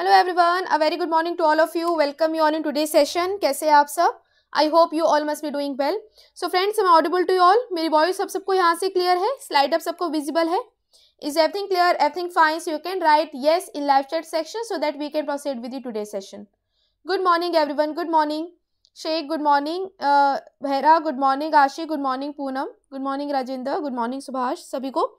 Hello everyone a very good morning to all of you welcome you all in today session कैसे आप सब I hope you all must be doing well so friends am audible to all मेरी voice सब सबको यहाँ से clear है slide up सबको विजिबल है is everything clear everything fine you can write yes in live chat section so that we can proceed with you today session good morning one good morning Sheikh good morning Bhaira good morning Ashi good morning Poonam good morning Rajendra good morning Subhash सभी को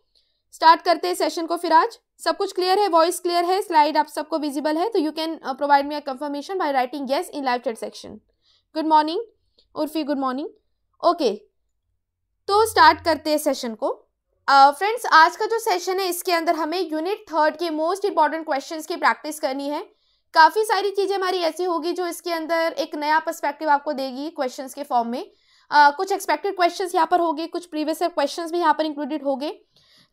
start करते हैं session को फिर आज सब कुछ clear है वॉइस क्लियर है स्लाइड आप सबको विजिबल है तो you can provide me a confirmation by writing yes in live chat section good morning Urfi good morning okay तो स्टार्ट करते हैं सेशन को फ्रेंड्स uh, आज का जो सेशन है इसके अंदर हमें यूनिट थर्ड के मोस्ट इंपॉर्टेंट क्वेश्चन की प्रैक्टिस करनी है काफ़ी सारी चीज़ें हमारी ऐसी होगी जो इसके अंदर एक नया पर्सपेक्टिव आपको देगी क्वेश्चंस के फॉर्म में uh, कुछ एक्सपेक्टेड क्वेश्चंस यहाँ पर होंगे कुछ प्रीवियस क्वेश्चंस भी यहाँ पर इंक्लूडेड होंगे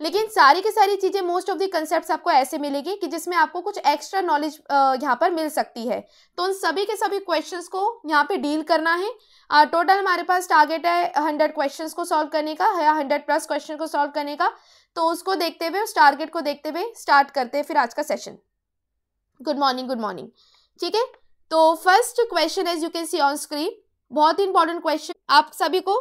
लेकिन सारी की सारी चीज़ें मोस्ट ऑफ दी कंसेप्ट आपको ऐसे मिलेगी कि जिसमें आपको कुछ एक्स्ट्रा नॉलेज यहाँ पर मिल सकती है तो उन सभी के सभी क्वेश्चन को यहाँ पे डील करना है टोटल हमारे पास टारगेट है हंड्रेड क्वेश्चन को सॉल्व करने का या हंड्रेड प्लस क्वेश्चन को सॉल्व करने का तो उसको देखते हुए उस टारगेट को देखते हुए स्टार्ट करते हैं फिर आज का session good morning good morning ठीक है तो first question as you can see on screen बहुत ही इंपॉर्टेंट क्वेश्चन आप सभी को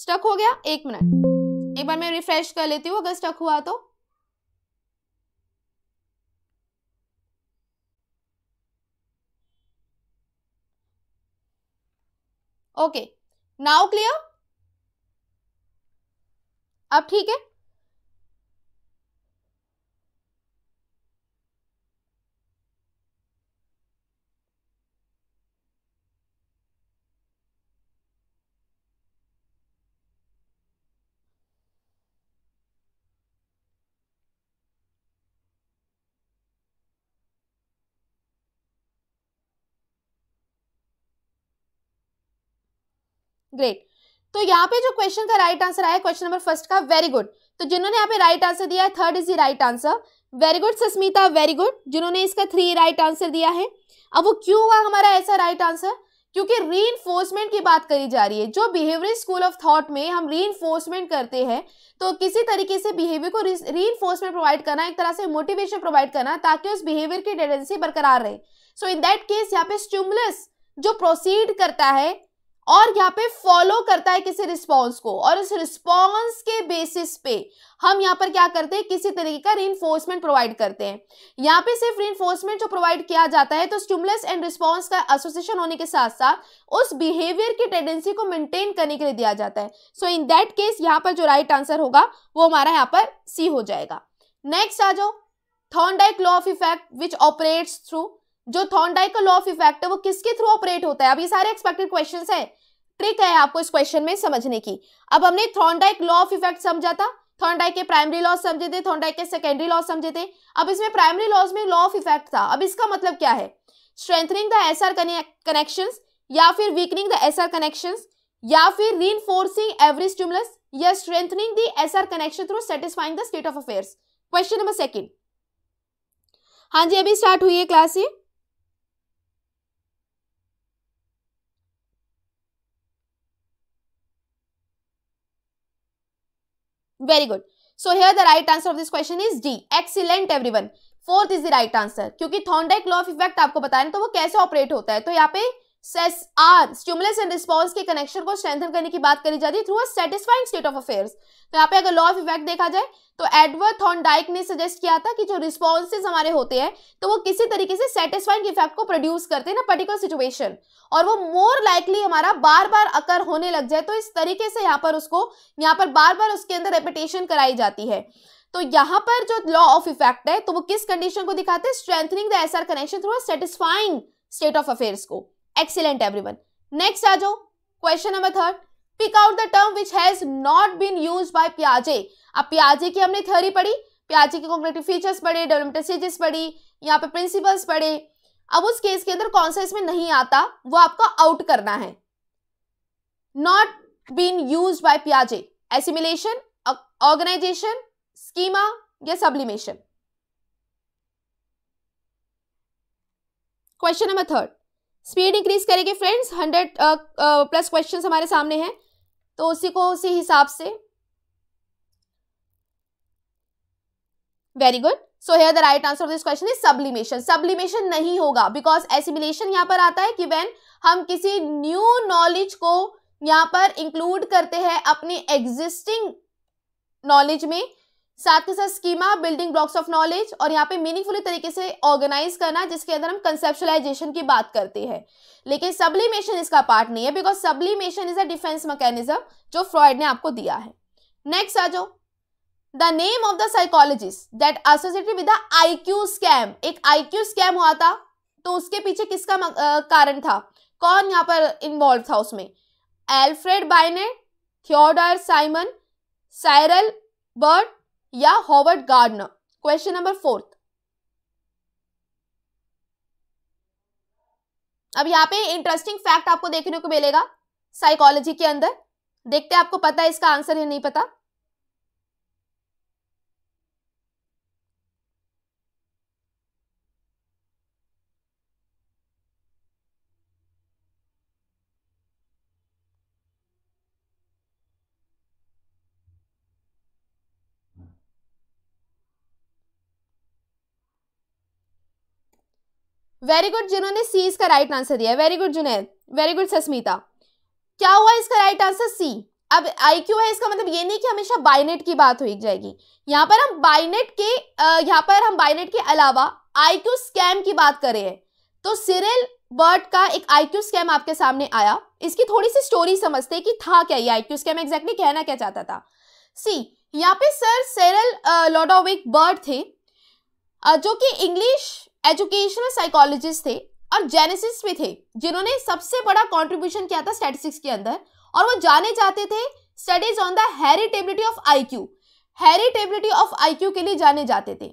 स्टक हो गया एक मिनट एक बार मैं रिफ्रेश कर लेती हूँ अगर स्टक हुआ तो ओके नाउ क्लियर अब ठीक है ग्रेट तो यहाँ पे जो क्वेश्चन का राइट आंसर आया क्वेश्चन नंबर फर्स्ट का वेरी गुड तो जिन्होंने यहाँ पे राइट आंसर दिया है third is the right answer very good Sasmita very good जिन्होंने इसका थ्री राइट आंसर दिया है अब वो क्यों हुआ हमारा ऐसा राइट right आंसर क्योंकि री की बात करी जा रही है जो बिहेवियर स्कूल ऑफ थॉट में हम री करते हैं तो किसी तरीके से बिहेवियर को री प्रोवाइड करना एक तरह से मोटिवेशन प्रोवाइड करना ताकि उस बिहेवियर की टेंडेंसी बरकरार रहे सो इन दैट केस यहाँ पे स्टिमुलस जो प्रोसीड करता है और यहाँ पे फॉलो करता है किसी रिस्पॉन्स को और इस रिस्पॉन्स के बेसिस पे हम यहाँ पर क्या करते हैं किसी तरीके का रीनफोर्समेंट प्रोवाइड करते हैं यहाँ पे सिर्फ रीइन्फोर्समेंट जो प्रोवाइड किया जाता है तो स्टिमुलस एंड रिस्पॉन्स का एसोसिएशन होने के साथ साथ उस बिहेवियर की टेंडेंसी को मेंटेन करने के लिए दिया जाता है सो इन दैट केस यहाँ पर जो राइट right आंसर होगा वो हमारा यहाँ पर सी हो जाएगा नेक्स्ट आ जाओ Thorndike law of effect which operates through जो थॉर्नडाइक का लॉ ऑफ इफेक्ट है वो किसके थ्रू ऑपरेट होता है अब ये सारे एक्सपेक्टेड क्वेश्चंस हैं ट्रिक है आपको इस क्वेश्चन में समझने की अब हमने थॉर्नडाइक लॉ ऑफ इफेक्ट समझा था थॉर्नडाइक के प्राइमरी लॉ समझे थे थॉर्नडाइक के सेकेंडरी लॉ समझे थे अब इसमें प्राइमरी लॉज में लॉ ऑफ इफेक्ट था अब इसका मतलब क्या है strengthening the S R connection या फिर weakening the S R connection या फिर री इनफोर्सिंग एवरी स्टिमुलस या strengthening the S R connection through satisfying the state of affairs question number second हाँ जी अभी स्टार्ट हुई है क्लास ये very good so here the right answer of this question is D excellent every everyone fourth is the right answer क्योंकि Thorndike law of effect आपको बताया तो वो कैसे ऑपरेट होता है तो यहाँ पे सेस आर स्टिमुलस एंड रिस्पॉन्स के कनेक्शन को स्ट्रेंथन करने की बात करी जाती है through a satisfying state of affairs तो यहाँ पे अगर लॉ ऑफ इफेक्ट देखा जाए तो एडवर्ड थॉन डाइक ने सजेस्ट किया था कि जो रिस्पॉन्सेज हमारे होते हैं तो वो किसी तरीके से सेटिस्फाइंग इफेक्ट को प्रोड्यूस करते हैं ना पर्टिकुलर सिचुएशन और वो मोर लाइकली हमारा बार बार अकर होने लग जाए तो इस तरीके से यहाँ पर उसको यहाँ पर बार बार उसके अंदर रेपिटेशन कराई जाती है तो यहाँ पर जो लॉ ऑफ इफेक्ट है तो वो किस कंडीशन को दिखाते हैं strengthening the SR connection through satisfying state of affairs को एक्सीलेंट एवरीवन नेक्स्ट आ जाओ question number third pick out the term which has not been use by प्याजे अब प्याजे की हमने थ्योरी पढ़ी प्याजे के कॉम्पिटेटिव फीचर्स पढ़े डेवलपमेंट स्टेजेस पढ़ी यहाँ पे प्रिंसिपल्स पढ़े अब उस केस के अंदर कौन सा इसमें नहीं आता वो आपको आउट करना है नॉट बीन यूज बाय प्याजे एसिमिलेशन ऑर्गेनाइजेशन स्कीमा या sublimation question number third speed increase करेंगे फ्रेंड्स हंड्रेड प्लस क्वेश्चन हमारे सामने हैं तो उसी को उसी हिसाब से very good so here the right answer of this question is sublimation sublimation नहीं होगा बिकॉज एसिमिलेशन यहां पर आता है कि वेन हम किसी न्यू नॉलेज को यहां पर इंक्लूड करते हैं अपने एग्जिस्टिंग नॉलेज में साथ के साथ schema building blocks of knowledge और यहाँ पे मीनिंगफुली तरीके से ऑर्गेनाइज करना जिसके अंदर हम कंसेप्शलाइजेशन की बात करते हैं लेकिन सब्लिमेशन इसका पार्ट नहीं है because sublimation is a defence mechanism जो फ्रॉइड ने आपको दिया है नेक्स्ट आ जाओ the name of the psychologist that associated with the Q scam एक आईक्यू स्कैम हुआ था तो उसके पीछे किसका uh, कारण था कौन यहाँ पर इन्वॉल्व था उसमें Alfred Binet Theodore Simon Cyril Burt या Howard Gardner question number fourth अब यहाँ पे इंटरेस्टिंग फैक्ट आपको देखने को मिलेगा साइकोलॉजी के अंदर देखते हैं आपको पता है इसका आंसर है नहीं पता वेरी गुड जिन्होंने सी इसका राइट आंसर दिया very good Junaid very good Sasmita क्या हुआ इसका राइट आंसर सी अब आई क्यू है इसका मतलब ये नहीं कि हमेशा बाइनेट की बात हुई जाएगी यहाँ पर हम बाइनेट के यहाँ पर हम बाइनेट के अलावा आई क्यू स्कैम की बात कर रहे हैं तो सिरिल बर्ड का एक आई क्यू स्कैम आपके सामने आया इसकी थोड़ी सी स्टोरी समझते हैं कि था क्या ये आई क्यू स्कैम एग्जैक्टली कहना क्या चाहता था सी यहाँ पे सर सेरल लॉडोविक बर्ड थे जो कि इंग्लिश एजुकेशनल साइकोलॉजिस्ट थे और जेनेसिस भी थे जिन्होंने सबसे बड़ा कॉन्ट्रीब्यूशन किया था स्टेटिस्टिक्स के अंदर और वो जाने जाते थे studies on the heritability of IQ heritability of IQ के लिए जाने जाते थे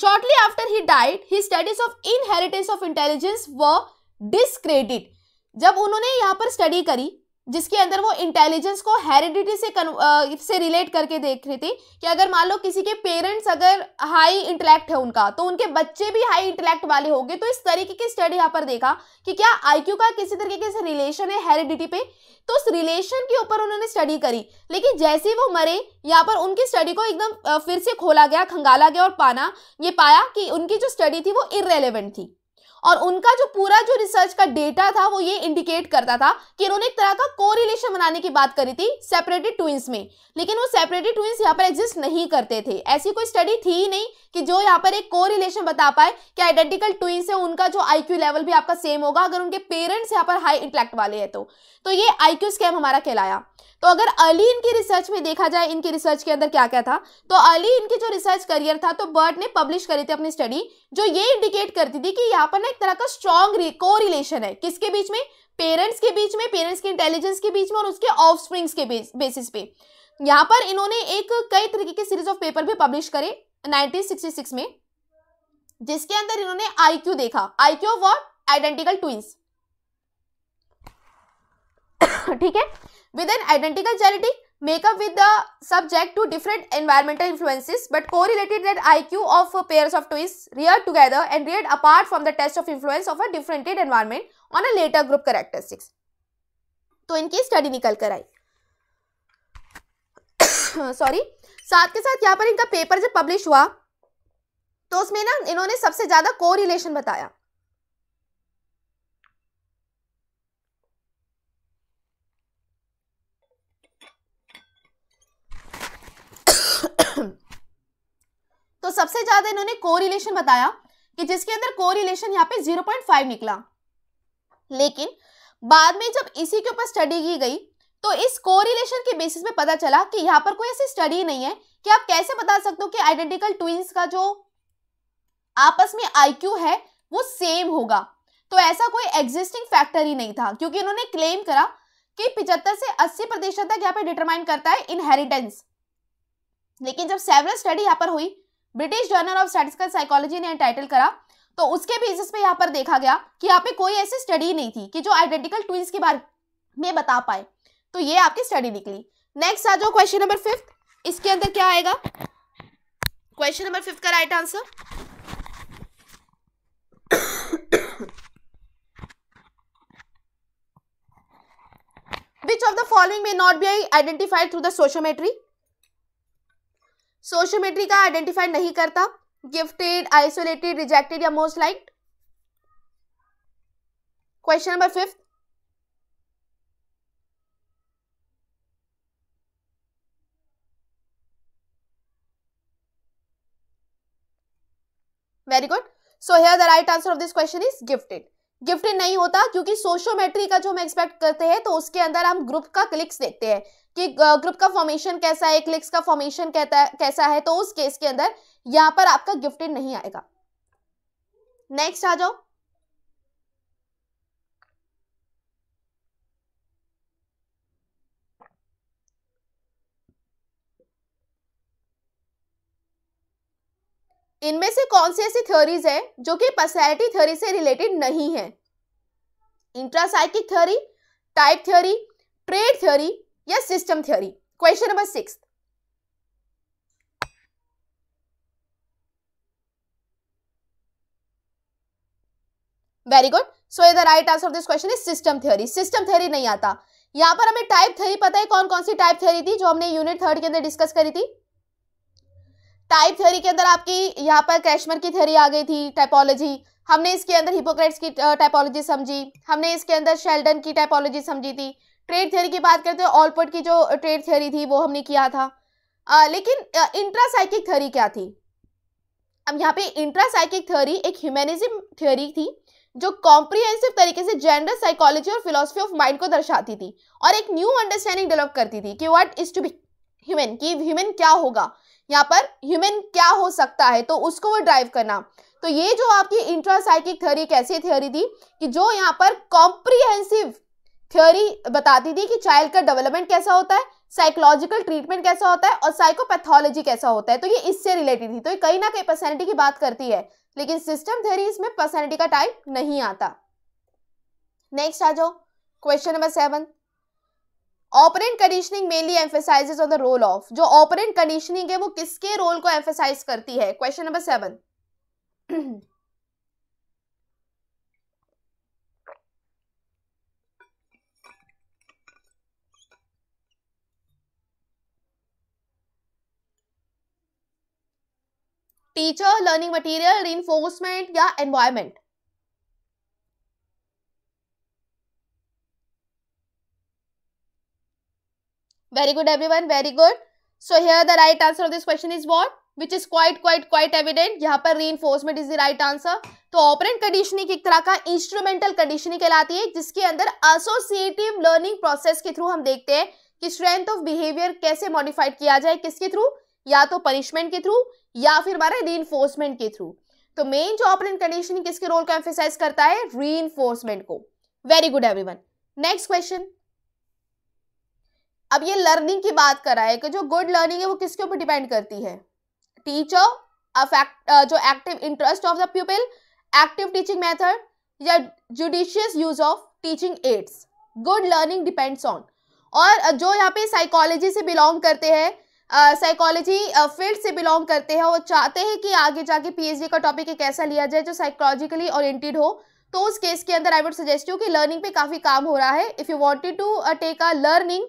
shortly after his death his studies of inheritance of intelligence were discredit जब उन्होंने यहाँ पर स्टडी करी जिसके अंदर वो इंटेलिजेंस को हेरिडिटी से कन, आ, से रिलेट करके देख रही थी कि अगर मान लो किसी के पेरेंट्स अगर हाई इंटेलेक्ट है उनका तो उनके बच्चे भी हाई इंटेलेक्ट वाले होंगे तो इस तरीके की स्टडी यहाँ पर देखा कि क्या आईक्यू का किसी तरीके से रिलेशन है हेरिडिटी पे तो उस रिलेशन के ऊपर उन्होंने स्टडी करी लेकिन जैसे ही वो मरे यहाँ पर उनकी स्टडी को एकदम फिर से खोला गया खंगाला गया और पाना ये पाया कि उनकी जो स्टडी थी वो इरेलीवेंट थी और उनका जो पूरा जो रिसर्च का डेटा था वो ये इंडिकेट करता था कि इन्होंने एक तरह का कोरिलेशन बनाने की बात करी थी सेपरेटेड ट्विंस में लेकिन वो सेपरेटेड ट्विंस यहाँ पर एग्जिस्ट नहीं करते थे ऐसी कोई स्टडी थी ही नहीं कि जो यहाँ पर एक कोरिलेशन बता पाए कि आइडेंटिकल ट्विंस है उनका जो आईक्यू लेवल भी आपका सेम होगा अगर उनके पेरेंट्स यहाँ पर हाई इंटलेक्ट वाले हैं तो, तो ये आई स्कैम हमारा कहलाया तो अगर अली इनकी रिसर्च में देखा जाए इनकी रिसर्च के अंदर क्या क्या था तो अली इनकी जो रिसर्च करियर था तो बर्ड ने पब्लिश करी थी अपनी स्टडी जो ये इंडिकेट करती थी कि यहाँ पर ना एक तरह का स्ट्रॉन्ग को रिलेशन है किसके बीच में पेरेंट्स के बीच में पेरेंट्स के इंटेलिजेंस के बीच में और उसके ऑफ के बेसिस पे यहाँ पर इन्होंने एक कई तरीके के सीरीज ऑफ पेपर भी पब्लिश करे 1966 में जिसके अंदर इन्होंने आईक्यू देखा आईक्यू वॉट आइडेंटिकल ट्विंस ठीक है with an identical charity makeup with the subject to different environmental influences but correlated that I Q of pair of ट्विस्ट reared together and reared apart from the test of influence of a differentiated environment on a later group characteristics तो इनकी study निकल कर आई sorry साथ के साथ यहाँ पर इनका पेपर जब पब्लिश हुआ तो उसमें ना इन्होंने सबसे ज्यादा को रिलेशन बताया तो सबसे ज्यादा इन्होंने कोरिलेशन बताया कि जिसके अंदर कोरिलेशन यहाँ पे 0.5 निकला लेकिन बाद में जब इसी के ऊपर स्टडी की गई तो इस कोरिलेशन के बेसिस में पता चला कि यहाँ पर कोई ऐसी स्टडी नहीं है कि आप कैसे बता सकते हो कि आइडेंटिकल ट्विंस का जो आपस में आईक्यू है वो सेम होगा तो ऐसा कोई एग्जिस्टिंग फैक्टर ही नहीं था क्योंकि इन्होंने क्लेम करा कि पिछहत्तर से अस्सी प्रतिशत तक यहाँ पे डिटरमाइन करता है इनहेरिटेंस लेकिन जब सेवरल स्टडी यहाँ पर हुई British journal of statistical psychology ने टाइटल करा तो उसके बेसिस पे यहाँ पर देखा गया कि यहाँ पे कोई ऐसी स्टडी नहीं थी कि जो आइडेंटिकल ट्विन्स के बारे में बता पाए तो ये आपकी स्टडी निकली नेक्स्ट आ जाओ क्वेश्चन नंबर फिफ्थ इसके अंदर क्या आएगा क्वेश्चन नंबर फिफ्थ का right answer which of the following may not be identified through the sociometry sociometry का आइडेंटिफाई नहीं करता गिफ्टेड आइसोलेटेड रिजेक्टेड या most liked question number fifth very good so here the right answer of this question is gifted gifted नहीं होता क्योंकि सोशोमेट्री का जो हम एक्सपेक्ट करते हैं तो उसके अंदर हम ग्रुप का क्लिक्स देखते हैं कि ग्रुप का फॉर्मेशन कैसा है क्लिक्स का फॉर्मेशन कहता है कैसा है तो उस केस के अंदर यहां पर आपका गिफ्टेड नहीं आएगा नेक्स्ट आ जाओ इनमें से कौन सी ऐसी थ्योरीज है जो कि पर्सनैलिटी थ्योरी से रिलेटेड नहीं है intrapsychic theory type theory trait theory या system theory question number six very good so the right answer of this question is system theory system theory नहीं आता यहां पर हमें टाइप थ्योरी पता है कौन कौन सी टाइप थ्योरी थी जो हमने यूनिट थर्ड के अंदर डिस्कस करी थी टाइप थ्योरी के अंदर आपकी यहाँ पर क्रैशमर की थ्योरी आ गई थी टाइपोलॉजी हमने इसके अंदर हिपोक्रेट्स की टाइपोलॉजी समझी हमने इसके अंदर शेल्डन की टाइपोलॉजी समझी थी ट्रेड थ्योरी की बात करते हैं ऑलपोर्ट की जो ट्रेड थ्योरी थी वो हमने किया था आ, लेकिन इंट्रासाइकिक थ्योरी क्या थी अब यहाँ पे इंट्रासाइकिक थ्योरी एक ह्यूमैनिज्म थ्योरी थी जो कॉम्प्रिहेंसिव तरीके से जेंडर साइकोलॉजी और फिलोसफी ऑफ माइंड को दर्शाती थी और एक न्यू अंडरस्टैंडिंग डेवलप करती थी कि what is to be human कि ह्यूमन क्या होगा यहाँ पर ह्यूमन क्या हो सकता है तो उसको वो ड्राइव करना तो ये जो आपकी इंट्रासाइकिक थ्योरी एक ऐसी थ्योरी थी कि जो यहाँ पर कॉम्प्रिहेंसिव थ्योरी बताती थी कि चाइल्ड का डेवलपमेंट कैसा होता है साइकोलॉजिकल ट्रीटमेंट कैसा होता है और साइकोपैथोलॉजी कैसा होता है तो ये इससे रिलेटेड थी तो ये कहीं ना कहीं पर्सनैलिटी की बात करती है लेकिन सिस्टम थ्योरी इसमें पर्सनैलिटी का टाइप नहीं आता नेक्स्ट आ जाओ question number seven operant conditioning mainly emphasise on the role of जो ऑपरेंट कंडीशनिंग है वो किसके रोल को एम्फेसाइज करती है question number seven teacher learning material reinforcement या environment very good everyone very good so here the right answer of this question is what which is quite quite quite evident यहाँ पर reinforcement is the right answer तो operant conditioning एक तरह का instrumental conditioning कहलाती है जिसके अंदर एसोसिएटिव लर्निंग प्रोसेस के थ्रू हम देखते हैं कि स्ट्रेंथ ऑफ बिहेवियर कैसे मॉडिफाइड किया जाए किसके थ्रू या तो पनिशमेंट के थ्रू या फिर हमारे री के थ्रू तो मेन जो ऑपरेंट कंडीशनिंग किसके रोल को एम्फेसाइज करता है री को very good everyone next question अब ये लर्निंग की बात करा है कि जो गुड लर्निंग है वो किसके ऊपर डिपेंड करती है टीचर अफेक्ट जो active interest of the people active teaching method या judicious use of teaching aids good learning depends on और जो यहाँ पे साइकोलॉजी से बिलोंग करते हैं साइकोलॉजी फील्ड से बिलोंग करते हैं वो चाहते हैं कि आगे जाके पीएचडी का टॉपिक एक ऐसा लिया जाए जो साइकोलॉजिकली ओरिएंटेड हो तो उस केस के अंदर आई वुड सजेस्ट यू कि लर्निंग पे काफ़ी काम हो रहा है if you wanted to take a learning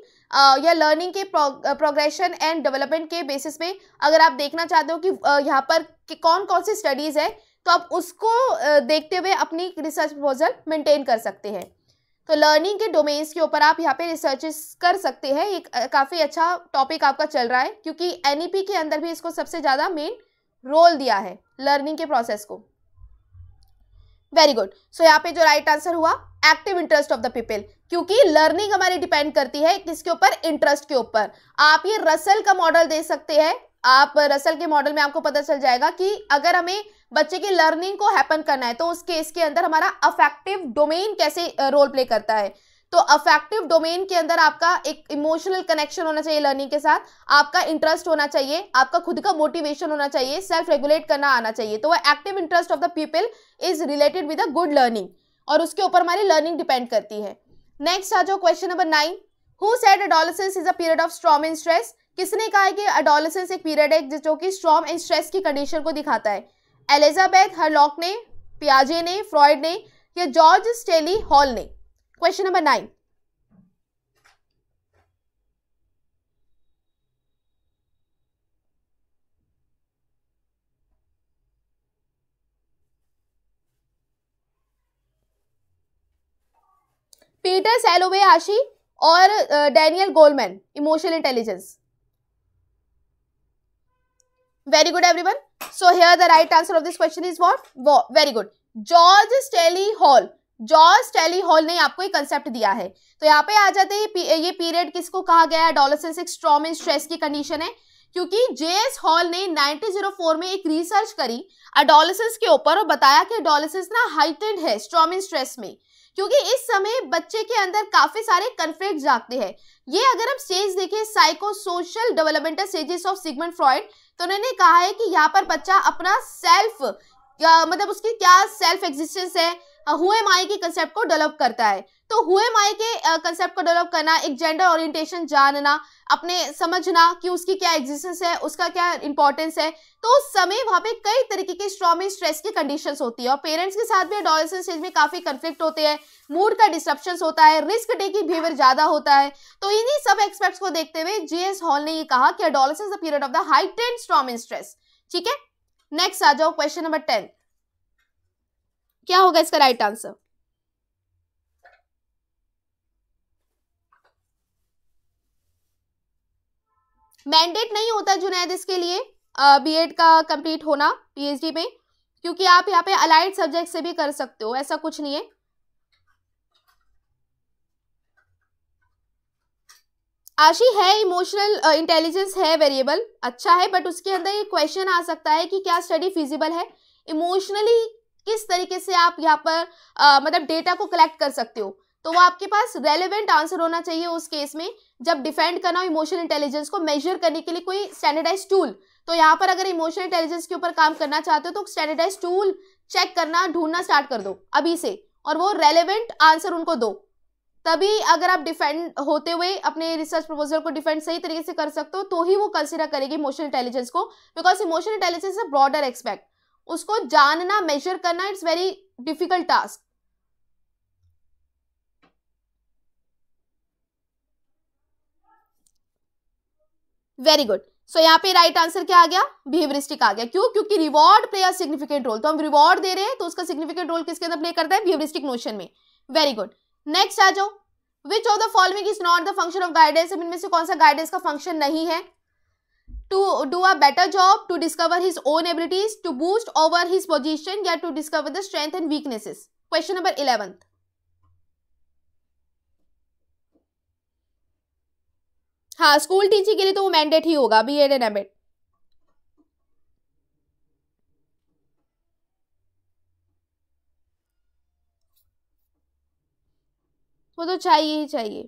या लर्निंग के प्रोग्रेशन एंड डेवलपमेंट के बेसिस पे अगर आप देखना चाहते हो कि यहाँ पर कि कौन कौन सी स्टडीज़ है तो आप उसको देखते हुए अपनी रिसर्च प्रपोजल मेंटेन कर सकते हैं तो लर्निंग के डोमेन्स के ऊपर आप यहाँ पे रिसर्चेस कर सकते हैं एक काफ़ी अच्छा टॉपिक आपका चल रहा है क्योंकि एन के अंदर भी इसको सबसे ज़्यादा मेन रोल दिया है लर्निंग के प्रोसेस को वेरी गुड सो यहाँ पे जो राइट right आंसर हुआ active interest of the people क्योंकि लर्निंग हमारी डिपेंड करती है किसके ऊपर इंटरेस्ट के ऊपर आप ये रसल का मॉडल दे सकते हैं आप रसल के मॉडल में आपको पता चल जाएगा कि अगर हमें बच्चे की लर्निंग को हैपन करना है तो उस केस के अंदर हमारा अफेक्टिव डोमेन कैसे रोल प्ले करता है तो अफेक्टिव डोमेन के अंदर आपका एक इमोशनल कनेक्शन होना चाहिए लर्निंग के साथ आपका इंटरेस्ट होना चाहिए आपका खुद का मोटिवेशन होना चाहिए सेल्फ रेगुलेट करना आना चाहिए तो वह active interest of the people is related with a good learning और उसके ऊपर हमारी लर्निंग डिपेंड करती है नेक्स्ट आ जाओ question number nine who said adolescence is a period of storm and stress किसने कहा है कि एडोलसेंस एक पीरियड है जो कि स्ट्रॉम एंड स्ट्रेस की कंडीशन को दिखाता है एलिजाबेथ हरलॉक ने पियाजे ने फ्रॉयड ने या जॉर्ज स्टेली हॉल ने question number nine Peter Salovey आशी और Daniel Goleman emotional intelligence very good everyone so here the right answer of this question is what War. very good george stelly George Stanley Hall ने आपको एक concept दिया है तो यहाँ पे आ जाते हैं ये पीरियड किसको कहा गया है डॉलोसेंस एक स्ट्रॉम इन स्ट्रेस की कंडीशन है क्योंकि जेएस हॉल ने 1904 में एक रिसर्च करी अडोलिस के ऊपर और बताया कि अडोलिस ना हाइटेड है स्ट्रॉम इन स्ट्रेस में क्योंकि इस समय बच्चे के अंदर काफ़ी सारे कन्फ्लिक्ट जागते हैं ये अगर हम स्टेज देखें psycho social developmental stages of Sigmund Freud तो उन्होंने कहा है कि यहाँ पर बच्चा अपना सेल्फ मतलब उसकी क्या सेल्फ एग्जिस्टेंस है हुए माए के कंसेप्ट को डेवलप करता है तो हुए माए के कंसेप्ट को डेवलप करना एक जेंडर ओरिएंटेशन जानना अपने समझना कि उसकी क्या एग्जिस्टेंस है उसका क्या इंपॉर्टेंस है तो उस समय वहाँ पे कई तरीके के स्ट्रॉमी स्ट्रेस की कंडीशंस होती है और पेरेंट्स के साथ भी एडोलेसेंस स्टेज में काफ़ी कंफ्लिक्ट होते हैं मूड का डिस्ट्रप्शन होता है रिस्क टेकिंग बिहेवियर ज़्यादा होता है तो इन्हीं सब एक्सपेक्ट को देखते हुए जीएस हॉल ने यह कहा कि adolescence the period of the heightened stormy stress ठीक है नेक्स्ट आ जाओ क्वेश्चन नंबर टेन क्या होगा इसका राइट आंसर मैंडेट नहीं होता जुनैद इसके लिए बीएड का कंप्लीट होना पीएचडी में क्योंकि आप यहाँ पे अलाइड सब्जेक्ट से भी कर सकते हो ऐसा कुछ नहीं है आशी है इमोशनल इंटेलिजेंस है वेरिएबल अच्छा है बट उसके अंदर ये क्वेश्चन आ सकता है कि क्या स्टडी फिजिबल है इमोशनली किस तरीके से आप यहाँ पर आ, मतलब डेटा को कलेक्ट कर सकते हो तो वो आपके पास रेलिवेंट आंसर होना चाहिए उस केस में जब डिफेंड करना हो इमोशनल इंटेलिजेंस को मेजर करने के लिए कोई स्टैंडर्डाइज टूल तो यहाँ पर अगर इमोशनल इंटेलिजेंस के ऊपर काम करना चाहते हो तो स्टैंडर्डाइज टूल चेक करना ढूंढना स्टार्ट कर दो अभी से और वो रेलिवेंट आंसर उनको दो तभी अगर आप डिफेंड होते हुए अपने रिसर्च प्रपोजल को डिफेंड सही तरीके से कर सकते हो तो ही वो कंसिडर करेगी इमोशनल इंटेलिजेंस को बिकॉज इमोशनल इंटेलिजेंस है ब्रॉडर एक्सपेक्ट उसको जानना मेजर करना it's very difficult task very good so so, यहाँ पे राइट right आंसर क्या आ गया बिहेवरिस्टिक आ गया क्यों क्योंकि reward play a significant role तो हम रिवॉर्ड दे रहे हैं तो उसका सिग्निफिकेंट रोल किसके अंदर प्ले करता है बिहेवरिस्टिक नोशन में वेरी गुड नेक्स्ट आ जाओ which of the following is not the function of guidance इनमें से कौन सा गाइडेंस का फंक्शन नहीं है to do a better job to discover his own abilities to boost over his position या to discover the strength and weaknesses question number eleventh हाँ school teaching के लिए तो वो मैंडेट ही होगा B Ed and M add वो तो चाहिए ही चाहिए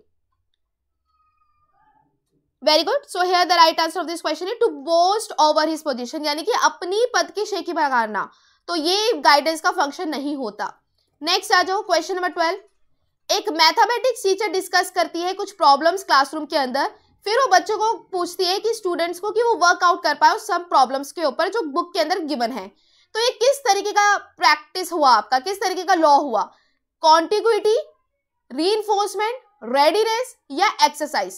very good so here the right answer of this question is to boost over his position यानी कि अपनी पद की शेखी भगाना तो ये गाइडेंस का फंक्शन नहीं होता नेक्स्ट आ जाओ क्वेश्चन नंबर ट्वेल्व एक मैथमेटिक्स टीचर डिस्कस करती है कुछ प्रॉब्लम्स क्लासरूम के अंदर फिर वो बच्चों को पूछती है कि स्टूडेंट्स को कि वो वर्कआउट कर पाए सब प्रॉब्लम्स के ऊपर जो बुक के अंदर गिवन है तो ये किस तरीके का प्रैक्टिस हुआ आपका किस तरीके का लॉ हुआ कॉन्टिक्यूटी री रेडीनेस या एक्सरसाइज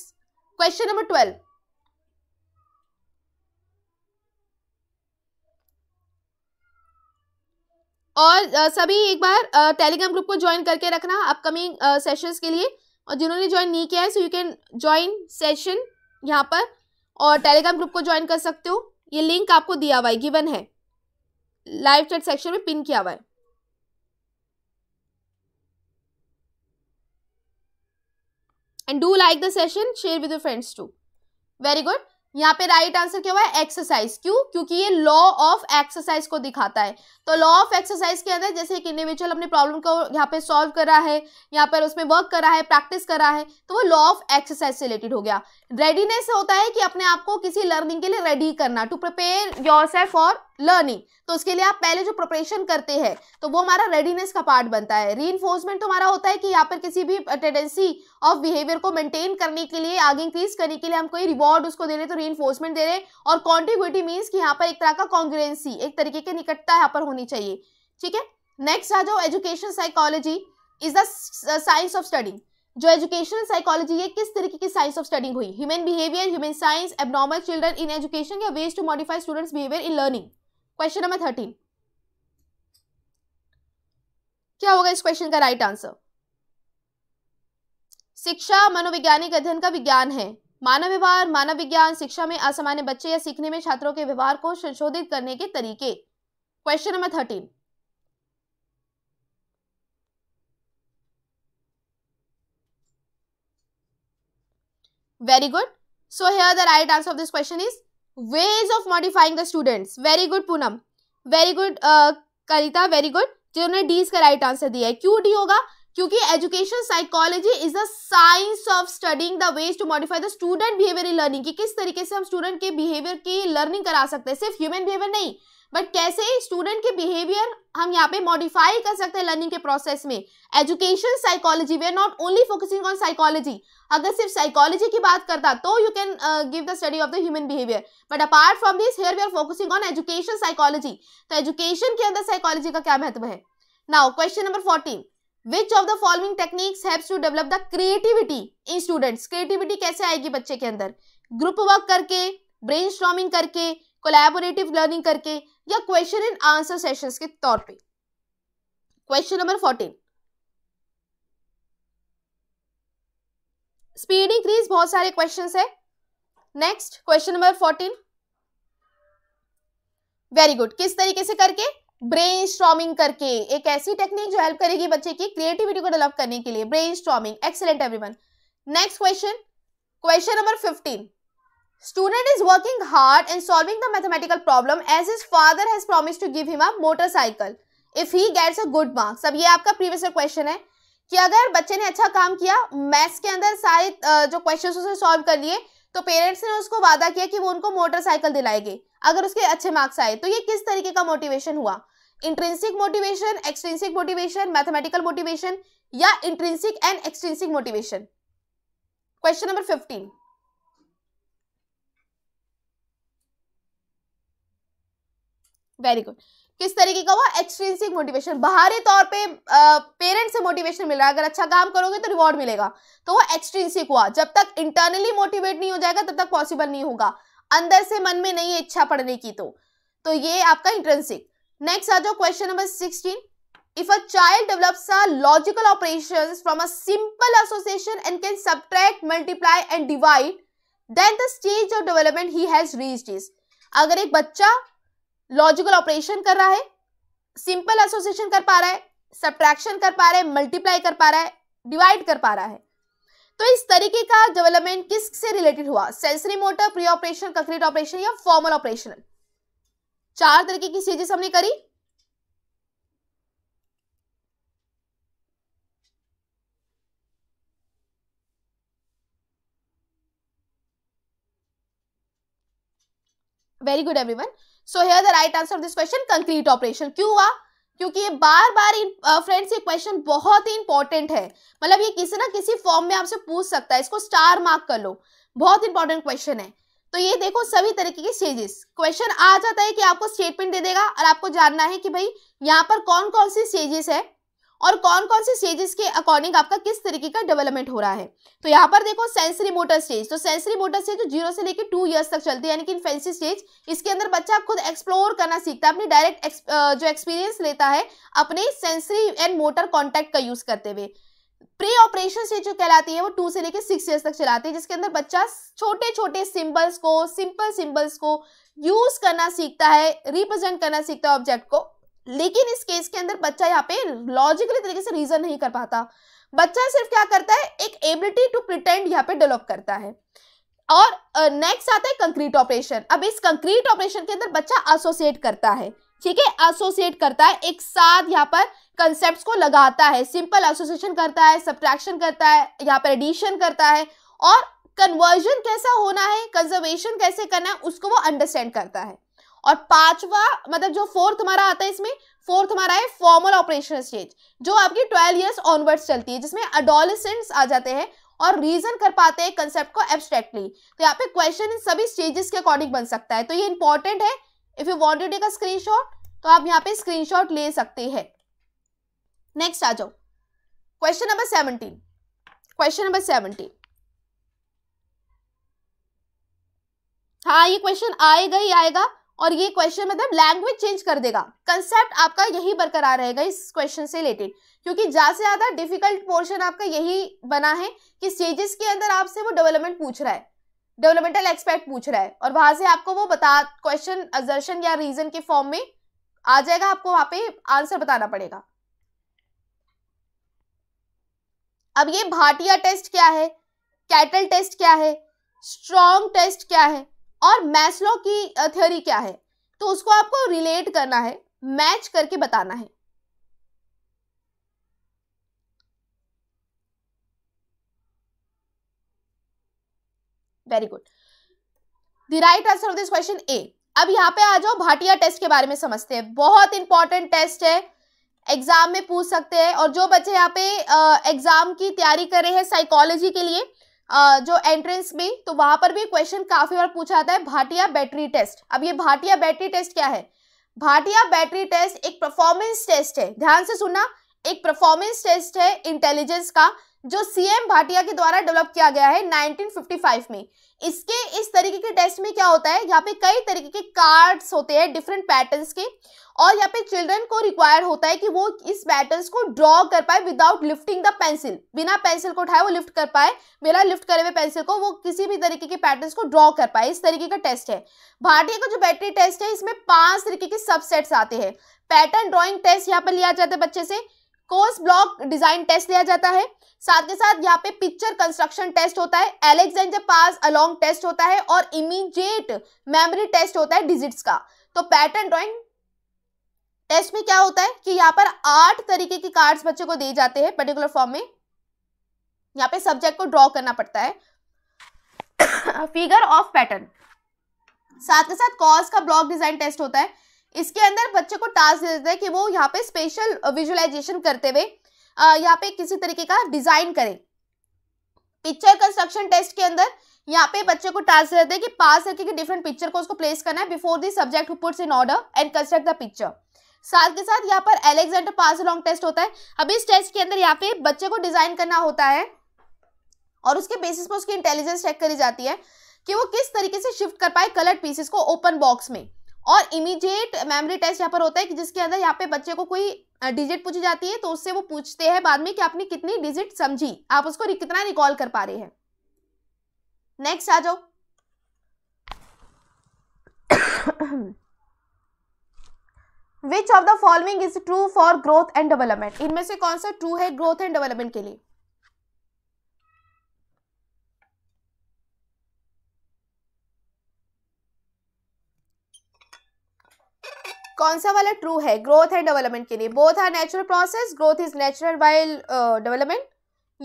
क्वेश्चन नंबर ट्वेल्व और सभी एक बार टेलीग्राम ग्रुप को ज्वाइन करके रखना अपकमिंग सेशंस के लिए और जिन्होंने ज्वाइन नहीं किया है so you can join session यहाँ पर और टेलीग्राम ग्रुप को ज्वाइन कर सकते हो ये लिंक आपको दिया हुआ है गिवन है लाइव चैट सेक्शन में पिन किया हुआ है and do like the session share with your friends too very good यहाँ पे राइट आंसर क्या हुआ है एक्सरसाइज क्यों क्योंकि ये लॉ ऑफ एक्सरसाइज को दिखाता है तो लॉ ऑफ एक्सरसाइज के अंदर जैसे एक इंडिविजुअल अपने प्रॉब्लम को यहाँ पे सॉल्व कर रहा है यहाँ पर उसमें वर्क कर रहा है प्रैक्टिस कर रहा है तो वो लॉ ऑफ एक्सरसाइज से रिलेटेड हो गया रेडीनेस होता है कि अपने आप को किसी लर्निंग के लिए रेडी करना to prepare yourself for learning तो उसके लिए आप पहले जो प्रिपरेशन करते हैं तो वो हमारा रेडीनेस का पार्ट बनता है री तो हमारा होता है कि यहाँ पर किसी भी टेंडेंसी ऑफ बिहेवियर को मेंटेन करने के लिए आगे इंक्रीज करने के लिए हम कोई रिवॉर्ड उसको दे रहे तो री दे रहे और कॉन्टिग्यूटी मीन्स कि यहाँ पर एक तरह का कॉन्ग्रेंसी एक तरीके की निकटता यहाँ पर होनी चाहिए ठीक है नेक्स्ट आ जाओ education psychology is the science of studying जो एजुकेशन साइकोलॉजी है किस तरीके की साइंस ऑफ स्टडिंग हुई human behaviour human science abnormal children in education या ways to modify students behaviour in learning question number thirteen क्या होगा इस क्वेश्चन का राइट आंसर शिक्षा मनोवैज्ञानिक अध्ययन का विज्ञान है मानव व्यवहार मानव विज्ञान शिक्षा में असामान्य बच्चे या सीखने में छात्रों के व्यवहार को संशोधित करने के तरीके question number thirteen very good so here the right answer of this question is ways of modifying the students very good Poonam very good Kalita Kavita good जिन्होंने डीज का राइट आंसर दिया है क्यों डी होगा क्योंकि education psychology is the science of studying the ways to modify the student behaviour in learning कि किस तरीके से हम स्टूडेंट के बिहेवियर की लर्निंग करा सकते हैं सिर्फ ह्यूमन बिहेवियर नहीं बट कैसे स्टूडेंट के बिहेवियर हम यहाँ पे मॉडिफाई कर सकते हैं लर्निंग के प्रोसेस में education psychology we are not only focusing on psychology अगर सिर्फ साइकोलॉजी की बात करता तो you can give the study of the human behaviour but apart from this here we are focusing on education psychology तो education के अंदर psychology का क्या महत्व है now question number fourteen which of the following techniques helps to develop the creativity in students creativity कैसे आएगी बच्चे के अंदर ग्रुप वर्क करके ब्रेन करके कोलैबोरेटिव लर्निंग करके या क्वेश्चन एंड आंसर सेशन के तौर पे question number fourteen speed increase बहुत सारे क्वेश्चन है next question number fourteen very good किस तरीके से करके ब्रेन स्ट्रॉमिंग करके एक ऐसी टेक्निक जो हेल्प करेगी बच्चे की क्रिएटिविटी को डेवलप करने के लिए brainstorming excellent everyone next question question number fifteen Student is working hard and solving the mathematical problem as his father has promised to give him a motorcycle if he gets a good marks. अब ये आपका previous question है कि अगर बच्चे ने अच्छा काम किया मैथ्स के अंदर सारे जो क्वेश्चन उसने सॉल्व कर लिए तो पेरेंट्स ने उसको वादा किया कि वो उनको मोटरसाइकिल दिलाएंगे अगर उसके अच्छे मार्क्स आए तो ये किस तरीके का मोटिवेशन हुआ intrinsic motivation extrinsic motivation mathematical motivation या intrinsic and extrinsic motivation question number fifteen very good किस तरीके का हुआ एक्सट्रेंसिक मोटिवेशन बाहरी तौर पे पेरेंट्स से मोटिवेशन मिल रहा है अगर अच्छा काम करोगे तो रिवॉर्ड मिलेगा तो वो एक्सट्रेंसिक हुआ जब तक इंटरनली मोटिवेट नहीं हो जाएगा तब तक पॉसिबल नहीं होगा अंदर से मन में नहीं है इच्छा पढ़ने की तो तो ये आपका इंट्रेंसिक नेक्स्ट आ जाओ question number sixteen if a child develops a logical operation from a simple association and can subtract multiply and divide then the stage of development he has reached is अगर एक बच्चा logical operation कर रहा है simple association कर पा रहा है सब्ट्रैक्शन कर पा रहा है मल्टीप्लाई कर पा रहा है डिवाइड कर पा रहा है तो इस तरीके का डेवलपमेंट किस से रिलेटेड हुआ sensory motor pre operation concrete operation या फॉर्मल ऑपरेशन चार तरीके की चीजें हमने करी very good everyone so here the right answer of this question concrete operation क्यों हुआ क्योंकि ये बार बार फ्रेंड्स ये क्वेश्चन बहुत ही इंपॉर्टेंट है मतलब ये किसी ना किसी फॉर्म में आपसे पूछ सकता है इसको स्टार मार्क कर लो बहुत इंपॉर्टेंट क्वेश्चन है तो ये देखो सभी तरीके के स्टेजेस क्वेश्चन आ जाता है कि आपको स्टेटमेंट दे देगा और आपको जानना है कि भाई यहाँ पर कौन कौन सी स्टेजेस है और कौन कौन से स्टेजेस के अकॉर्डिंग आपका किस तरीके का डेवलपमेंट हो रहा है तो यहाँ पर देखो सेंसरी मोटर स्टेज तो सेंसरी मोटर स्टेज जो जीरो से लेकर टू ईयर्स तक चलती है यानी कि इन्फेंसी स्टेज इसके अंदर बच्चा खुद एक्सप्लोर करना सीखता है अपनी डायरेक्ट जो एक्सपीरियंस लेता है अपने सेंसरी एंड मोटर कॉन्टैक्ट का यूज करते हुए प्री ऑपरेशन स्टेज जो कहलाती है वो टू से लेकर सिक्स ईयर्स तक चलाती है जिसके अंदर बच्चा छोटे छोटे सिंबल्स को सिंपल सिंबल्स को यूज करना सीखता है रिप्रेजेंट करना सीखता है ऑब्जेक्ट को लेकिन इस केस के अंदर बच्चा यहाँ पे लॉजिकली तरीके से रीजन नहीं कर पाता बच्चा सिर्फ क्या करता है एक एबिलिटी टू प्रिटेंड यहाँ पे डेवलप करता है और नेक्स्ट आता है कंक्रीट ऑपरेशन अब इस कंक्रीट ऑपरेशन के अंदर बच्चा एसोसिएट करता है ठीक है एसोसिएट करता है एक साथ यहाँ पर कंसेप्ट को लगाता है सिंपल एसोसिएशन करता है सब्ट्रैक्शन करता है यहाँ पर एडिशन करता है और कन्वर्जन कैसा होना है कंजर्वेशन कैसे करना है उसको वो अंडरस्टैंड करता है और पांचवा मतलब जो फोर्थ हमारा आता है इसमें फोर्थ हमारा है फॉर्मल ऑपरेशन स्टेज जो आपकी ट्वेल्व ईयर्स ऑनवर्ड्स चलती है जिसमें अडोलिसेंट्स आ जाते हैं और रीजन कर पाते हैं कंसेप्ट को एब्स्ट्रैक्टली तो यहाँ पे क्वेश्चन इन सभी स्टेजेस के अकॉर्डिंग बन सकता है तो ये इंपॉर्टेंट है if you wanted a screen तो आप यहाँ पे स्क्रीनशॉट ले सकते हैं नेक्स्ट आ जाओ question number seventeen question number seventeen हाँ ये क्वेश्चन आएगा ही आएगा और ये क्वेश्चन मतलब लैंग्वेज चेंज कर देगा कंसेप्ट आपका यही बरकरार रहेगा इस क्वेश्चन से रिलेटेड क्योंकि ज़्यादा से ज़्यादा डिफिकल्ट पोर्शन आपका यही बना है कि स्टेजेस के अंदर आपसे वो डेवलपमेंट पूछ रहा है डेवलपमेंटल एक्सपेक्ट पूछ रहा है और वहां से आपको वो बता क्वेश्चन अजर्शन या रीजन के फॉर्म में आ जाएगा आपको वहां पे आंसर बताना पड़ेगा अब ये भाटिया टेस्ट क्या है कैटल टेस्ट क्या है स्ट्रॉन्ग टेस्ट क्या है और मैस्लो की थ्योरी क्या है तो उसको आपको रिलेट करना है मैच करके बताना है very good the right answer of this question A अब यहां पे आ जाओ भाटिया टेस्ट के बारे में समझते हैं बहुत इंपॉर्टेंट टेस्ट है एग्जाम में पूछ सकते हैं और जो बच्चे यहाँ पे एग्जाम की तैयारी कर रहे हैं साइकोलॉजी के लिए जो एंट्रेंस में तो वहां पर भी क्वेश्चन काफी बार पूछा जाता है भाटिया बैटरी टेस्ट अब ये भाटिया बैटरी टेस्ट क्या है भाटिया बैटरी टेस्ट एक परफॉर्मेंस टेस्ट है ध्यान से सुनना एक परफॉर्मेंस टेस्ट है इंटेलिजेंस का जो सीएम भाटिया के द्वारा डेवलप किया गया है 1955 में इसके इस तरीके के टेस्ट में क्या होता है यहाँ पे कई तरीके के कार्ड्स होते हैं डिफरेंट पैटर्न्स के और यहाँ पे चिल्ड्रन को रिक्वायर होता है कि वो इस पैटर्न्स को ड्रॉ कर पाए विदाउट लिफ्टिंग द पेंसिल बिना पेंसिल को उठाए वो लिफ्ट कर पाए बिना लिफ्ट करे हुए पेंसिल को वो किसी भी तरीके के पैटर्न को ड्रॉ कर पाए इस तरीके का टेस्ट है भाटिया का जो बैटरी टेस्ट है इसमें पांच तरीके के सबसेट्स आते हैं पैटर्न ड्रॉइंग टेस्ट यहाँ पर लिया जाता है बच्चे से कोर्स ब्लॉक डिजाइन टेस्ट लिया जाता है साथ के साथ यहाँ पे पिक्चर कंस्ट्रक्शन टेस्ट होता है एलेक्सेंजर पास अलोंग टेस्ट होता है और इमीडिएट मेमोरी टेस्ट होता है डिजिट्स का तो पैटर्न ड्राइंग टेस्ट में क्या होता है कि यहाँ पर आठ तरीके के कार्ड्स बच्चे को दिए जाते हैं पर्टिकुलर फॉर्म में यहाँ पे सब्जेक्ट को ड्रॉ करना पड़ता है फिगर ऑफ पैटर्न साथ के साथ कॉज का ब्लॉक डिजाइन टेस्ट होता है इसके अंदर बच्चे को टास्क दे देते हैं कि वो यहाँ पे स्पेशल विजुअलाइजेशन करते हुए यहाँ पे किसी तरीके का डिजाइन करें पिक्चर कंस्ट्रक्शन टेस्ट के अंदर यहाँ पे बच्चे को टास्क दे देते हैं कि पास करके कि डिफरेंट पिक्चर को उसको प्लेस करना है before the subject puts in order and construct the picture साथ के साथ यहाँ पर एलेक्जेंडर पास लॉन्ग टेस्ट होता है अब इस टेस्ट के अंदर यहाँ पे बच्चे को डिजाइन करना होता है और उसके बेसिस पर उसकी इंटेलिजेंस चेक करी जाती है कि वो किस तरीके से शिफ्ट कर पाए कलर पीसेस को ओपन बॉक्स में और इमीडिएट मेमोरी टेस्ट यहाँ पर होता है कि जिसके अंदर यहाँ पे बच्चे को कोई डिजिट पूछी जाती है तो उससे वो पूछते हैं बाद में कि आपने कितनी डिजिट समझी आप उसको कितना रिकॉल कर पा रहे हैं नेक्स्ट आ जाओ which of the following is true for growth and development इनमें से कौन सा ट्रू है ग्रोथ एंड डेवलपमेंट के लिए कौन सा वाला ट्रू है ग्रोथ एंड डेवलपमेंट के लिए both are natural process growth is natural while development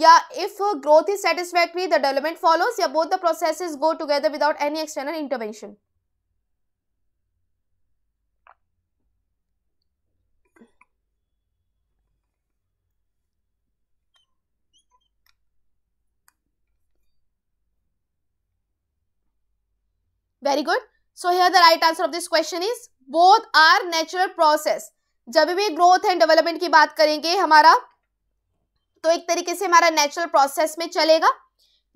या if growth is satisfactory the development follows या both the process go together without any external intervention very good so here the right answer of this question is both are natural process जब भी growth and development की बात करेंगे हमारा तो एक तरीके से हमारा नेचुरल प्रोसेस में चलेगा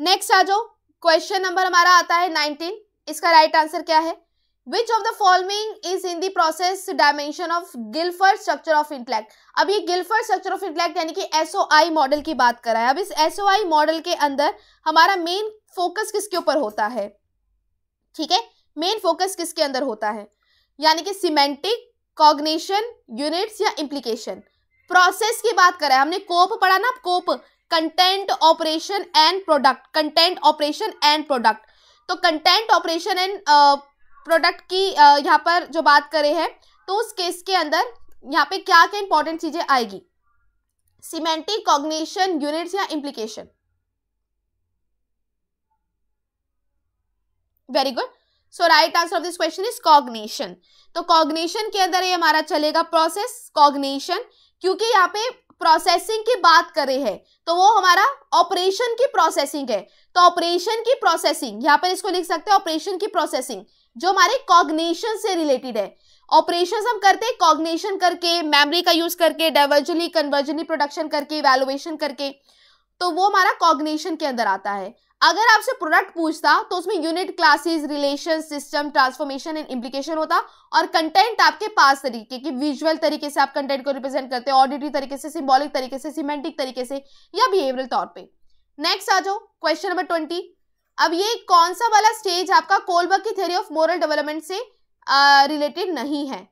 नेक्स्ट आ जाओ क्वेश्चन नंबर हमारा आता है नाइनटीन इसका राइट right आंसर क्या है which of the following is in the process dimension of Guilford structure of intellect अब ये गिल्फर स्ट्रक्चर ऑफ इंटलेक्ट यानी कि आई मॉडल की बात करा है अब इस आई मॉडल के अंदर हमारा मेन फोकस किसके ऊपर होता है ठीक है मेन फोकस किसके अंदर होता है यानी कि सीमेंटिक कॉग्नेशन यूनिट्स या इम्प्लीकेशन प्रोसेस की बात करें हमने कोप पढ़ा ना COP content operation and product content operation and product तो कंटेंट ऑपरेशन एंड प्रोडक्ट की uh, यहाँ पर जो बात करें है तो उस केस के अंदर यहाँ पे क्या क्या इंपॉर्टेंट चीजें आएगी सीमेंटिक कॉग्नेशन यूनिट्स या implication very good so right answer of this question is cognition तो कॉग्नेशन के अंदर ये हमारा चलेगा प्रोसेस कॉग्नेशन क्योंकि यहाँ पे प्रोसेसिंग की बात करे है तो वो हमारा ऑपरेशन की प्रोसेसिंग है तो ऑपरेशन की प्रोसेसिंग यहाँ पर इसको लिख सकते हैं ऑपरेशन की प्रोसेसिंग जो हमारे कॉग्नेशन से रिलेटेड है ऑपरेशन हम करते हैं कॉग्नेशन करके मेमोरी का यूज करके डाइवर्जली कन्वर्जली प्रोडक्शन करके वैल्युएशन करके तो वो हमारा कॉग्नेशन के अंदर आता है अगर आपसे प्रोडक्ट पूछता तो उसमें unit classes relation system transformation and implication होता और कंटेंट आपके पास तरीके की विजुअल तरीके से आप कंटेंट को रिप्रेजेंट करते हो ऑडिटरी तरीके से सिम्बॉलिक तरीके से सिमेंटिक तरीके से या बिहेवियल तौर पे नेक्स्ट आ जाओ क्वेश्चन नंबर ट्वेंटी अब ये कौन सा वाला स्टेज आपका कोलबर्ग की थ्योरी ऑफ मोरल डेवलपमेंट से रिलेटेड uh, नहीं है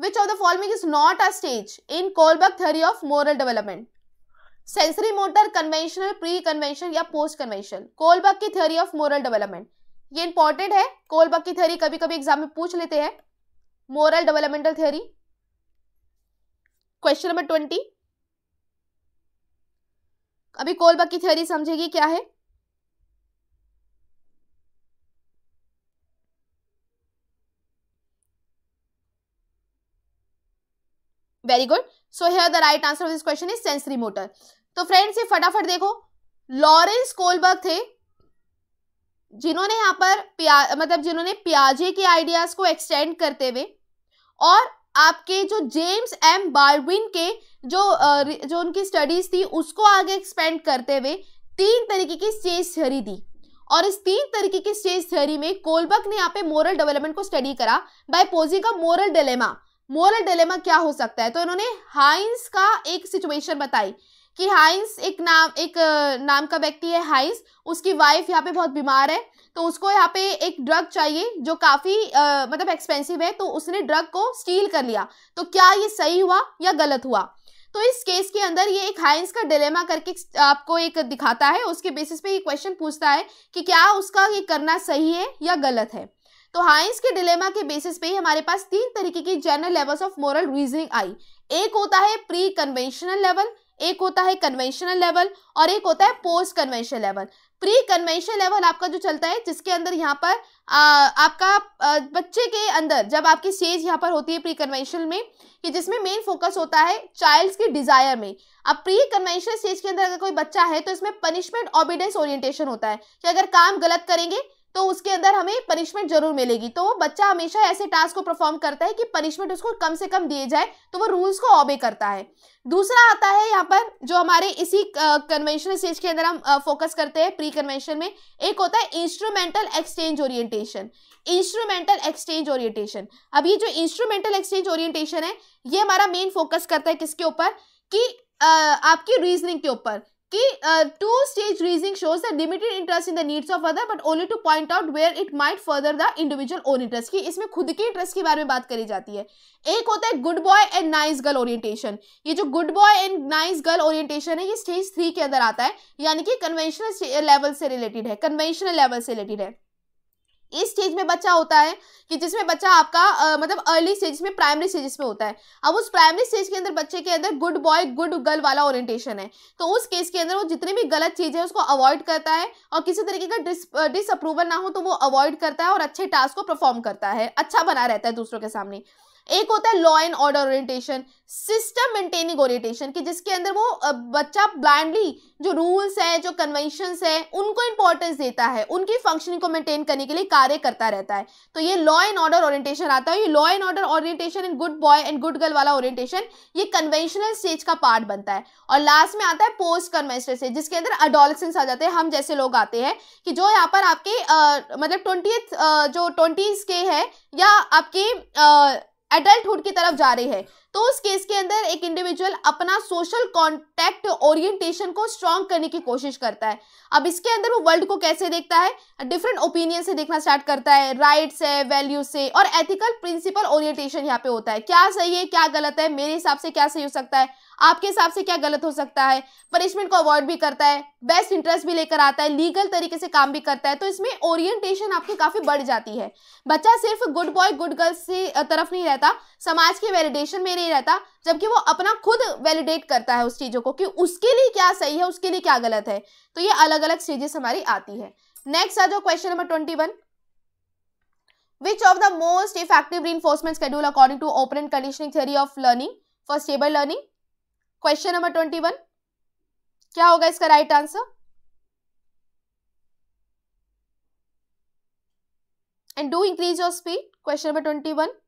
which of the following is not a stage in Kohlberg theory of moral development sensory motor conventional pre convention या पोस्ट कन्वेंशन कोलबर्ग की थ्योरी ऑफ मोरल डेवलपमेंट ये important है Kohlberg की theory कभी कभी exam में पूछ लेते हैं moral developmental theory question number twenty अभी कोलबक की थ्योरी समझेगी क्या है very good so here the right answer of this question is sensory motor तो फ्रेंड्स ये फटाफट देखो लॉरेंस कोलबर्ग थे जिन्होंने यहाँ पर प्या मतलब जिन्होंने प्याजे के आइडियाज को एक्सटेंड करते हुए और आपके जो जेम्स एम बार्विन के जो जो उनकी स्टडीज थी उसको आगे एक्सपेंड करते हुए तीन तरीके की स्टेज थ्योरी दी और इस तीन तरीके की स्टेज थ्योरी में कोलबक ने यहाँ पे मोरल डेवलपमेंट को स्टडी करा बाय पोजिंग का मोरल डिलेमा मोरल डिलेमा क्या हो सकता है तो इन्होंने हाइंस का एक सिचुएशन बताई कि हाइंस एक नाम एक नाम का व्यक्ति है हाइंस उसकी वाइफ यहाँ पे बहुत बीमार है तो उसको यहाँ पे एक ड्रग चाहिए जो काफ़ी आ, मतलब एक्सपेंसिव है तो उसने ड्रग को स्टील कर लिया तो क्या ये सही हुआ या गलत हुआ तो इस केस के अंदर ये एक हाइंस का डिलेमा करके आपको एक दिखाता है उसके बेसिस पे ये क्वेश्चन पूछता है कि क्या उसका ये करना सही है या गलत है तो हाइंस के डिलेमा के बेसिस पे ही हमारे पास तीन तरीके की general levels of moral reasoning आई एक होता है प्री कन्वेंशनल लेवल एक होता है कन्वेंशनल लेवल और एक होता है post conventional level pre conventional level आपका जो चलता है जिसके अंदर यहाँ पर आ, आपका आ, बच्चे के अंदर जब आपकी सेज यहाँ पर होती है प्री कन्वेंशनल में कि जिसमें मेन फोकस होता है चाइल्ड्स की डिजायर में अब प्री कन्वेंशनल स्टेज के अंदर अगर कोई बच्चा है तो इसमें पनिशमेंट ऑबिडेंस ओरिएंटेशन होता है कि अगर काम गलत करेंगे तो उसके अंदर हमें पनिशमेंट जरूर मिलेगी तो वो बच्चा हमेशा ऐसे टास्क को परफॉर्म करता है कि पनिशमेंट उसको कम से कम दिए जाए तो वो रूल्स को ऑबे करता है दूसरा आता है यहाँ पर जो हमारे इसी कन्वेंशनल स्टेज के अंदर हम फोकस करते हैं प्री कन्वेंशन में एक होता है instrumental exchange orientation instrumental exchange orientation अब ये जो इंस्ट्रूमेंटल एक्सचेंज ओरिएंटेशन है ये हमारा मेन फोकस करता है किसके ऊपर कि आपकी रीजनिंग के ऊपर कि two stage reasoning shows the limited interest in the needs of other but only to point out where it might further the individual own interest की इसमें खुद के इंटरेस्ट के बारे में बात करी जाती है एक होता है good boy and nice girl orientation ये जो good boy and nice girl orientation है ये स्टेज थ्री के अंदर आता है यानी कि कन्वेंशनल लेवल से रिलेटेड है कन्वेंशनल लेवल से रिलेटेड है इस स्टेज में बच्चा होता है कि जिसमें बच्चा आपका आ, मतलब अर्ली स्टेज में प्राइमरी स्टेज में होता है अब उस प्राइमरी स्टेज के अंदर बच्चे के अंदर गुड बॉय गुड गर्ल वाला ओरिएंटेशन है तो उस केस के अंदर वो जितनी भी गलत चीज़ है उसको अवॉइड करता है और किसी तरीके का डिस डिसअप्रूवल ना हो तो वो अवॉइड करता है और अच्छे टास्क को परफॉर्म करता है अच्छा बना रहता है दूसरों के सामने एक होता है law and order orientation system maintaining orientation कि जिसके अंदर वो बच्चा ब्लाइंडली जो रूल्स है जो कन्वेंशन है उनको इंपॉर्टेंस देता है उनकी फंक्शनिंग को मेंटेन करने के लिए कार्य करता रहता है तो ये लॉ एंड ऑर्डर ओरिएंटेशन आता है ये law and order orientation in good boy and good girl वाला ओरिएंटेशन ये कन्वेंशनल स्टेज का पार्ट बनता है और लास्ट में आता है पोस्ट कन्वेंशनल स्टेज जिसके अंदर अडोलसेंस आ जाते हैं हम जैसे लोग आते हैं कि जो यहाँ पर आपके आ, मतलब ट्वेंटी जो ट्वेंटीज़ के है या आपके आ, एडल्टहुड की तरफ जा रही है तो उस केस के अंदर एक इंडिविजुअल अपना सोशल कॉन्टैक्ट ओरिएंटेशन को स्ट्रॉन्ग करने की कोशिश करता है अब इसके अंदर वो वर्ल्ड को कैसे देखता है डिफरेंट ओपिनियन से देखना स्टार्ट करता है राइट्स है वैल्यूज से और एथिकल प्रिंसिपल ओरिएंटेशन यहाँ पे होता है क्या सही है क्या गलत है मेरे हिसाब से क्या सही हो सकता है आपके हिसाब से क्या गलत हो सकता है पनिशमेंट को अवॉइड भी करता है बेस्ट इंटरेस्ट भी लेकर आता है लीगल तरीके से काम भी करता है तो इसमें ओरिएंटेशन आपकी काफ़ी बढ़ जाती है बच्चा सिर्फ गुड बॉय गुड गर्ल्स से तरफ नहीं रहता समाज के वैलिडेशन में नहीं रहता जबकि वो अपना खुद वैलिडेट करता है उस चीज़ों को कि उसके लिए क्या सही है उसके लिए क्या गलत है तो ये अलग अलग स्टेजेस हमारी आती है नेक्स्ट आ जाओ question number twenty one which of the most effective reinforcement schedule according to operant conditioning theory of learning for stable learning question number twenty one क्या होगा इसका right answer and do increase your speed question number twenty one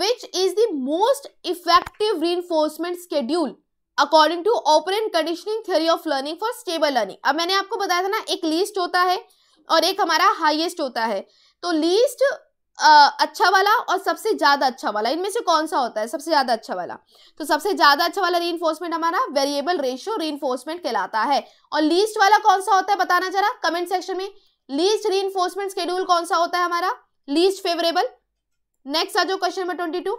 Which is the most effective reinforcement schedule? According to operant conditioning theory of learning for stable learning अब मैंने आपको बताया था ना एक लीस्ट होता है और एक हमारा हाइएस्ट होता है तो लीस्ट अच्छा वाला और सबसे ज़्यादा अच्छा वाला इनमें से कौन सा होता है सबसे ज़्यादा अच्छा वाला तो सबसे ज़्यादा अच्छा वाला री हमारा वेरिएबल रेशियो री कहलाता है और लीस्ट वाला कौन सा होता है बताना जरा कमेंट सेक्शन में लीस्ट री शेड्यूल कौन सा होता है हमारा लीस्ट फेवरेबल नेक्स्ट आ जाओ question number twenty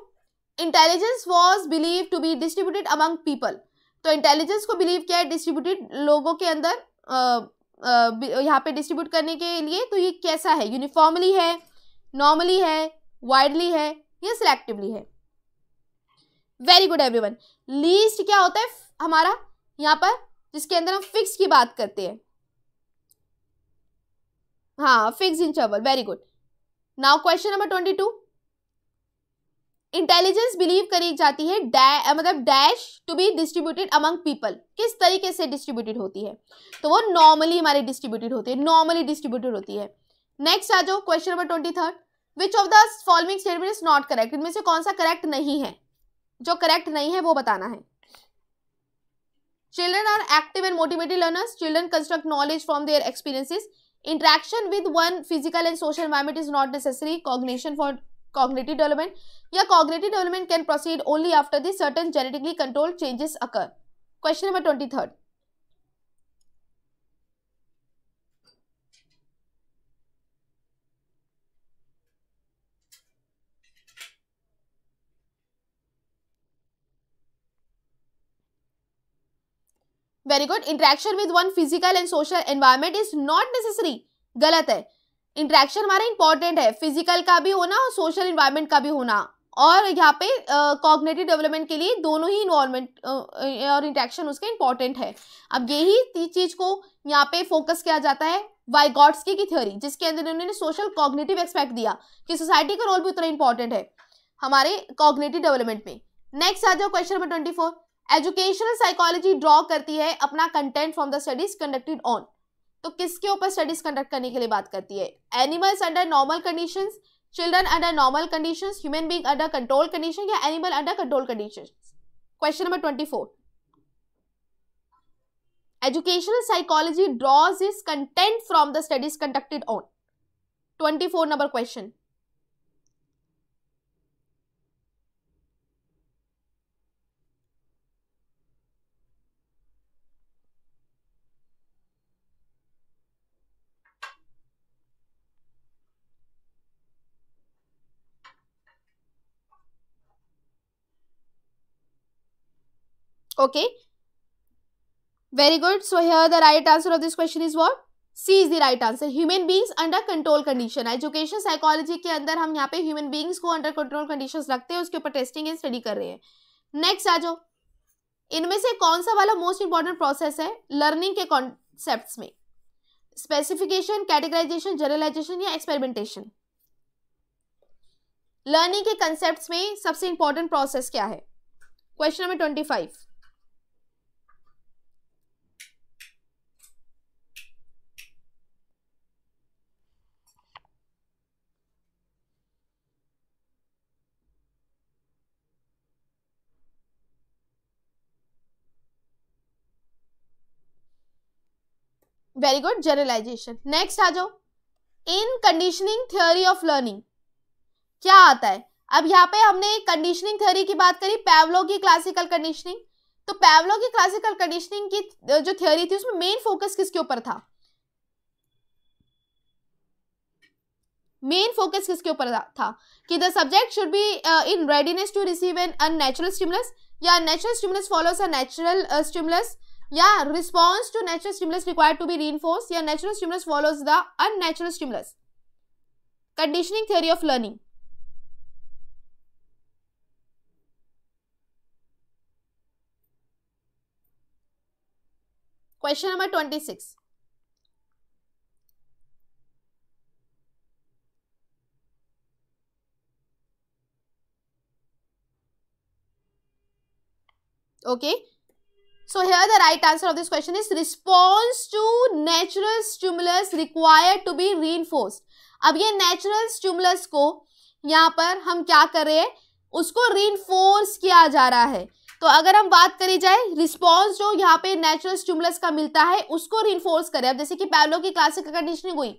intelligence was believe to be distributed among people तो इंटेलिजेंस को बिलीव किया है डिस्ट्रीब्यूटेड लोगों के अंदर यहाँ पे डिस्ट्रीब्यूट करने के लिए तो ये कैसा है यूनिफॉर्मली है नॉर्मली है वाइडली है या सिलेक्टिवली है वेरी गुड एवरीवन लीस्ट क्या होता है हमारा यहाँ पर जिसके अंदर हम फिक्स की बात करते हैं हाँ fix interval very good now question number twenty two intelligence believe करी जाती है डै मतलब dash to be distributed among people किस तरीके से डिस्ट्रीब्यूटेड होती है तो वो नॉर्मली हमारी डिस्ट्रीब्यूटेड होती है नॉर्मली डिस्ट्रीब्यूटेड होती है नेक्स्ट आ जाओ question number twenty third which of the following statement is not correct इनमें से कौन सा करेक्ट नहीं है जो करेक्ट नहीं है वो बताना है children are active and motivated learners children construct knowledge from their experiences interaction with one physical and social environment is not necessary cognition for cognitive development या cognitive development can proceed only after the certain genetically controlled changes occur question number 23rd very good interaction with one physical and social environment is not necessary गलत है interaction हमारा important है physical का भी होना और social environment का भी होना और यहाँ पे कॉग्नेटिव uh, डेवलपमेंट के लिए दोनों ही uh, और इंट्रैक्शन उसके इंपॉर्टेंट है अब यही चीज को यहाँ पे फोकस किया जाता है गॉड्स की थ्योरी जिसके अंदर उन्होंने सोशल कॉग्नेटिव एक्सपेक्ट दिया कि सोसाइटी का रोल भी उतना इंपॉर्टेंट है हमारे कॉग्नेटिव डेवलपमेंट में नेक्स्ट आ जाओ question number twenty four educational psychology draw करती है अपना content from the studies conducted on तो किसके ऊपर स्टडीज कंडक्ट करने के लिए बात करती है animals under normal condition children under normal condition human being under control condition या animal under control condition question number twenty four psychology draws is content from the studies conducted on twenty four number question Okay. Very good. So here the right answer of this question is what? C is the right answer human beings under control condition education psychology के अंदर हम यहाँ पे human beings को under control condition रखते हैं उसके ऊपर टेस्टिंग एंड स्टडी कर रहे हैं नेक्स्ट आ जाओ इनमें से कौन सा वाला मोस्ट इंपॉर्टेंट प्रोसेस है लर्निंग के कॉन्सेप्ट में स्पेसिफिकेशन कैटेगराइजेशन जर्नलाइजेशन या एक्सपेरिमेंटेशन लर्निंग के कंसेप्ट में सबसे इंपॉर्टेंट प्रोसेस क्या है question number twenty five very good generalization next आ जाओ in conditioning theory of learning क्या आता है अब यहाँ पे हमने कंडीशनिंग थ्योरी की बात करी पैवलो की क्लासिकल कंडीशनिंग तो पैवलो की क्लासिकल कंडीशनिंग की जो थ्योरी थी उसमें मेन फोकस किसके ऊपर था मेन फोकस किसके ऊपर था कि the subject should be in readiness to receive an unnatural stimulus या natural stimulus follows a natural stimulus Yeah, response to natural stimulus required to be reinforced. Here, yeah, natural stimulus follows the unnatural stimulus. Conditioning theory of learning. Question number 26. Okay, So here the right answer of this question is response to natural stimulus required to be reinforced. अब ये natural stimulus को यहाँ पर हम क्या कर रहे हैं उसको reinforce किया जा रहा है तो अगर हम बात करी जाए रिस्पॉन्स जो यहाँ पे नेचुरल स्टिमुलस का मिलता है उसको रिइन्फोर्स करें अब जैसे कि पैवलो की क्लासिकल कंडीशनिंग हुई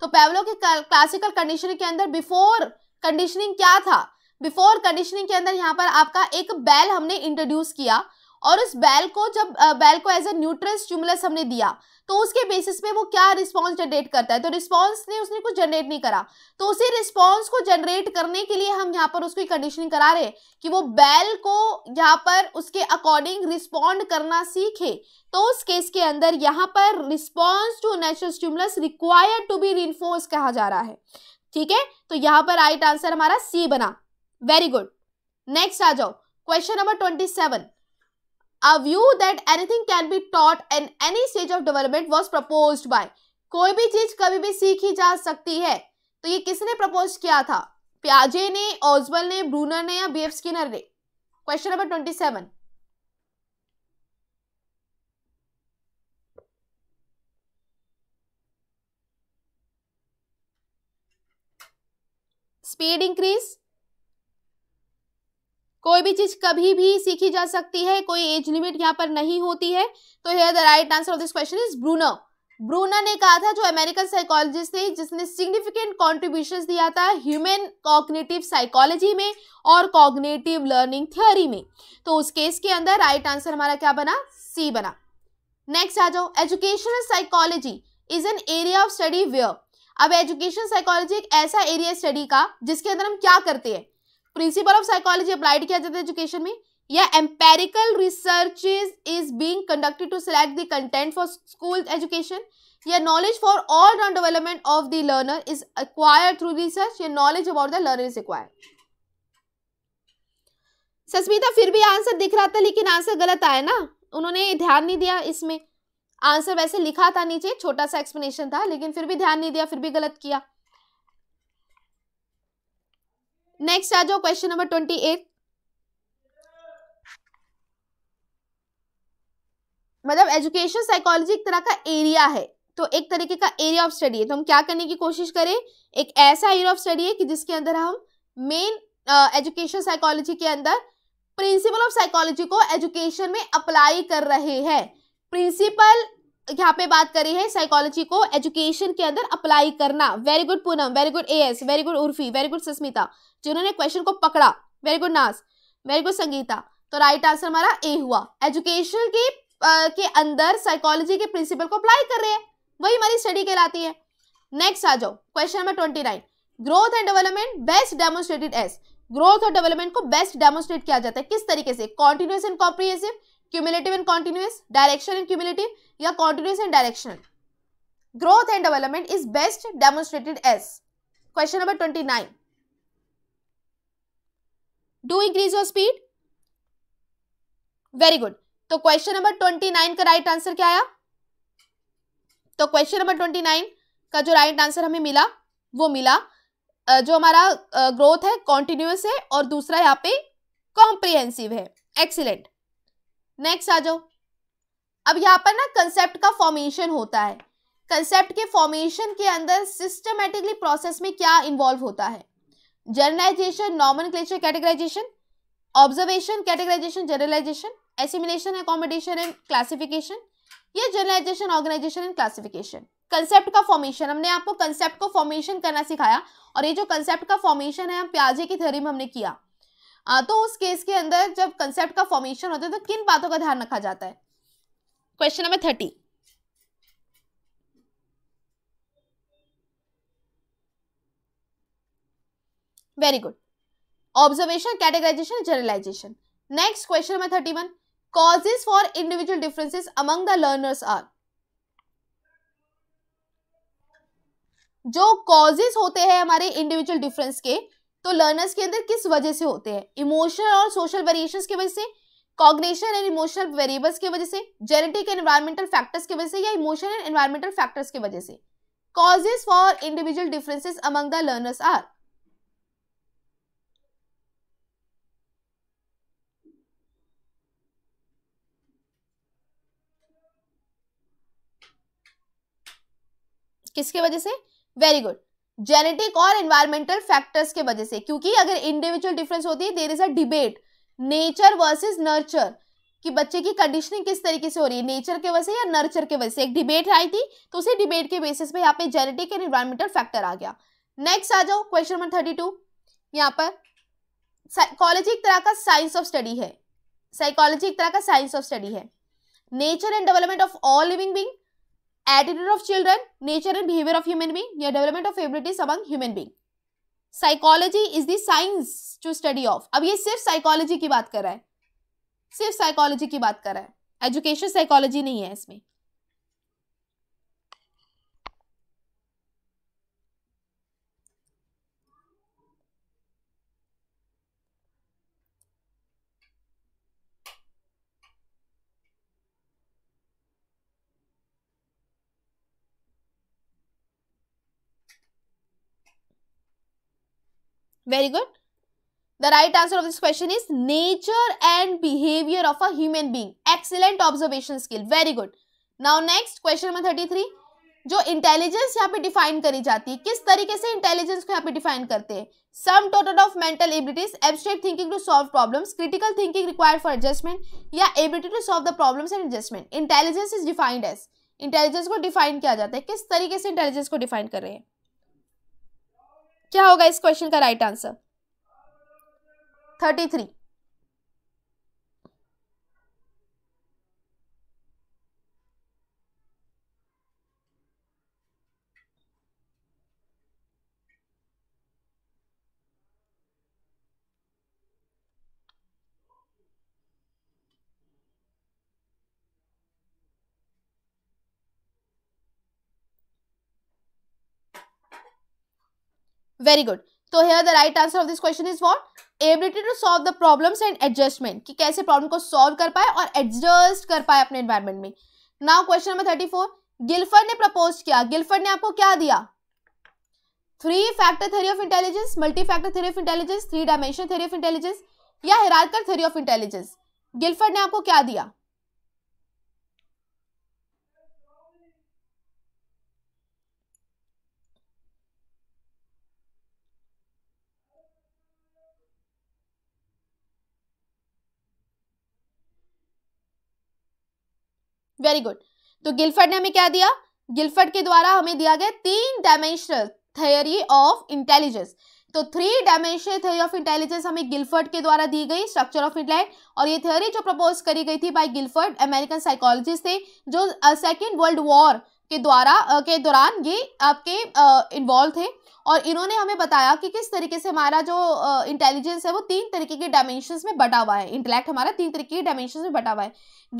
तो पैवलो की क्लासिकल कंडीशनिंग के अंदर बिफोर कंडीशनिंग क्या था बिफोर कंडीशनिंग के अंदर यहाँ पर आपका एक बैल हमने इंट्रोड्यूस किया और उस बैल को जब बैल को एज ए न्यूट्रल स्टूमुलस हमने दिया तो उसके बेसिस पे वो क्या रिस्पॉन्स जनरेट करता है तो रिस्पॉन्स ने उसने कुछ जनरेट नहीं करा तो उसी रिस्पॉन्स को जनरेट करने के लिए हम यहाँ पर उसकी कंडीशनिंग करा रहे कि वो बैल को यहाँ पर उसके अकॉर्डिंग रिस्पॉन्ड करना सीखे तो उस केस के अंदर यहाँ पर response to natural stimulus require to be reinforce कहा जा रहा है ठीक है तो यहाँ पर राइट आंसर हमारा सी बना वेरी गुड नेक्स्ट आ जाओ question number twenty seven A view that anything can be taught in any stage of development was proposed by. कोई भी चीज कभी भी सीखी जा सकती है तो ये किसने प्रपोज किया था प्याजे ने ओजबल ने ब्रूनर ने या बी एफ स्किनर ने question number twenty seven speed increase कोई भी चीज़ कभी भी सीखी जा सकती है कोई एज लिमिट यहाँ पर नहीं होती है तो here the right answer of this question is Bruno Bruner ने कहा था जो अमेरिकन साइकोलॉजिस्ट थे जिसने सिग्निफिकेंट कॉन्ट्रीब्यूशन दिया था ह्यूमन कॉग्नेटिव साइकोलॉजी में और कॉग्नेटिव लर्निंग थ्योरी में तो उस केस के अंदर राइट आंसर हमारा क्या बना सी बना नेक्स्ट आ जाओ educational psychology is an area of study व्य अब एजुकेशन साइकोलॉजी एक ऐसा एरिया स्टडी का जिसके अंदर हम क्या करते हैं प्रिंसिपल ऑफ साइकोलॉजी अप्लाइड किया जाता है एजुकेशन में या empirical research is being conducted to select the content for school education या knowledge for all round development of the learner is acquire through research या knowledge about the learner is acquire Sasmita फिर भी answer दिख रहा था लेकिन answer गलत आया ना उन्होंने ध्यान नहीं दिया इसमें आंसर वैसे लिखा था नीचे छोटा सा एक्सप्लेनेशन था लेकिन फिर भी ध्यान नहीं दिया फिर भी गलत किया नेक्स्ट आ जाओ क्वेश्चन नंबर ट्वेंटी एट मतलब एजुकेशन साइकोलॉजी एक तरह का एरिया है तो एक तरीके का एरिया ऑफ स्टडी है तो हम क्या करने की कोशिश करें एक ऐसा एरिया ऑफ स्टडी है कि जिसके अंदर हम मेन एजुकेशन साइकोलॉजी के अंदर प्रिंसिपल ऑफ साइकोलॉजी को एजुकेशन में अप्लाई कर रहे हैं प्रिंसिपल यहाँ पे बात करी है साइकोलॉजी को एजुकेशन के अंदर अप्लाई करना very good Poonam very good A S very good Urfi very good Sasmita जिन्होंने क्वेश्चन को पकड़ा वेरी गुड नास वेरी गुड संगीता तो राइट आंसर हमारा ए हुआ एजुकेशनल की आ, के अंदर साइकोलॉजी के प्रिंसिपल को अप्लाई कर रहे हैं वही हमारी स्टडी कहलाती है नेक्स्ट आ जाओ question number twenty nine growth and development best demonstrated as growth और डेवलपमेंट को बेस्ट डेमोस्ट्रेट किया जाता है किस तरीके से continuous and comprehensive cumulative and continuous direction and cumulative या continuous and directional growth and development is best demonstrated as question number twenty nine do increase your speed very good तो question number twenty nine का right answer क्या आया तो question number twenty nine का जो right answer हमें मिला वो मिला जो हमारा ग्रोथ है कॉन्टिन्यूस है और दूसरा यहाँ पे कॉम्प्रिहेंसिव है एक्सीलेंट नेक्स्ट आ जाओ अब यहाँ पर ना कंसेप्ट का फॉर्मेशन होता है कंसेप्ट के फॉर्मेशन के अंदर सिस्टमेटिकली प्रोसेस में क्या इन्वॉल्व होता है generalization nomenclature categorization observation categorization generalization assimilation accommodation and classification या generalization organization and classification concept का फॉर्मेशन हमने आपको कंसेप्ट को फॉर्मेशन करना सिखाया और ये जो कंसेप्ट का फॉर्मेशन है हम प्याजे की थ्योरी में हमने किया आ, तो उस केस के अंदर जब कंसेप्ट का फॉर्मेशन होता है तो किन बातों का ध्यान रखा जाता है question number thirty very good observation categorization generalization next question number thirty one causes for individual differences among the learners are जो कॉजेज होते हैं हमारे इंडिविजुअल डिफरेंस के तो लर्नर्स के अंदर किस वजह से होते हैं इमोशनल और सोशल वेरिएशन की वजह से कॉग्नेशन एंड इमोशनल वेरिएबल्स की वजह से जेनेटिक एंड एनवायरमेंटल फैक्टर्स की वजह से या इमोशनल एंड एनवायरमेंटल फैक्टर्स की वजह से causes for individual differences among the learners are किसके वजह से वेरी गुड जेनेटिक और एनवायरमेंटल फैक्टर्स के वजह से क्योंकि अगर इंडिविजुअल डिफरेंस होती है there is a debate nature versus nurture कि बच्चे की कंडीशनिंग किस तरीके से हो रही है नेचर के वजह से या नर्चर के वजह से एक डिबेट आई थी तो उसी डिबेट के बेसिस पे यहाँ पे जेनेटिक एंड एनवायरमेंटल फैक्टर आ गया नेक्स्ट आ जाओ क्वेश्चन नंबर थर्टी टू यहाँ पर साइकोलॉजी एक तरह का साइंस ऑफ स्टडी है साइकोलॉजी एक तरह का साइंस ऑफ स्टडी है nature and development of all living being attitude of children, nature and behavior of human being, their development of abilities among human being. Psychology is the science to study of अब ये सिर्फ psychology की बात कर रहा है सिर्फ psychology की बात कर रहा है एजुकेशन साइकोलॉजी नहीं है इसमें good the right answer of this question is nature and behaviour of a human being excellent observation skill very good now next question number thirty three जो इंटेलिजेंस यहाँ पे डिफाइन करी जाती है किस तरीके से इंटेलिजेंस को यहाँ पे डिफाइन करते हैं sum total of mental abilities abstract thinking to solve problems critical thinking required for adjustment या ability to solve the problems and adjustment intelligence is defined as intelligence को डिफाइन किया जाता है किस तरीके से इंटेलिजेंस को डिफाइन कर रहे हैं क्या होगा इस क्वेश्चन का right answer thirty three very good तो here the right answer of this question is what ability to solve the problems and adjustment कि कैसे प्रॉब्लम को सॉल्व कर पाए और एडजस्ट कर पाए अपने एनवायरमेंट में now question number thirty four Guilford ने प्रपोज किया गिल्फर ने आपको क्या दिया three factor theory of intelligence multi factor theory of intelligence three dimension theory of intelligence या hierarchical theory of intelligence Guilford ने आपको क्या दिया वेरी गुड तो गिलफर्ड ने हमें क्या दिया गिलफर्ड के द्वारा हमें दिया गया तीन डायमेंशनल थ्योरी ऑफ इंटेलिजेंस तो three dimensional theory of intelligence हमें गिलफर्ड के द्वारा दी गई स्ट्रक्चर ऑफ इंटेलाइट और ये थ्योरी जो प्रपोज करी गई थी बाय गिलफर्ड अमेरिकन साइकोलॉजिस्ट थे जो सेकेंड वर्ल्ड वॉर के द्वारा uh, के दौरान ये आपके इन्वॉल्व uh, थे और इन्होंने हमें बताया कि किस तरीके से हमारा जो इंटेलिजेंस uh, है वो तीन तरीके के डायमेंशन में बटा हुआ है इंटेलेक्ट हमारा तीन तरीके के डायमेंशन में बटा हुआ है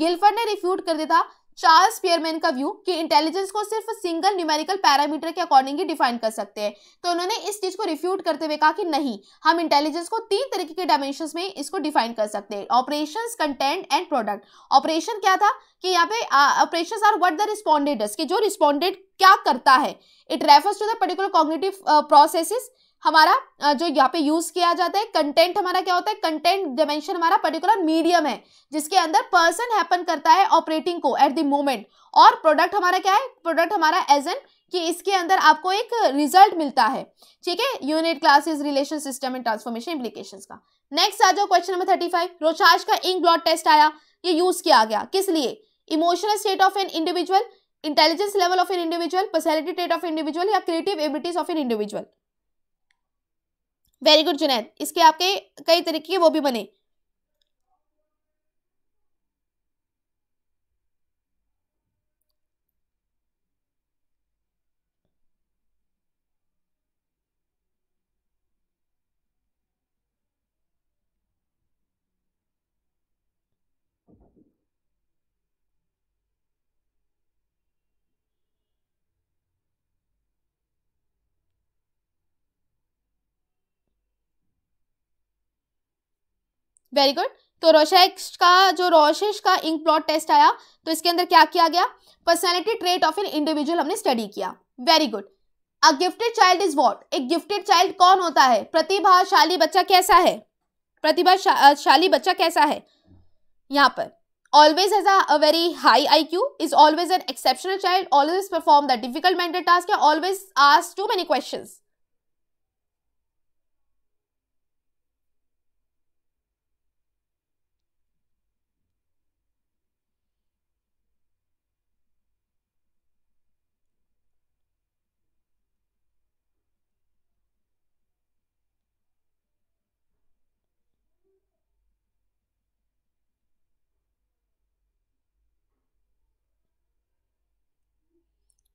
गिल्फर ने रिफ्यूट कर दिया था चार्ल्स पियरमैन का व्यू कि इंटेलिजेंस को सिर्फ सिंगल न्यूमेरिकल पैरामीटर के अकॉर्डिंग ही डिफाइन कर सकते हैं तो उन्होंने इस चीज़ को रिफ्यूट करते हुए कहा कि नहीं हम इंटेलिजेंस को तीन तरीके के डायमेंशन में इसको डिफाइन कर सकते हैं operation content and product operation क्या था कि यहाँ पे operation are what the responded कि जो रिस्पॉन्डेड क्या करता है it refers to the particular cognitive processes हमारा जो यहाँ पे यूज किया जाता है कंटेंट हमारा क्या होता है कंटेंट डायमेंशन हमारा पर्टिकुलर मीडियम है जिसके अंदर पर्सन हैपन करता है ऑपरेटिंग को एट द मोमेंट और प्रोडक्ट हमारा क्या है प्रोडक्ट हमारा एज एन कि इसके अंदर आपको एक रिजल्ट मिलता है ठीक है unit classes relation system and transformation implication का नेक्स्ट आ जाओ question number thirty five Rorschach का इंक ब्लॉट टेस्ट आया ये यूज किया गया किस लिए emotional state of an individual intelligence level of an individual personality state of individual या creative abilities of an individual very good Junaid इसके आपके कई तरीके वो भी बने वेरी गुड तो रोशेक्स का जो रोशेश का इंक प्लॉट टेस्ट आया तो इसके अंदर क्या किया गया personality trait of an individual हमने स्टडी किया very good a gifted child is what एक गिफ्टेड चाइल्ड कौन होता है प्रतिभाशाली बच्चा कैसा है प्रतिभाशाली बच्चा कैसा है यहाँ पर always as a very high I Q is always an exceptional child always perform the difficult mental task always ask too many question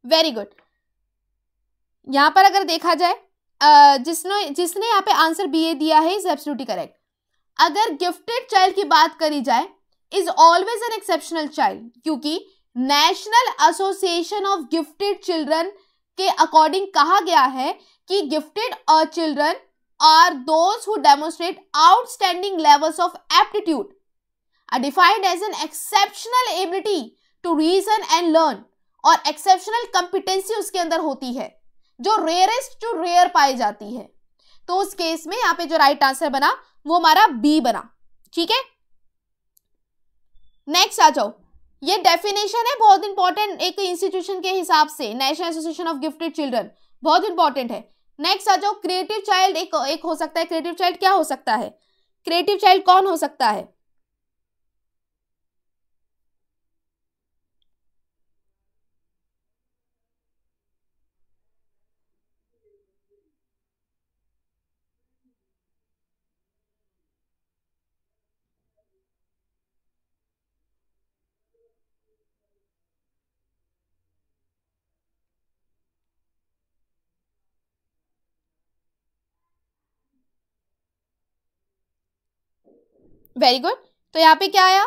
very good यहाँ पर अगर देखा जाए जिसने जिसने यहाँ पे आंसर बी ए दिया है इज एब्सोल्युटली करेक्ट अगर गिफ्टेड चाइल्ड की बात करी जाए is always an exceptional child क्योंकि National association of gifted Children के अकॉर्डिंग कहा गया है कि gifted children are those who demonstrate outstanding levels of aptitude defined as an exceptional ability to reason and learn और एक्सेप्शनल कॉम्पिटेंसी उसके अंदर होती है जो रेयरेस्ट टू रेयर पाई जाती है तो उस केस में यहां पे जो राइट आंसर बना वो हमारा बी बना ठीक है नेक्स्ट आ जाओ ये डेफिनेशन है बहुत इंपॉर्टेंट एक इंस्टीट्यूशन के हिसाब से national association of gifted children बहुत इंपॉर्टेंट है नेक्स्ट आ जाओ क्रिएटिव चाइल्ड एक एक हो सकता है क्रिएटिव चाइल्ड क्या हो सकता है क्रिएटिव चाइल्ड कौन हो सकता है वेरी गुड तो यहाँ पे क्या आया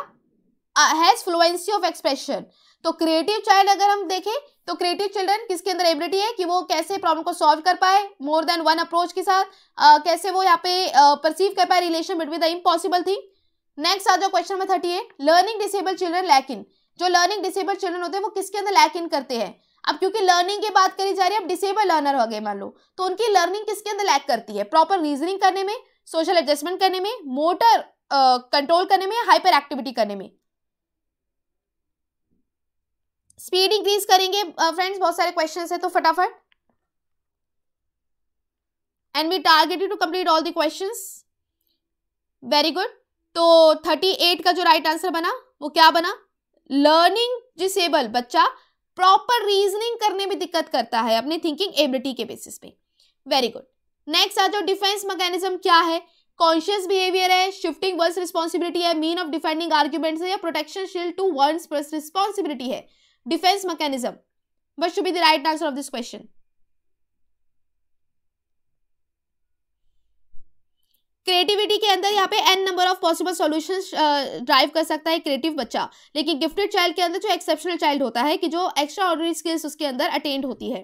हैज फ्लुएंसी ऑफ एक्सप्रेशन तो क्रिएटिव चाइल्ड अगर हम देखें तो क्रिएटिव चिल्ड्रन किसके अंदर एबिलिटी है कि वो कैसे प्रॉब्लम को सॉल्व कर पाए मोर देन वन अप्रोच के साथ आ, uh, कैसे वो यहाँ पे परसीव uh, कर पाए रिलेशन बिटवीन द इम्पॉसिबल थी नेक्स्ट आ जाओ क्वेश्चन नंबर थर्टी है learning disable children lack in जो लर्निंग डिसेबल चिल्ड्रन होते हैं वो किसके अंदर लैक इन करते हैं अब क्योंकि लर्निंग की बात करी जा रही है अब डिसेबल लर्नर हो गए मान लो तो उनकी लर्निंग किसके अंदर लैक करती है प्रॉपर रीजनिंग करने में सोशल एडजस्टमेंट करने में मोटर कंट्रोल करने में हाइपर एक्टिविटी करने में स्पीड इंक्रीज करेंगे फ्रेंड्स बहुत सारे क्वेश्चंस है तो फटाफट and we targeted to complete all the questions very good तो 38 का जो राइट right आंसर बना वो क्या बना लर्निंग डिसेबल बच्चा प्रॉपर रीजनिंग करने में दिक्कत करता है अपनी थिंकिंग एबिलिटी के बेसिस पे वेरी गुड नेक्स्ट आ जाओ डिफेंस मैकेनिज्म क्या है कॉन्शियस बिहेवियर है शिफ्टिंग वर्स रिस्पॉन्सिबिलिटी है मीन ऑफ डिफेंडिंग आर्ग्यूमेंट है या protection shield to one's plus responsibility है defence mechanism what should be the right answer of this question creativity के अंदर यहाँ पे an number of possible solutions drive कर सकता है क्रिएटिव बच्चा लेकिन गिफ्टेड चाइल्ड के अंदर जो एक्सेप्शनल चाइल्ड होता है कि जो एक्स्ट्रा ऑर्डनरी स्किल्स उसके अंदर अटेंड होती है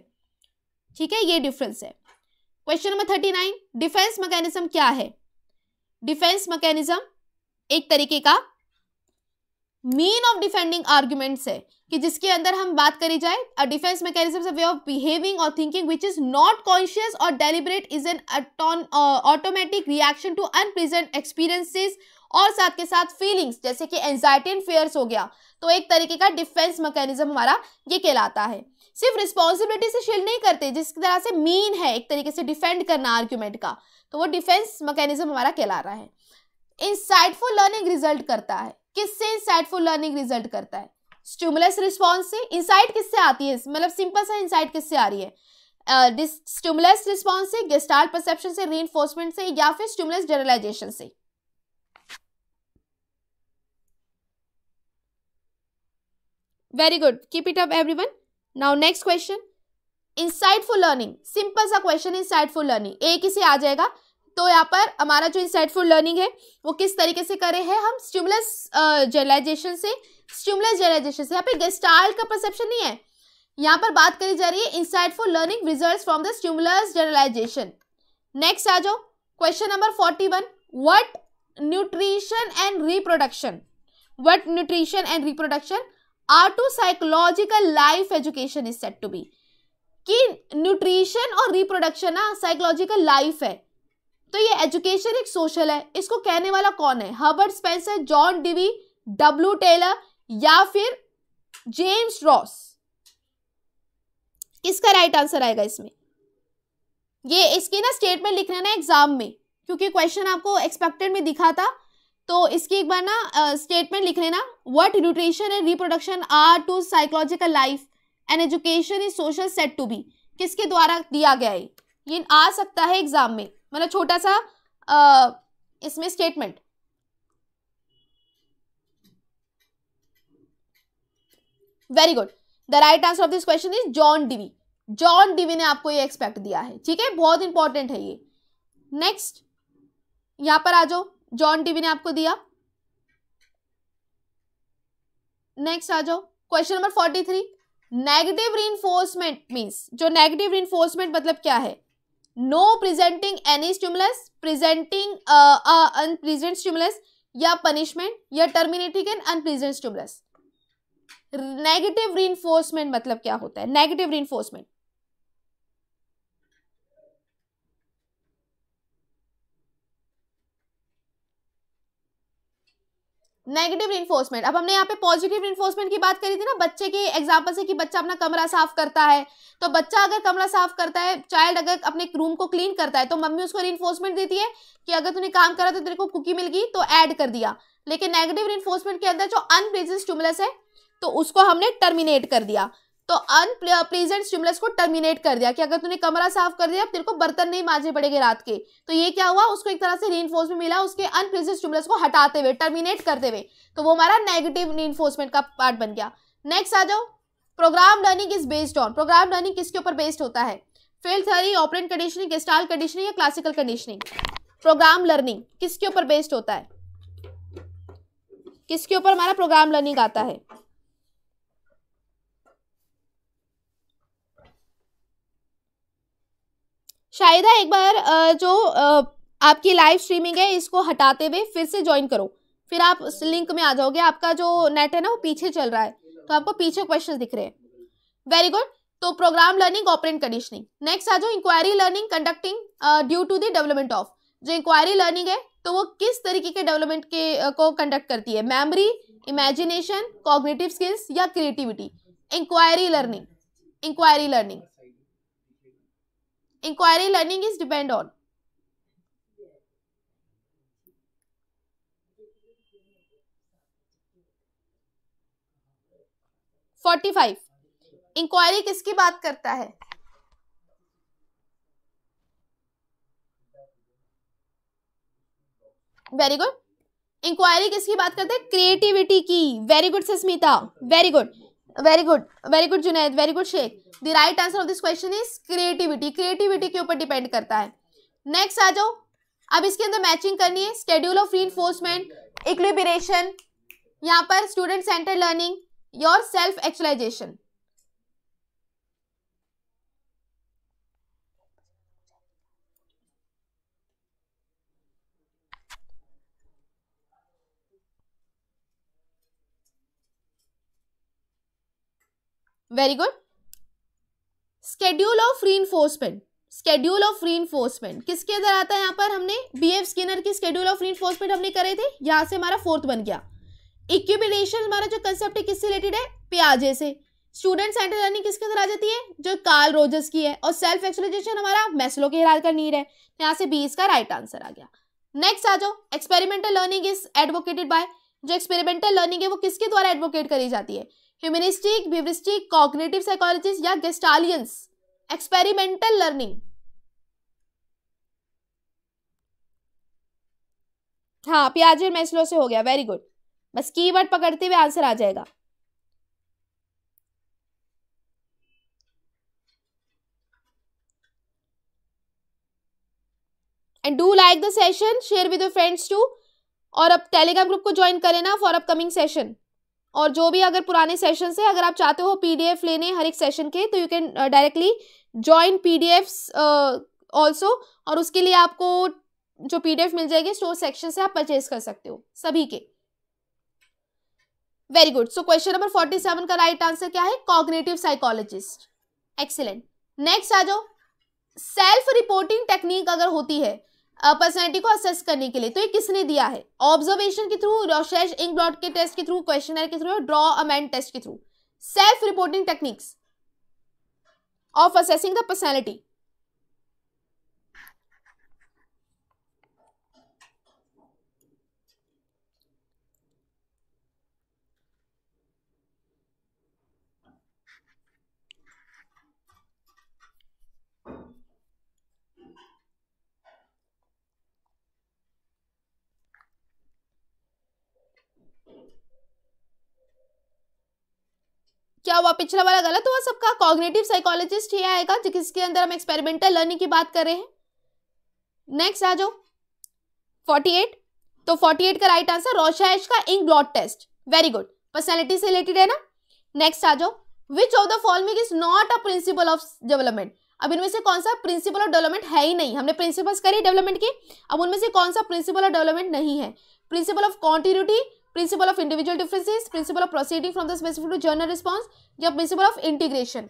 ठीक है ये डिफरेंस है question number thirty nine defence mechanism क्या है डिफेंस मैकेनिज्म एक तरीके का मीन ऑफ डिफेंडिंग आर्ग्यूमेंट्स है कि जिसके अंदर हम बात करी जाए a defence mechanism way of behaving और thinking which is not conscious और deliberate is an automatic reaction to unpleasant experiences और साथ के साथ फीलिंग्स जैसे कि एंजाइटी एंड फेयर्स हो गया तो एक तरीके का डिफेंस मैकेनिज्म हमारा ये कहलाता है सिर्फ रिस्पॉन्सिबिलिटी से शील नहीं करते जिस तरह से मीन है एक तरीके से डिफेंड करना आर्ग्यूमेंट का तो वो डिफेंस मैकेनिज्म हमारा कहला रहा है इंसाइटफुल लर्निंग रिजल्ट करता है किससे इंसाइटफुल लर्निंग रिजल्ट करता है स्टूमुलस रिस्पॉन्स से इंसाइट किससे आती है मतलब सिंपल सा इंसाइट किससे आ रही है स्टूमुलस uh, रिस्पॉन्स से गेस्टार्ट परसेप्शन से री से या फिर स्टूमुलस जनरलाइजेशन से very good keep it up everyone now next question insight for learning simple सा क्वेश्चन इंसाइट फॉर लर्निंग एक ही से आ जाएगा तो यहाँ पर हमारा जो इंसाइट फॉर लर्निंग है वो किस तरीके से करे है हम स्टिमुलस जर्लाइजेशन से स्टिमुलस जर्नलाइजेशन से यहाँ पे गेस्टाइल का परसेप्शन नहीं है यहाँ पर बात करी जा रही है insight for learning result from the stimulus generalization next आ जाओ question number forty one what nutrition and reproduction what nutrition and reproduction are to psychological life education is set to be कि न्यूट्रिशन और रिप्रोडक्शन ना psychological life है तो ये education एक social है इसको कहने वाला कौन है Herbert Spencer John Dewey W Taylor या फिर जेम्स रॉस किसका राइट आंसर आएगा इसमें ये इसके ना स्टेटमेंट लिखना ना एग्जाम में क्योंकि क्वेश्चन आपको एक्सपेक्टेड में दिखा था तो इसकी एक बार ना स्टेटमेंट लिख लेना what nutrition and reproduction are to psychological life and education is social set to be किसके द्वारा दिया गया है ये आ सकता है एग्जाम में मतलब छोटा सा आ, इसमें statement very good the right answer of this question is John Dewey John Dewey ने आपको ये एक्सपेक्ट दिया है ठीक है बहुत इंपॉर्टेंट है ये नेक्स्ट यहां पर आ जाओ जॉन टीवी ने आपको दिया नेक्स्ट आ जाओ question number forty three negative reinforcement means जो नेगेटिव रीइंफोर्समेंट मतलब क्या है no presenting any stimulus presenting unpleasant stimulus या पनिशमेंट या terminating an unpleasant stimulus negative reinforcement मतलब क्या होता है नेगेटिव रीइंफोर्समेंट नेगेटिव रिन्फोर्समेंट अब हमने यहाँ पे पॉजिटिव रिन्फोर्समेंट की बात करी थी ना बच्चे के एग्जाम्पल से कि बच्चा अपना कमरा साफ करता है तो बच्चा अगर कमरा साफ करता है चाइल्ड अगर अपने रूम को क्लीन करता है तो मम्मी उसको रिन्फोर्समेंट देती है कि अगर तूने काम करा तो तेरे को कुकी मिल गई तो ऐड कर दिया लेकिन नेगेटिव रिन्फोर्समेंट के अंदर जो अनप्लेजेंट स्टूमुलस है तो उसको हमने टर्मिनेट कर दिया तो अनप्लीजेंट स्टिमुलस को टर्मिनेट कर दिया कि अगर तूने कमरा साफ कर दिया अब तेरे को बर्तन नहीं मांझे पड़ेंगे रात के तो ये क्या हुआ उसको एक तरह से री में मिला उसके अनप्लीजेंट स्टिमुलस को हटाते हुए टर्मिनेट करते हुए तो वो हमारा नेगेटिव री का पार्ट बन गया नेक्स्ट आ जाओ programme learning is based on programme learning किसके ऊपर बेस्ड होता है field theory operant conditioning style conditioning या क्लासिकल कंडीशनिंग प्रोग्राम लर्निंग किसके ऊपर बेस्ड होता है किसके ऊपर हमारा प्रोग्राम लर्निंग आता है शायद एक बार जो आपकी लाइव स्ट्रीमिंग है इसको हटाते हुए फिर से ज्वाइन करो फिर आप लिंक में आ जाओगे आपका जो नेट है ना वो पीछे चल रहा है तो आपको पीछे क्वेश्चन दिख रहे हैं वेरी गुड तो programme learning operant conditioning next आ जाओ inquiry learning conducting due to the development of जो इंक्वायरी लर्निंग है तो वो किस तरीके के डेवलपमेंट के को कंडक्ट करती है मेमोरी इमेजिनेशन कॉग्निटिव स्किल्स या creativity inquiry learning inquiry learning inquiry learning is depend on forty five inquiry किसकी बात करता है वेरी गुड इंक्वायरी किसकी बात करते हैं क्रिएटिविटी की very good Susmita very good very good very good Junaid very good Shaikh the right answer of this question is creativity creativity के ऊपर डिपेंड करता है नेक्स्ट आ जाओ अब इसके अंदर मैचिंग करनी है schedule of reinforcement equilibration यहाँ पर student centre learning your self actualization very good schedule of reinforcement schedule of reinforcement किसके अंदर आता है यहाँ पर हमने बी एफ स्किनर की स्केड्यूल ऑफ री इन्फोर्समेंट हमने करे थे यहाँ से हमारा फोर्थ बन गया इक्विबिलेशन हमारा जो कंसेप्ट है किससे रिलेटेड है प्याजे से स्टूडेंट सेंटर लर्निंग किसके अंदर आ जाती है जो कार्ल रोजर्स की है और सेल्फ एक्सप्लेनेशन हमारा मैसलो के हिराल का नीड है तो यहाँ से बी इसका राइट आंसर आ गया नेक्स्ट आ जाओ experimental learning is advocated by जो एक्सपेरिमेंटल लर्निंग है वो किसके द्वारा एडवोकेट करी जाती है ह्यूमनिस्टिक बिवरिस्टिक कॉग्नेटिव साइकोलॉजिस्ट या गेस्टालियंस एक्सपेरिमेंटल लर्निंग हाँ पियाजे मैस्लो से हो गया वेरी गुड बस कीवर्ड पकड़ते हुए आंसर आ जाएगा and do like the session share with friends too और अब टेलीग्राम ग्रुप को ज्वाइन करें ना फॉर अपकमिंग सेशन और जो भी अगर पुराने सेशन से अगर आप चाहते हो पीडीएफ लेने हर एक सेशन के तो you can directly join PDF also और उसके लिए आपको जो पीडीएफ मिल जाएगी स्टोर सेक्शन से आप परचेज कर सकते हो सभी के very good so question number forty seven का राइट आंसर क्या है कॉग्नेटिव साइकोलॉजिस्ट एक्सीलेंट नेक्स्ट आ जाओ सेल्फ रिपोर्टिंग टेक्निक अगर होती है पर्सनैलिटी को असेस करने के लिए तो ये किसने दिया है ऑब्जर्वेशन के थ्रू रोशेज इंक ब्लॉट के टेस्ट के थ्रू क्वेश्चन के थ्रू ड्रॉ अमेंड टेस्ट के through self reporting techniques of assessing the personality क्या हुआ पिछला वाला गलत हुआ सबका कॉग्नेटिव साइकोलॉजिस्ट ही आएगा जिसके अंदर हम एक्सपेरिमेंटल लर्निंग की बात कर रहे हैं नेक्स्ट आ जाओ 48 तो 48 का राइट आंसर रोशाइश का ink blot test very good personality से रिलेटेड है ना नेक्स्ट आ जाओ which of the following is not a principle of development अब इनमें से कौन सा प्रिंसिपल ऑफ डेवलपमेंट है ही नहीं हमने प्रिंसिपल्स करी डेवलपमेंट के अब उनमें से कौन सा प्रिंसिपल ऑफ डेवलपमेंट नहीं है principle of continuity principle of individual differences principle of proceeding from the specific to general response या principle of integration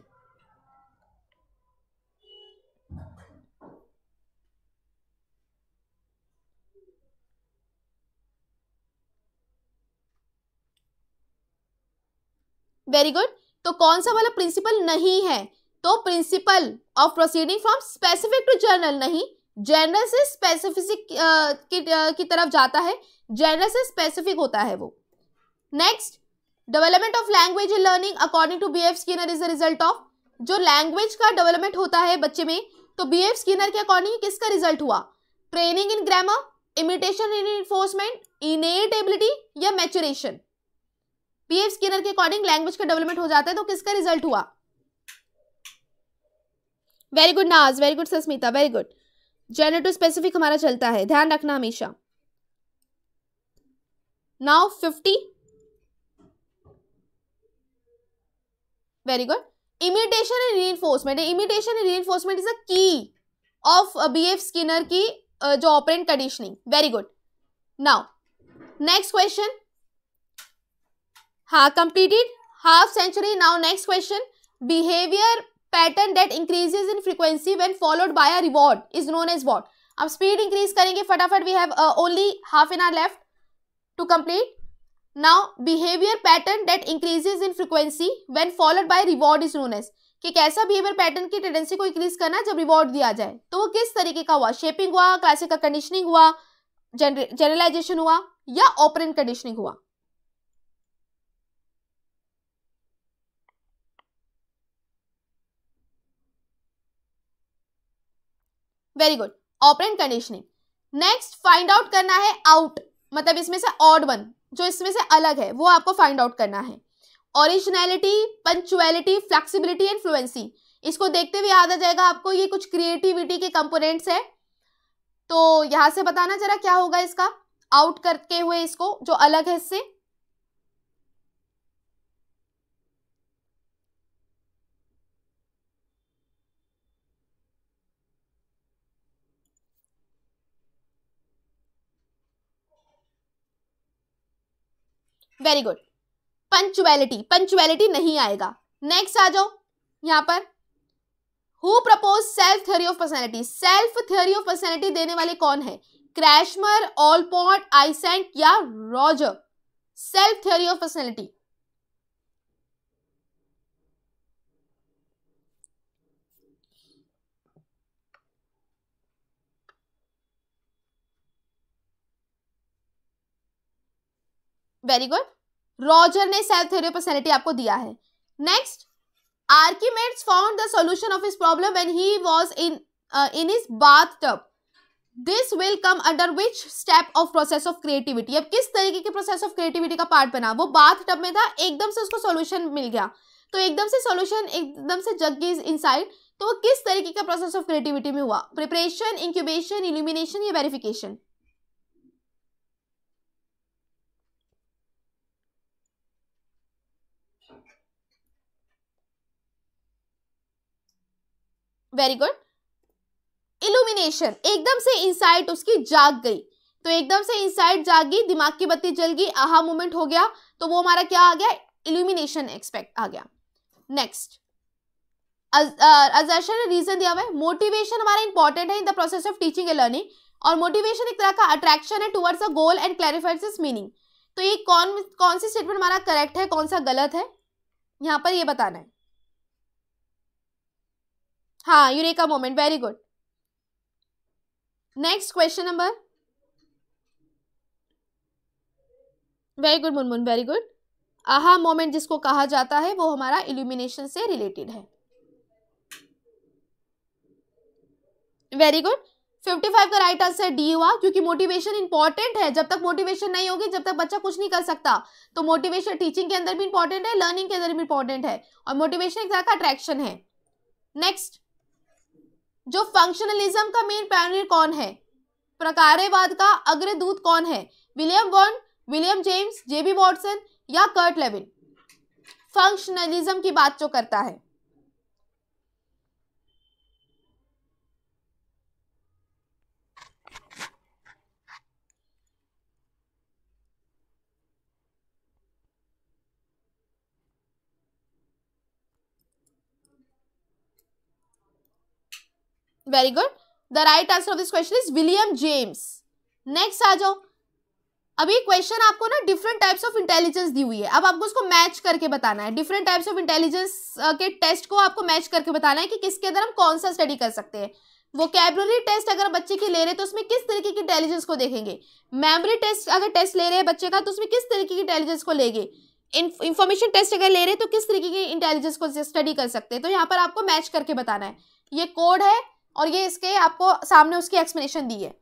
very good तो कौन सा वाला प्रिंसिपल नहीं है तो principle of proceeding from specific to journal नहीं जनरल से स्पेसिफिक की, तरफ जाता है जनरल से स्पेसिफिक होता है वो next development of language in learning according to B F Skinner is the result of जो लैंग्वेज का डेवलपमेंट होता है बच्चे में तो बी एफ स्कीनर के अकॉर्डिंग किसका रिजल्ट हुआ training in grammar imitation in enforcement innate ability या मैचुरेशन बी एफ स्किनर के अकॉर्डिंग लैंग्वेज का डेवलपमेंट हो जाता है तो किसका रिजल्ट हुआ very good Naaz very good Sasmita very good genito specific हमारा चलता है ध्यान रखना हमेशा now fifty very good imitation and reinforcement imitation and reinforcement is a key of B F Skinner की जो operant conditioning very good now next question हा completed half century now next question behaviour pattern that increases in frequency when followed by a reward is known as what अब speed increase करेंगे फटाफट we have only half an hour left to complete now behaviour pattern that increases in frequency when followed by reward is known as कि कैसा behaviour pattern की tendency को increase करना जब reward दिया जाए तो वो किस तरीके का हुआ शेपिंग हुआ क्लासिकल कंडीशनिंग हुआ जनरलाइजेशन हुआ या ऑपरेंट कंडीशनिंग हुआ very good operant conditioning next find out करना है आउट मतलब इसमें से ऑड वन जो इसमें से अलग है वो आपको फाइंड आउट करना है originality punctuality flexibility and fluency इसको देखते हुए याद आ जाएगा आपको ये कुछ क्रिएटिविटी के कंपोनेंट्स है तो यहाँ से बताना जरा क्या होगा इसका आउट करके हुए इसको जो अलग है इससे वेरी गुड पंचुअलिटी पंचुअलिटी नहीं आएगा नेक्स्ट आ जाओ यहां पर who propose self theory of personality self theory of personality देने वाले कौन है क्रैशमर ऑलपॉट आइसेंट या Roger self theory of personality very good Roger ने सेल्फ थ्योरी पर्सनैलिटी आपको दिया है next Archimedes found the solution of his problem when he was in in his bathtub this will come under which step of process of creativity अब किस तरीके के process of creativity का part बना वो बाथ टब में था एकदम से उसको सोल्यूशन मिल गया तो एकदम से सोल्यूशन एकदम से जग गई इन साइड तो वो किस तरीके का प्रोसेस ऑफ क्रिएटिविटी में हुआ प्रिपरेशन इंक्यूबेशन इल्यूमिनेशन या वेरिफिकेशन वेरी गुड इल्यूमिनेशन एकदम से इंसाइट उसकी जाग गई तो एकदम से इंसाइट गई दिमाग की बत्ती जल गई आहा मोमेंट हो गया तो वो हमारा क्या आ गया इल्यूमिनेशन एक्सपेक्ट आ गया नेक्स्ट अजर्शन ने रीजन दिया हुआ है मोटिवेशन हमारा इंपॉर्टेंट है in the process of teaching and learning और मोटिवेशन एक तरह का अट्रैक्शन है towards a goal and clarifies is meaning तो ये कौन कौन सी स्टेटमेंट हमारा करेक्ट है कौन सा गलत है यहाँ पर ये बताना है हाँ eureka moment very good next question number very good Munmun very good aha moment जिसको कहा जाता है वो हमारा इल्यूमिनेशन से रिलेटेड है वेरी गुड फिफ्टी फाइव का राइट आंसर डी हुआ क्योंकि मोटिवेशन इंपॉर्टेंट है जब तक मोटिवेशन नहीं होगी जब तक बच्चा कुछ नहीं कर सकता तो मोटिवेशन टीचिंग के अंदर भी इंपॉर्टेंट है लर्निंग के अंदर भी इंपॉर्टेंट है और मोटिवेशन एक तरह का अट्रैक्शन है नेक्स्ट जो फंक्शनलिज्म का मेन पैनर कौन है प्रकारवाद का अग्रदूत कौन है विलियम वर्न विलियम जेम्स जेबी वॉटसन या कर्ट लेविन फंक्शनलिज्म की बात जो करता है very good the right answer of this question is William James next आ जाओ अभी क्वेश्चन आपको ना डिफरेंट टाइप्स ऑफ इंटेलिजेंस दी हुई है अब आपको उसको मैच करके बताना है डिफरेंट टाइप्स ऑफ इंटेलिजेंस के टेस्ट को आपको मैच करके बताना है कि किसके अंदर हम कौन सा स्टडी कर सकते हैं वो कैबलरी टेस्ट अगर बच्चे की ले रहे हैं तो उसमें किस तरीके की इंटेलिजेंस को देखेंगे मेमोरी टेस्ट अगर टेस्ट ले रहे हैं बच्चे का तो उसमें किस तरीके की इंटेलिजेंस को लेंगे इंफॉर्मेशन टेस्ट अगर ले रहे हैं तो किस तरीके की इंटेलिजेंस को स्टडी कर सकते हैं तो यहाँ पर आपको मैच करके बताना है ये कोड है और ये इसके आपको सामने उसकी एक्सप्लेनेशन दी है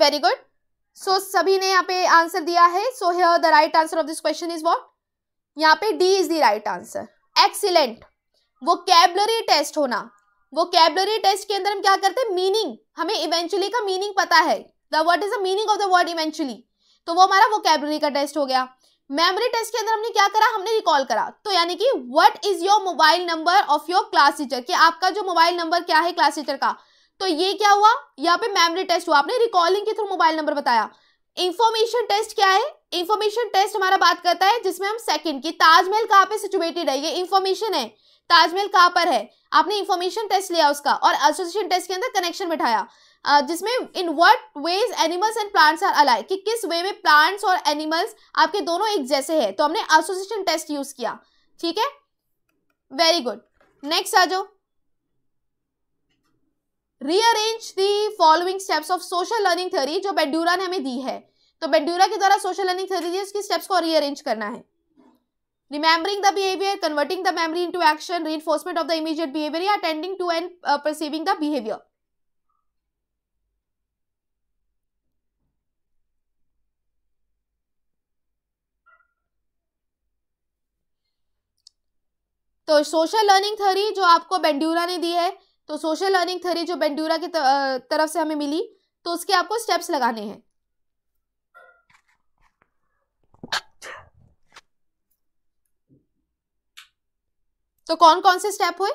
वेरी गुड सो सभी ने यहाँ पे आंसर दिया है so hey the right answer of this question is what यहाँ पे D is the right answer excellent vocabulary test होना वोकेबलरी टेस्ट के अंदर हम क्या करते हैं मीनिंग हमें इवेंचुअली का मीनिंग पता है the word is the meaning of the word eventually तो वो हमारा वोकेबलरी का टेस्ट हो गया मेमोरी टेस्ट के अंदर हमने क्या करा हमने रिकॉल करा तो यानी कि what is your mobile number of your class teacher कि आपका जो मोबाइल नंबर क्या है क्लास टीचर का तो ये क्या हुआ यहाँ पे मेमोरी टेस्ट हुआ आपने रिकॉलिंग के थ्रू मोबाइल नंबर बताया इंफॉर्मेशन टेस्ट क्या है इंफॉर्मेशन टेस्ट हमारा बात करता है जिसमें हम सेकंड की ताजमहल कहाँ पे सिचुएटेड है ये इंफॉर्मेशन है ताजमहल कहाँ पर है आपने इंफॉर्मेशन टेस्ट लिया उसका और एसोसिएशन टेस्ट के अंदर कनेक्शन बिठाया जिसमें in what ways animals and plants are alike कि किस वे में प्लांट्स और एनिमल्स आपके दोनों एक जैसे हैं तो हमने एसोसिएशन टेस्ट यूज किया ठीक है वेरी गुड नेक्स्ट आ जाओ rearrange the following steps of social learning theory जो बेड्यूरा ने हमें दी है तो बेड्यूरा के द्वारा सोशल लर्निंग थ्योरी दी उसकी स्टेप्स को रीअरेंज करना है remembering the behavior converting the memory into action reinforcement of the immediate behavior yeah tending to and uh, perceiving the behavior तो सोशल लर्निंग थ्योरी जो आपको बेंड्यूरा ने दी है तो सोशल लर्निंग थ्योरी जो बेंड्यूरा की तरफ से हमें मिली तो उसके आपको स्टेप्स लगाने हैं तो कौन कौन से स्टेप हुए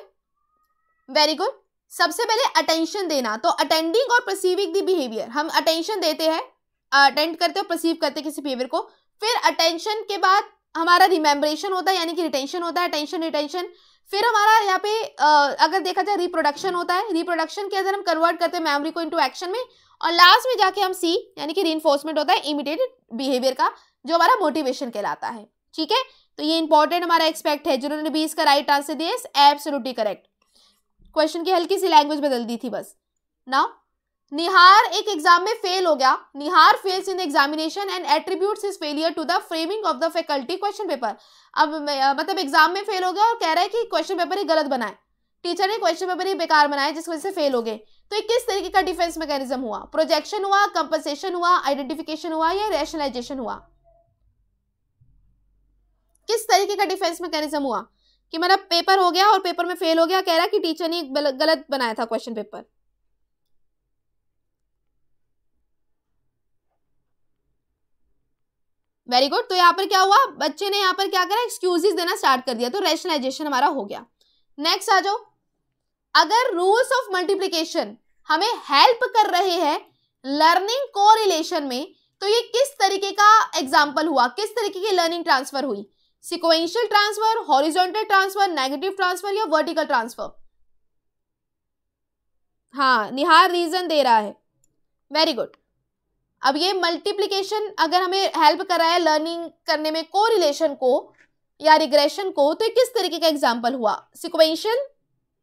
वेरी गुड सबसे पहले अटेंशन देना तो अटेंडिंग और परसीविंग दी बिहेवियर हम अटेंशन देते हैं अटेंड करते हैं परसीव करते किसी बिहेवियर को फिर अटेंशन के बाद हमारा रिमेम्बरेशन होता है यानी कि रिटेंशन होता है अटेंशन रिटेंशन फिर हमारा यहाँ पे अगर देखा जाए रिप्रोडक्शन होता है रिप्रोडक्शन के अंदर हम कन्वर्ट करते हैं मेमोरी को इंटू एक्शन में और लास्ट में जाके हम सी यानी कि री होता है इमिडिएट बिहेवियर का जो हमारा मोटिवेशन कहलाता है ठीक है तो ये इंपॉर्टेंट हमारा एक्सपेक्ट है जिन्होंने भी इसका राइट आंसर दिया इस एब्सोल्युटली करेक्ट क्वेश्चन की हल्की सी लैंग्वेज बदल दी थी बस ना निहार एक एग्जाम में फेल हो गया Nihar fails in examination and attributes is failure to the framing of the faculty question paper अब मतलब एग्जाम में फेल हो गया और कह रहा है कि क्वेश्चन पेपर ही गलत बनाए टीचर ने क्वेश्चन पेपर ही बेकार बनाया जिस वजह से फेल हो गए तो एक किस तरीके का डिफेंस मैकेनिज्म हुआ प्रोजेक्शन हुआ कंपनसेशन हुआ आइडेंटिफिकेशन हुआ या रैशनलाइजेशन हुआ किस तरीके का डिफेंस मैकेनिज्म हुआ कि मेरा मतलब पेपर हो गया और पेपर में फेल हो गया कह रहा कि टीचर ने गलत बनाया था क्वेश्चन पेपर वेरी गुड तो यहाँ पर क्या हुआ बच्चे ने यहाँ पर क्या करा एक्सक्यूजेस देना स्टार्ट कर दिया तो रेशनलाइजेशन हमारा हो गया नेक्स्ट आ जाओ अगर रूल्स ऑफ मल्टीप्लीकेशन हमें हेल्प कर रहे हैं लर्निंग कोरिलेशन में तो ये किस तरीके का एग्जाम्पल हुआ किस तरीके की लर्निंग ट्रांसफर हुई sequential transfer horizontal transfer negative transfer या वर्टिकल ट्रांसफर हाँ निहार रीजन दे रहा है वेरी गुड अब ये मल्टीप्लीकेशन अगर हमें हेल्प कर रहा है लर्निंग करने में को रिलेशन को या रिग्रेशन को तो किस तरीके का एग्जाम्पल हुआ सिक्वेंशियल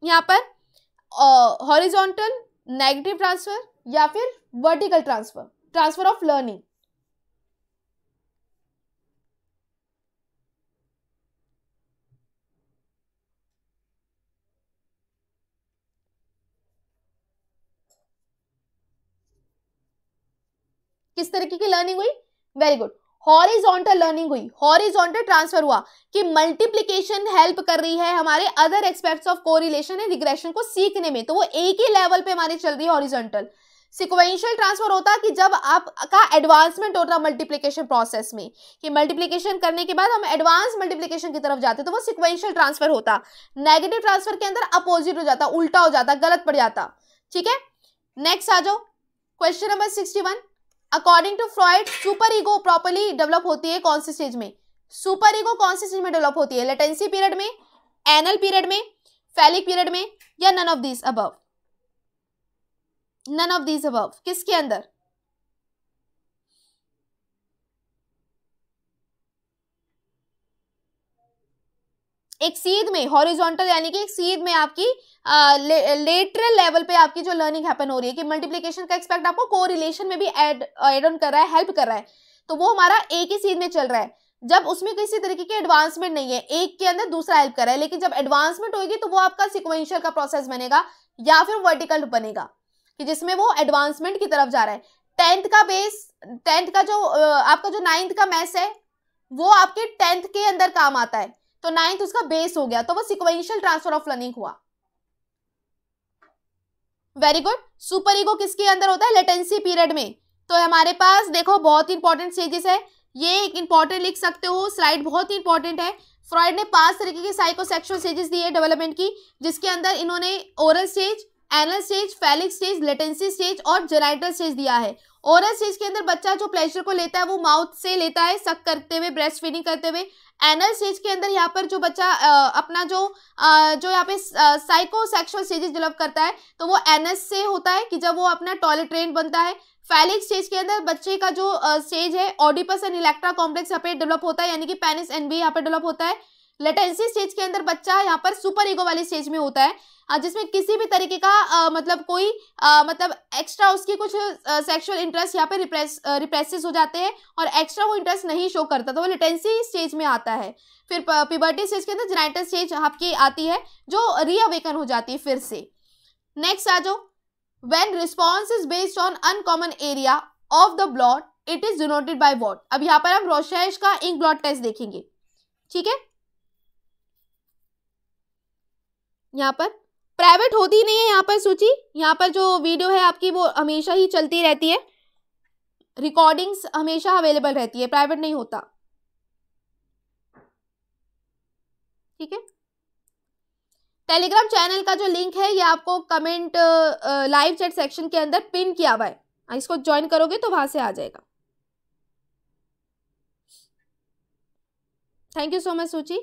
यहाँ पर हॉरिजॉन्टल नेगेटिव ट्रांसफर या फिर vertical transfer transfer of learning किस तरीके की लर्निंग हुई वेरी गुड हॉरिजॉन्टल लर्निंग हुई हॉरिजॉन्टल ट्रांसफर हुआ कि मल्टीप्लीकेशन हेल्प कर रही है हमारे other expect of correlation and regression को सीखने में तो वो एक ही लेवल पे हमारी चल रही है हॉरिजॉन्टल सिक्वेंशियल ट्रांसफर होता कि जब आपका एडवांसमेंट होता मल्टीप्लीकेशन प्रोसेस में कि मल्टीप्लीकेशन करने के बाद हम एडवांस मल्टीप्लीकेशन की तरफ जाते तो वो सिक्वेंशियल ट्रांसफर होता नेगेटिव ट्रांसफर के अंदर अपोजिट हो जाता उल्टा हो जाता गलत पड़ जाता ठीक है नेक्स्ट आ जाओ question number sixty according to Freud super ego properly develop होती है कौन सी स्टेज में सुपर ईगो कौन सी स्टेज में डेवलप होती है लेटेंसी पीरियड में एनल पीरियड में फैलिक पीरियड में या नन ऑफ दिस अब नन ऑफ दिस अब किसके अंदर एक सीध में हॉरिजॉन्टल यानी कि एक सीध में आपकी आ, लेटरल लेवल पे आपकी जो लर्निंग हैपन हो रही है कि मल्टीप्लीकेशन का एक्सपेक्ट आपको कोरिलेशन में भी एड एड ऑन कर रहा है हेल्प कर रहा है तो वो हमारा एक ही सीध में चल रहा है जब उसमें किसी तरीके की एडवांसमेंट नहीं है एक के अंदर दूसरा हेल्प कर रहा है लेकिन जब एडवांसमेंट होगी तो वो आपका सिक्वेंशियल का प्रोसेस बनेगा या फिर वर्टिकल बनेगा कि जिसमें वो एडवांसमेंट की तरफ जा रहा है टेंथ का बेस टेंथ का जो आपका जो नाइन्थ का मैथ्स है वो आपके टेंथ के अंदर काम आता है तो नाइन्थ उसका बेस हो गया तो वो सिक्वेंशियल ट्रांसफर ऑफ लर्निंग हुआ वेरी गुड सुपर ईगो किसके अंदर होता है लेटेंसी पीरियड में तो हमारे पास देखो बहुत इंपॉर्टेंट स्टेजेस है ये एक इंपॉर्टेंट लिख सकते हो स्लाइड बहुत ही इंपॉर्टेंट है फ्रॉइड ने पांच तरीके के साइकोसेक्सुअल स्टेजेस दिए डेवलपमेंट की जिसके अंदर इन्होंने oral stage anal stage phallic stage latency stage और जेनाइटल स्टेज दिया है ओरल स्टेज के अंदर बच्चा जो प्लेजर को लेता है वो माउथ से लेता है सक करते हुए ब्रेस्ट फीडिंग करते हुए एनल स्टेज के अंदर यहाँ पर जो बच्चा अपना जो जो यहाँ पे साइको सेक्सुअल स्टेजेस डेवलप करता है तो वो एनएस से होता है कि जब वो अपना टॉयलेट ट्रेन बनता है फैलिक स्टेज के अंदर बच्चे का जो स्टेज है ऑडिपस एंड इलेक्ट्रा कॉम्प्लेक्स यहाँ पे डेवलप होता है यानी कि पेनिस एंड बी यहाँ पर डेवलप होता है लेटेंसी स्टेज के अंदर बच्चा यहाँ पर सुपर ईगो वाले स्टेज में होता है जिसमें किसी भी तरीके का आ, मतलब कोई आ, मतलब एक्स्ट्रा उसकी कुछ सेक्सुअल इंटरेस्ट यहाँ पे रिप्रेस रिप्रेसिस हो जाते हैं और एक्स्ट्रा वो इंटरेस्ट नहीं शो करता तो वो लिटेंसी स्टेज में आता है फिर पिबर्टी स्टेज के अंदर जेनाइटल स्टेज आपकी आती है जो रीअवेकन हो जाती है फिर से नेक्स्ट आ जाओ when response is based on uncommon area of the blot it is denoted by what अब यहाँ पर हम रोशैश का इंक ब्लॉट टेस्ट देखेंगे ठीक है यहाँ पर प्राइवेट होती नहीं है यहाँ पर सूची यहाँ पर जो वीडियो है आपकी वो हमेशा ही चलती रहती है रिकॉर्डिंग्स हमेशा अवेलेबल रहती है प्राइवेट नहीं होता ठीक है टेलीग्राम चैनल का जो लिंक है ये आपको कमेंट लाइव चैट सेक्शन के अंदर पिन किया हुआ है इसको ज्वाइन करोगे तो वहां से आ जाएगा थैंक यू सो मच सूची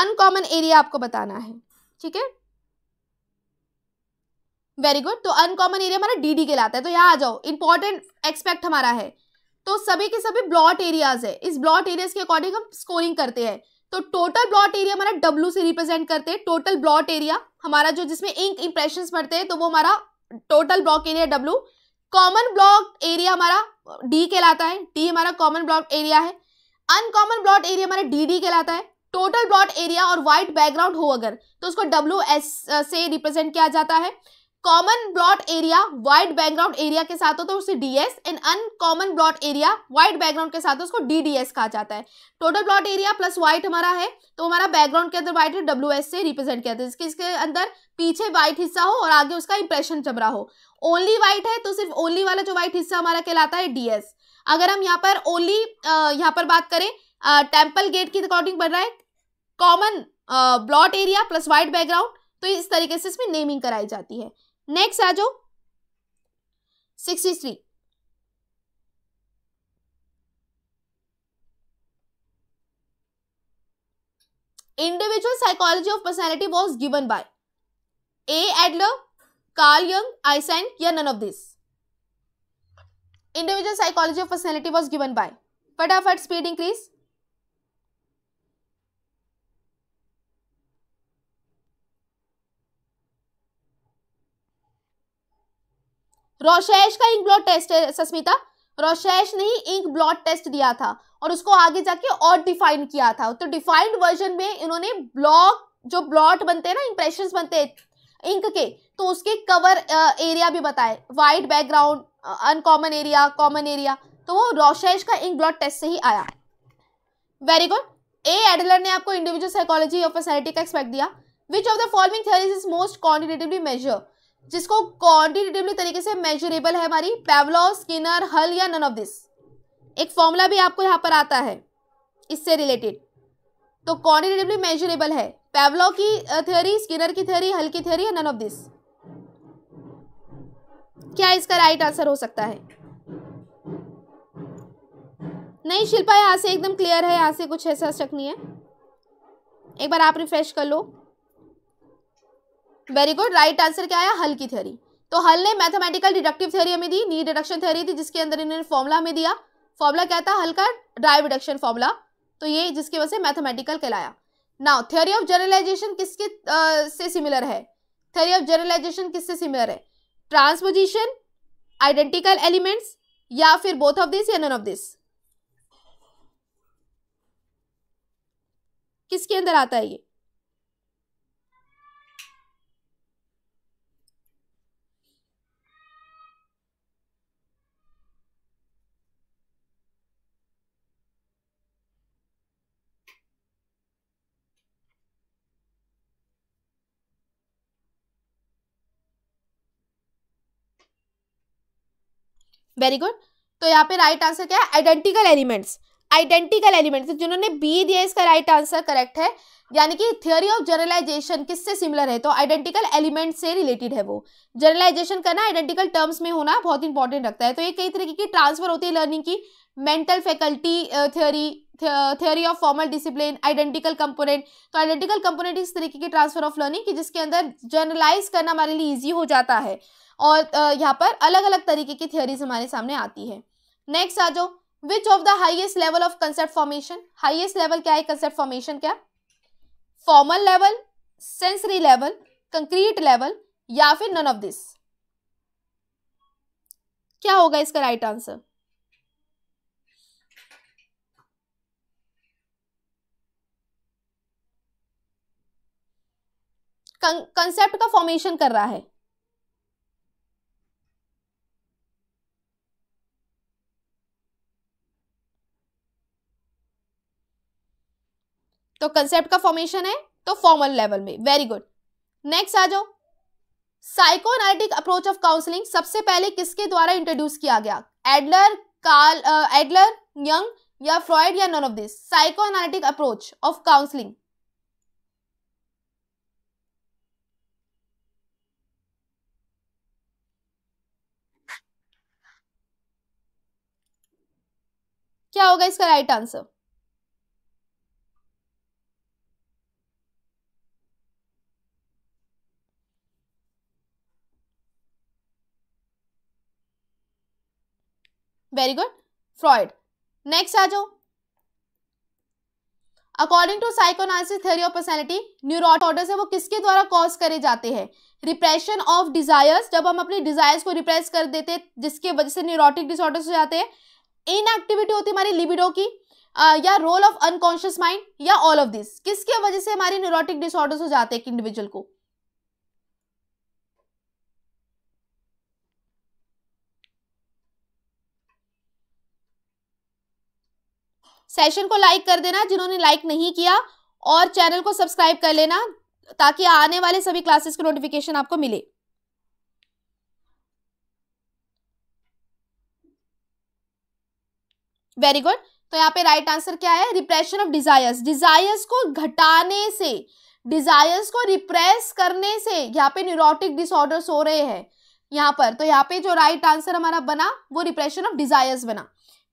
अनकॉमन एरिया आपको बताना है ठीक है वेरी गुड तो अनकॉमन एरिया हमारा डीडी कहलाता है तो यहाँ आ जाओ इंपॉर्टेंट एक्सपेक्ट हमारा है तो सभी के सभी ब्लॉट एरियाज है इस ब्लॉट एरियाज के अकॉर्डिंग हम स्कोरिंग करते हैं तो टोटल ब्लॉट एरिया हमारा डब्ल्यू से रिप्रेजेंट करते हैं टोटल ब्लॉट एरिया हमारा जो जिसमें इंक इंप्रेशन पड़ते हैं तो वो हमारा total block area W common block area हमारा डी कहलाता है डी हमारा कॉमन ब्लॉक एरिया है अनकॉमन ब्लॉट एरिया हमारा डी डी कहलाता है टोटल ब्रॉड एरिया और वाइट बैकग्राउंड हो अगर तो उसको डब्ल्यू एस से रिप्रेजेंट किया जाता है common blot area white background area के साथ हो तो उसे S and uncommon blot area wide background के साथ उसको एस कहा जाता है total blot area plus white हमारा है तो हमारा बैकग्राउंड के अंदर व्हाइट डब्ल्यू एस से रिप्रेजेंट किया जाता है जिसके इसके अंदर पीछे व्हाइट हिस्सा हो और आगे उसका इंप्रेशन चबरा हो ओनली व्हाइट है तो सिर्फ ओनली वाला जो व्हाइट हिस्सा हमारा कहलाता है डीएस अगर हम यहाँ पर ओनली यहाँ पर बात करें टेम्पल गेट की अकॉर्डिंग बन रहा है common blot area plus white background तो इस तरीके से इसमें नेमिंग कराई जाती है नेक्स्ट आ जाओ sixty three individual psychology of personality was given by A Adler Carl Jung Eysenck या none of this individual psychology of personality was given by फटाफट स्पीड इंक्रीज रोशैश का इंक ब्लॉट टेस्ट है सस्मिता रोशैश ने ही ink blot test दिया था और उसको आगे जाके और डिफाइन किया था तो डिफाइंड वर्जन में इन्होंने ब्लॉक जो ब्लॉट बनते हैं ना इंप्रेशन बनते हैं इंक के तो उसके कवर एरिया भी बताए white background uncommon area common area तो वो रोशैश का इंक ब्लॉट टेस्ट से ही आया वेरी गुड ए एडलर ने आपको इंडिविजुअल साइकोलॉजी ऑफ पर्सनैलिटी का एक्सपेक्ट दिया which of the following theories is most quantitatively measure जिसको क्वांटिटेटिवली तरीके से मेजरेबल है हमारी पेवलॉ स्किनर हल या नन ऑफ दिस एक फॉर्मूला भी आपको यहाँ पर आता है इससे रिलेटेड तो क्वान्टिटेटिवली मेजरेबल है पेवलॉ की थ्योरी स्किनर की थ्योरी हल की थ्योरी या नन ऑफ दिस क्या इसका राइट right आंसर हो सकता है नहीं शिल्पा यहाँ से एकदम क्लियर है यहाँ से कुछ ऐसा शक नहीं है एक बार आप रिफ्रेश कर लो वेरी गुड राइट आंसर क्या आया हल की थ्योरी तो हल ने मैथमेटिकल डिडक्टिव थ्योरी हमें दी नी डिडक्शन थ्योरी थी जिसके अंदर इन्होंने फॉर्मुला हमें दिया फॉर्मुला क्या था हल का ड्राइव डिडक्शन फॉर्मुला तो ये जिसकी वजह से मैथमेटिकल कहलाया नाउ थ्योरी ऑफ जनरलाइजेशन किसके से सिमिलर है थ्योरी ऑफ जनरलाइजेशन किससे सिमिलर है ट्रांसपोजिशन आइडेंटिकल एलिमेंट्स या फिर बोथ ऑफ दिस या नन ऑफ दिस किसके अंदर आता है ये वेरी गुड तो यहाँ पे राइट आंसर क्या है आइडेंटिकल एलिमेंट्स आइडेंटिकल एलिमेंट्स जिन्होंने बी दिया इसका राइट आंसर करेक्ट है यानी कि थियोरी ऑफ जनरलाइजेशन किससे सिमिलर है तो आइडेंटिकल एलिमेंट से रिलेटेड है वो जनरलाइजेशन करना आइडेंटिकल टर्म्स में होना बहुत इंपॉर्टेंट रखता है तो ये कई तरीके की ट्रांसफर होती है लर्निंग की mental faculty theory theory of formal discipline identical component तो आइडेंटिकल कंपोनेंट इस तरीके की ट्रांसफर ऑफ लर्निंग की जिसके अंदर जर्नलाइज करना हमारे लिए ईजी हो जाता है और यहाँ पर अलग अलग तरीके की थियोरीज हमारे सामने आती है नेक्स्ट आ जाओ which of the highest level of concept formation highest level क्या है कंसेप्ट फॉर्मेशन क्या formal level sensory level concrete level या फिर नन ऑफ दिस क्या होगा इसका राइट आंसर कंसेप्ट का फॉर्मेशन कर रहा है तो कंसेप्ट का फॉर्मेशन है तो फॉर्मल लेवल में वेरी गुड नेक्स्ट आ जाओ साइकोनालिटिक अप्रोच ऑफ काउंसलिंग सबसे पहले किसके द्वारा इंट्रोड्यूस किया गया एडलर कार्ल एडलर यंग या फ्रॉइड या none of this psychoanalytic approach of counselling क्या होगा इसका right answer very good Freud next आ जाओ according to psychoanalysis theory of personality neuroses है वो किसके द्वारा कॉज करे जाते हैं रिप्रेशन ऑफ डिजायर्स जब हम अपनी डिजायर्स को रिप्रेस कर देते हैं जिसके वजह से न्यूरोटिक डिसऑर्डर्स हो जाते हैं इनएक्टिविटी होती है हमारी लिबिडो की आ, या रोल ऑफ अनकॉन्शियस माइंड या ऑल ऑफ दिस किसके वजह से हमारी न्यूरोटिक डिसऑर्डर्स हो जाते हैं एक इंडिविजुअल को सेशन को लाइक कर देना जिन्होंने लाइक नहीं किया और चैनल को सब्सक्राइब कर लेना ताकि आने वाले सभी क्लासेस की नोटिफिकेशन आपको मिले वेरी गुड तो यहाँ पे राइट आंसर क्या है रिप्रेशन ऑफ डिजायर्स डिजायर्स को घटाने से डिजायर्स को रिप्रेस करने से यहाँ पे न्यूरोटिक डिसऑर्डर्स हो रहे हैं यहाँ पर तो यहाँ पे जो राइट right आंसर हमारा बना वो रिप्रेशन ऑफ डिजायर्स बना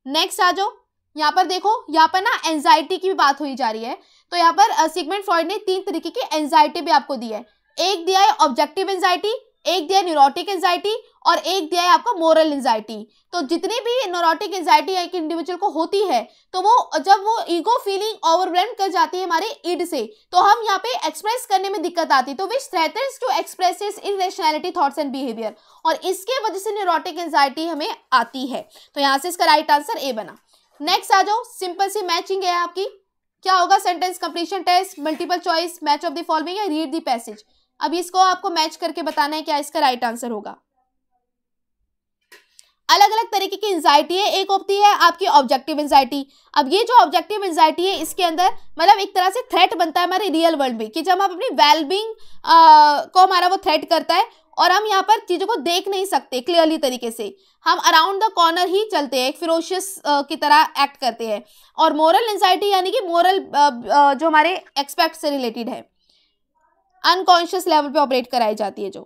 नेक्स्ट आ जाओ यहाँ पर देखो यहाँ पर ना एंजाइटी की भी बात हुई जा रही है तो यहाँ पर सिगमेंट फ्रॉइड ने तीन तरीके की एंजाइटी भी आपको दी है एक दिया है ऑब्जेक्टिव एंजाइटी एक दिया न्यूरोटिक एंजाइटी और एक दिया है आपका मोरल एंजाइटी तो जितनी भी न्यूरोटिक एंजाइटी एक इंडिविजुअल को होती है तो वो जब वो ईगो फीलिंग ओवरवेलम कर जाती है हमारे इड से तो हम यहाँ पे एक्सप्रेस करने में दिक्कत आती है तो which threatens to express in rationality thoughts and behaviour और इसके वजह से न्यूरोटिक एंजाइटी हमें आती है तो यहाँ से इसका राइट आंसर ए बना नेक्स्ट आ जाओ सिंपल सी मैचिंग है आपकी क्या होगा sentence completion test multiple choice match of the following या रीड द पैसेज अब इसको आपको मैच करके बताना है क्या इसका राइट आंसर होगा अलग अलग तरीके की एंजाइटी है एक होती है आपकी ऑब्जेक्टिव एंजाइटी अब ये जो ऑब्जेक्टिव एंजाइटी है इसके अंदर मतलब एक तरह से थ्रेट बनता है हमारे रियल वर्ल्ड में कि जब हम अपनी वेलबींग को हमारा वो थ्रेट करता है और हम यहाँ पर चीज़ों को देख नहीं सकते क्लियरली तरीके से हम अराउंड द कॉर्नर ही चलते हैं एक फिरोशियस की तरह एक्ट करते हैं और मोरल एनजाइटी यानी कि मोरल जो हमारे एक्सपेक्ट से रिलेटेड है अनकॉन्शियस लेवल पे ऑपरेट कराई जाती है जो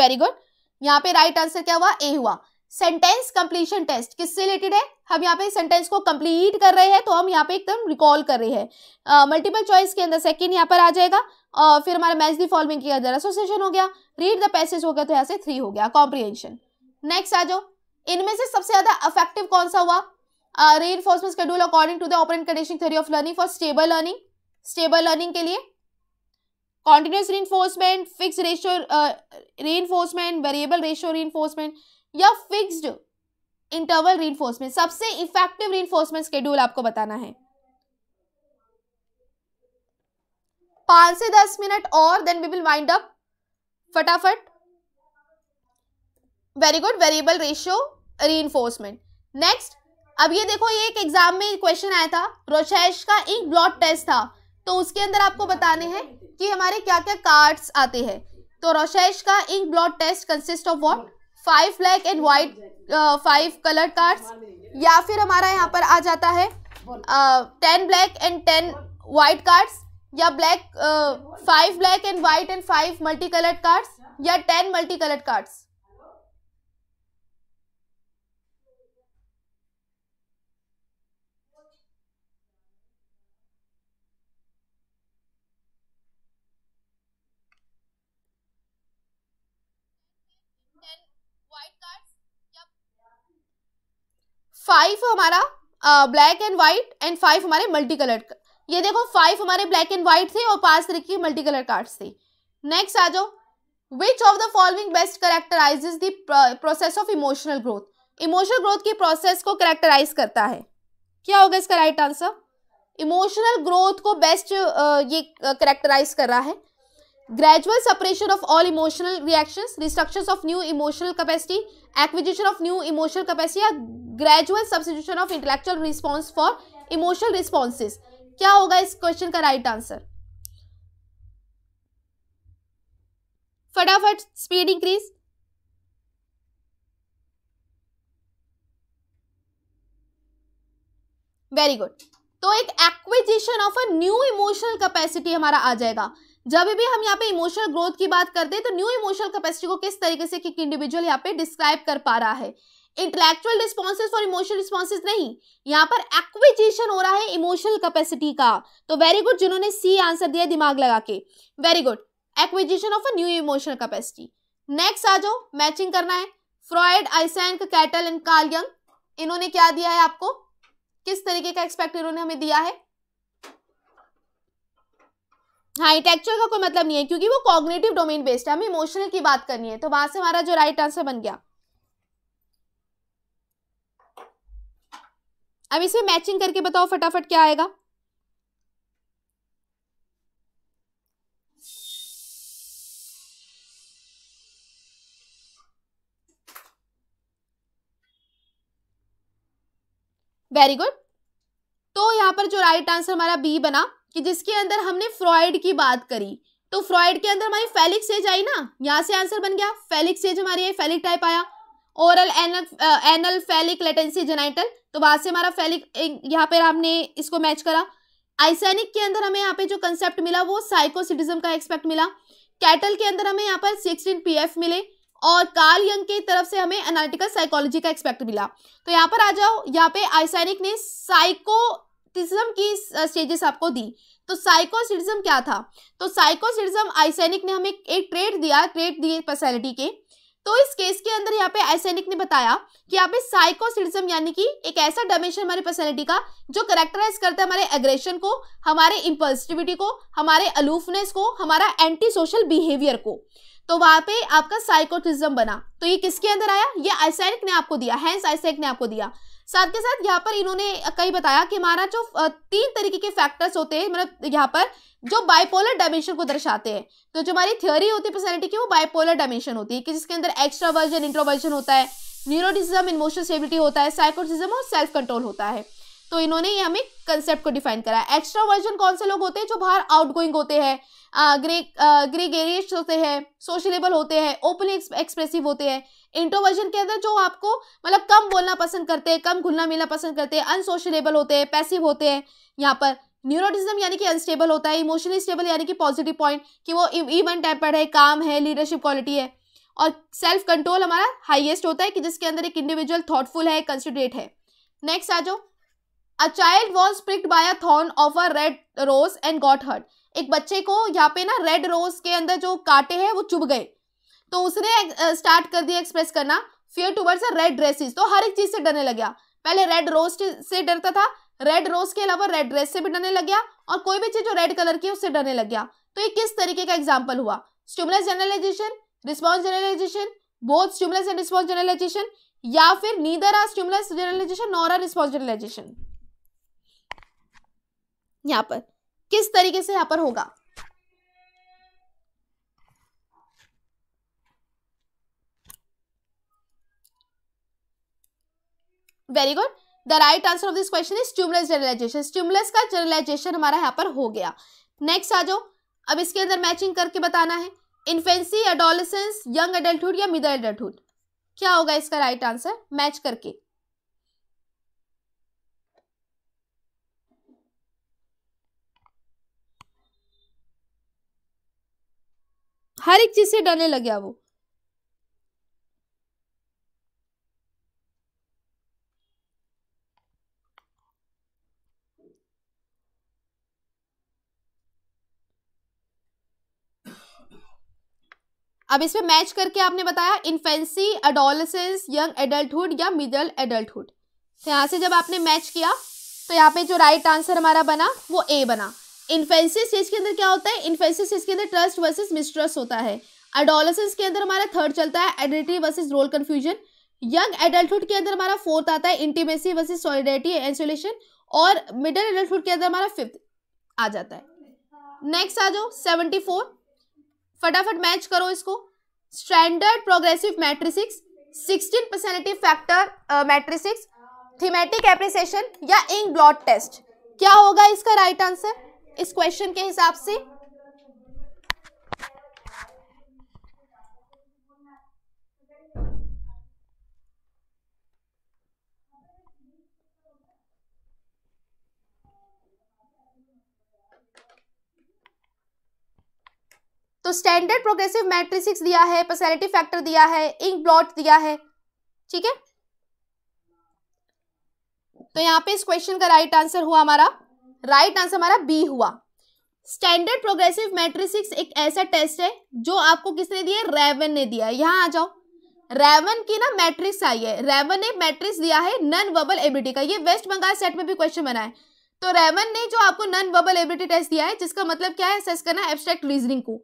वेरी गुड यहाँ पे राइट आंसर क्या हुआ ए हुआ सेंटेंस कंप्लीशन टेस्ट किससे रिलेटेड है हम यहाँ पे सेंटेंस को कंप्लीट कर रहे हैं तो हम यहाँ पे एकदम रिकॉल कर रहे हैं मल्टीपल चॉइस के अंदर सेकेंड यहाँ पर आ जाएगा और uh, फिर हमारा मैच दी फॉलोइंग के अंदर एसोसिएशन हो गया रीड द पैसेज हो गया तो यहाँ से थ्री हो गया कॉम्प्रीहेंशन नेक्स्ट आ जाओ इनमें से सबसे ज्यादा अफेक्टिव कौन सा हुआ reinforcement schedule according to the operant condition theory of learning for stable learning stable learning के लिए continuous reinforcement fixed ratio reinforcement variable ratio reinforcement या फिक्स्ड इंटरवल रीनफोर्समेंट सबसे effective reinforcement schedule आपको बताना है पांच से दस मिनट और then we will wind up फटाफट very good variable ratio reinforcement next अब ये देखो ये एक एग्जाम में क्वेश्चन आया था रोशैश का एक ब्लॉट टेस्ट था तो उसके अंदर आपको बताने हैं कि हमारे क्या क्या कार्ड्स आते हैं तो रोशैश का ink blot test consist of what five black and white five colour cards या फिर हमारा यहाँ पर आ जाता है ten black and ten white cards या black five black and white and five multi coloured cards या ten multi coloured cards five हमारा black and white and five हमारे मल्टी कलर ये देखो फाइव हमारे ब्लैक एंड वाइट थे और पांच तरीके के मल्टी कलर कार्ड थे नेक्स्ट आ जाओ which of the following best characterise the process of emotional growth emotional growth की प्रोसेस को करेक्टराइज करता है क्या होगा इसका राइट आंसर इमोशनल ग्रोथ को बेस्ट uh, ये करेक्टराइज uh, कर रहा है gradual separation of all emotional reactions restriction of new emotional capacity acquisition of new emotional capacity या gradual substitution of intellectual response for emotional responses क्या होगा इस question का राइट आंसर फटाफट स्पीड इंक्रीज वेरी गुड तो एक acquisition of a new emotional capacity हमारा आ जाएगा जब भी हम यहाँ पे इमोशनल ग्रोथ की बात करते हैं तो न्यू इमोशनल कैपेसिटी को किस तरीके से एक इंडिविजुअल यहाँ पे डिस्क्राइब कर पा रहा है इंटेलेक्चुअल रिस्पॉन्सेज और इमोशनल रिस्पॉन्सेज नहीं यहाँ पर एक्विजिशन हो रहा है इमोशनल कैपेसिटी का तो वेरी गुड जिन्होंने सी आंसर दिया दिमाग लगा के very good acquisition of a new emotional capacity next आ जाओ मैचिंग करना है Freud Eysenck Cattell and Carl Jung इन्होंने क्या दिया है आपको किस तरीके का एक्सपेक्ट इन्होंने हमें दिया है हाँ इंटेक्चुअल का कोई मतलब नहीं है क्योंकि वो कॉग्नेटिव डोमेन बेस्ड है हमें इमोशनल की बात करनी है तो वहां से हमारा जो राइट आंसर बन गया अब इसमें मैचिंग करके बताओ फटाफट क्या आएगा वेरी गुड तो यहां पर जो राइट आंसर हमारा बी बना कि जिसके अंदर हमने फ्रॉइड की बात करी तो फ्रॉइड के अंदर हमारी फैलिक सेज आई ना यहाँ से आंसर बन गया फैलिक सेज हमारे फेलिक टाइप आया oral anal anal phallic latency genital तो वहाँ से हमारा फेलिक यहाँ पर हमने इसको मैच करा आइसैनिक के अंदर हमें यहाँ पे जो कंसेप्ट मिला वो साइकोसिटिज्म का एक्सपेक्ट मिला कैटल के अंदर हमें यहाँ पर सिक्सटीन पी मिले और कार्ल यंग की तरफ से हमें एनालिटिकल साइकोलॉजी का एक्सपेक्ट मिला तो यहाँ पर आ जाओ यहाँ पे आइसैनिक ने साइको साइकोसिटिज्म की स्टेजेस आपको दी तो साइकोसिटिज्म क्या था तो साइकोसिटिज्म आइसैनिक ने हमें एक ट्रेड दिया ट्रेड दिए पर्सनैलिटी के तो इस केस के अंदर यहाँ पे आइसैनिक ने बताया कि यहाँ पे साइकोसिटिज्म यानी कि एक ऐसा डायमेंशन हमारी पर्सनैलिटी का जो करेक्टराइज करता है हमारे एग्रेशन को हमारे इम्पल्सिटिविटी को हमारे अलूफनेस को हमारा एंटी सोशल बिहेवियर को तो वहां पे आपका साइकोटिज्म बना तो ये किसके अंदर आया ये आइसैनिक ने आपको दिया हैंस आइसैनिक ने आपको दिया साथ के साथ यहाँ पर इन्होंने कई बताया कि हमारा जो तीन तरीके के फैक्टर्स होते हैं मतलब यहाँ पर जो बाइपोलर डायमेंशन को दर्शाते हैं तो जो हमारी थ्योरी होती है पर्सनैलिटी की वो बाइपोलर डायमेंशन होती है कि जिसके अंदर एक्स्ट्रा वर्जन इंट्रोवर्जन होता है न्यूरोटिज्म इमोशनल स्टेबिलिटी होता है साइकोटिज्म और सेल्फ कंट्रोल होता है तो इन्होंने ये हमें कंसेप्ट को डिफाइन करा है एक्स्ट्रा वर्जन कौन से लोग होते हैं जो बाहर आउट होते हैं ग्रे ग्रेगेरियस होते हैं सोशलेबल होते हैं ओपनली एक्सप्रेसिव होते हैं इंट्रोवर्जन के अंदर जो आपको मतलब कम बोलना पसंद करते हैं कम घुलना मिलना पसंद करते हैं अनसोशलेबल होते हैं पैसिव होते हैं यहाँ पर न्यूरोटिज्म यानी कि अनस्टेबल होता है इमोशनली स्टेबल यानी कि पॉजिटिव पॉइंट कि वो इवन e, टेम्पर्ड है काम है लीडरशिप क्वालिटी है और सेल्फ कंट्रोल हमारा हाइएस्ट होता है कि जिसके अंदर एक इंडिविजुअल थॉटफुल है कंसिडरेट है नेक्स्ट आ जाओ a child was pricked by a thorn of a red rose and got hurt एक बच्चे को यहाँ पे ना रेड रोज के अंदर जो कांटे हैं वो चुभ गए तो उसने स्टार्ट कर दिया एक्सप्रेस करना फियर टूवर्ड्स रेड ड्रेसेस तो हर एक चीज से डरने लग गया पहले रेड रोज से डरता था रेड रोज के अलावा रेड ड्रेस से भी डरने लग गया और कोई भी चीज जो रेड कलर की उससे डरने लग गया तो ये किस तरीके का एग्जाम्पल हुआ stimulus generalisation response generalisation both stimulus and response generalisation या फिर neither are stimulus generalisation nor are response generalisation यहाँ पर किस तरीके से यहाँ पर होगा very good the right answer of this question is stimulus generalisation stimulus का जनरलाइजेशन हमारा यहाँ पर हो गया नेक्स्ट आ जाओ अब इसके अंदर मैचिंग करके बताना है इन्फेंसी एडोलिसंस यंग एडल्टहुड या मिडल एडल्टहुड क्या होगा इसका राइट आंसर मैच करके हर एक चीज से डरने लग गया वो अब इसमें मैच करके आपने बताया इन्फेंसी अडोलसेंस यंग एडल्टहुड या मिडल एडल्टहुड तो यहाँ से जब आपने मैच किया तो यहाँ पे जो राइट आंसर हमारा बना वो ए बना इन्फेंसी स्टेज के अंदर क्या होता है इन्फेंसी स्टेज के अंदर ट्रस्ट वर्सेज मिस्ट्रस्ट होता है अडोलसेंस के अंदर हमारा थर्ड चलता है एडिटी versus role confusion young adulthood के अंदर हमारा फोर्थ आता है इंटीमेसी वर्सेज सॉलिडिटी एंसोलेशन और मिडल एडल्टहुड के अंदर हमारा फिफ्थ आ जाता है नेक्स्ट आ जाओ सेवेंटी फोर फटाफट मैच करो इसको standard progressive matrices 16 personality factor matrices thematic appreciation या इंक ब्लॉट टेस्ट क्या होगा इसका राइट right आंसर इस क्वेश्चन के हिसाब से तो स्टैंडर्ड प्रोग्रेसिव मैट्रिसिक्स दिया है पर्सनैलिटी फैक्टर दिया है इंक ब्लॉट दिया है ठीक है तो यहाँ पे इस क्वेश्चन का राइट आंसर हुआ हमारा राइट right आंसर हमारा बी हुआ स्टैंडर्ड प्रोग्रेसिव मैट्रिसिक्स एक ऐसा टेस्ट है जो आपको किसने दिया रेवन ने दिया है यहाँ आ जाओ रेवन की ना मैट्रिक्स आई है रेवन ने मैट्रिक्स दिया है नन वर्बल एबिलिटी का ये वेस्ट बंगाल सेट में भी क्वेश्चन बना है तो रेवन ने जो आपको नन वर्बल एबिलिटी टेस्ट दिया है जिसका मतलब क्या है सेस करना एब्स्ट्रैक्ट रीजनिंग को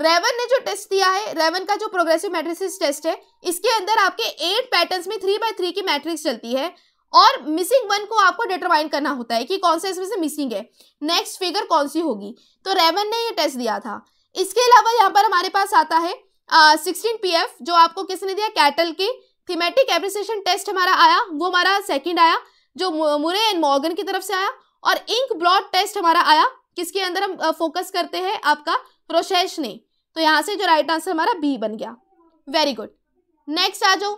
रेवन ने जो टेस्ट दिया है रेवन का जो प्रोग्रेसिव मैट्रिक्स टेस्ट है इसके अंदर आपके एट पैटर्न्स में थ्री बाय थ्री की मैट्रिक्स चलती है और मिसिंग वन को आपको डिटरमाइन करना होता है कि कौन सा इसमें से मिसिंग है नेक्स्ट फिगर कौन सी होगी तो रेवन ने ये टेस्ट दिया था इसके अलावा यहाँ पर हमारे पास आता है सिक्सटीन पी जो आपको किसने दिया कैटल की थीमेटिक एप्रिसिएशन टेस्ट हमारा आया वो हमारा सेकेंड आया जो मुरे एंड मॉर्गन की तरफ से आया और इंक ब्लॉड टेस्ट हमारा आया किसके अंदर हम फोकस करते हैं आपका प्रोसेस ने तो यहाँ से जो राइट आंसर हमारा बी बन गया वेरी गुड नेक्स्ट आ जाओ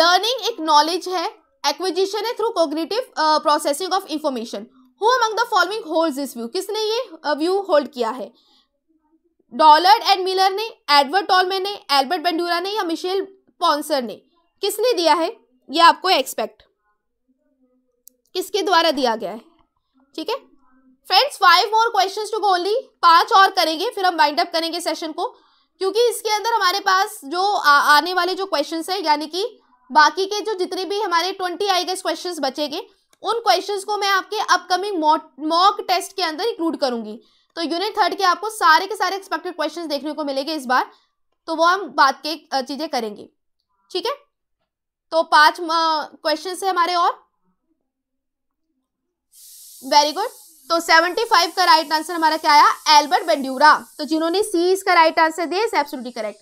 लर्निंग एक नॉलेज है एक्विजिशन है through cognitive processing of information who among the following hold this view किसने ये व्यू uh, होल्ड किया है डॉलर्ड एंड मिलर ने एडवर्ड टॉलमैन ने एल्बर्ट बेंडूरा ने या मिशेल पॉन्सर ने किसने दिया है ये आपको एक्सपेक्ट किसके द्वारा दिया गया है ठीक है friends five more question to go only पांच और करेंगे फिर हम वाइंड अप करेंगे सेशन को क्योंकि इसके अंदर हमारे पास जो आ, आने वाले जो क्वेश्चन है यानी कि बाकी के जो जितने भी हमारे ट्वेंटी आई गेस क्वेश्चन बचेंगे उन क्वेश्चन को मैं आपके अपकमिंग मॉक टेस्ट के अंदर इंक्लूड करूंगी तो यूनिट थर्ड के आपको सारे के सारे एक्सपेक्टेड क्वेश्चन देखने को मिलेंगे इस बार तो वो हम बात के चीज़ें करेंगे ठीक है तो पांच क्वेश्चन है हमारे और वेरी गुड तो 75 का राइट आंसर हमारा क्या आया एल्बर्ट बेंड्यूरा तो जिन्होंने सी इसका राइट आंसर दिया absolutely correct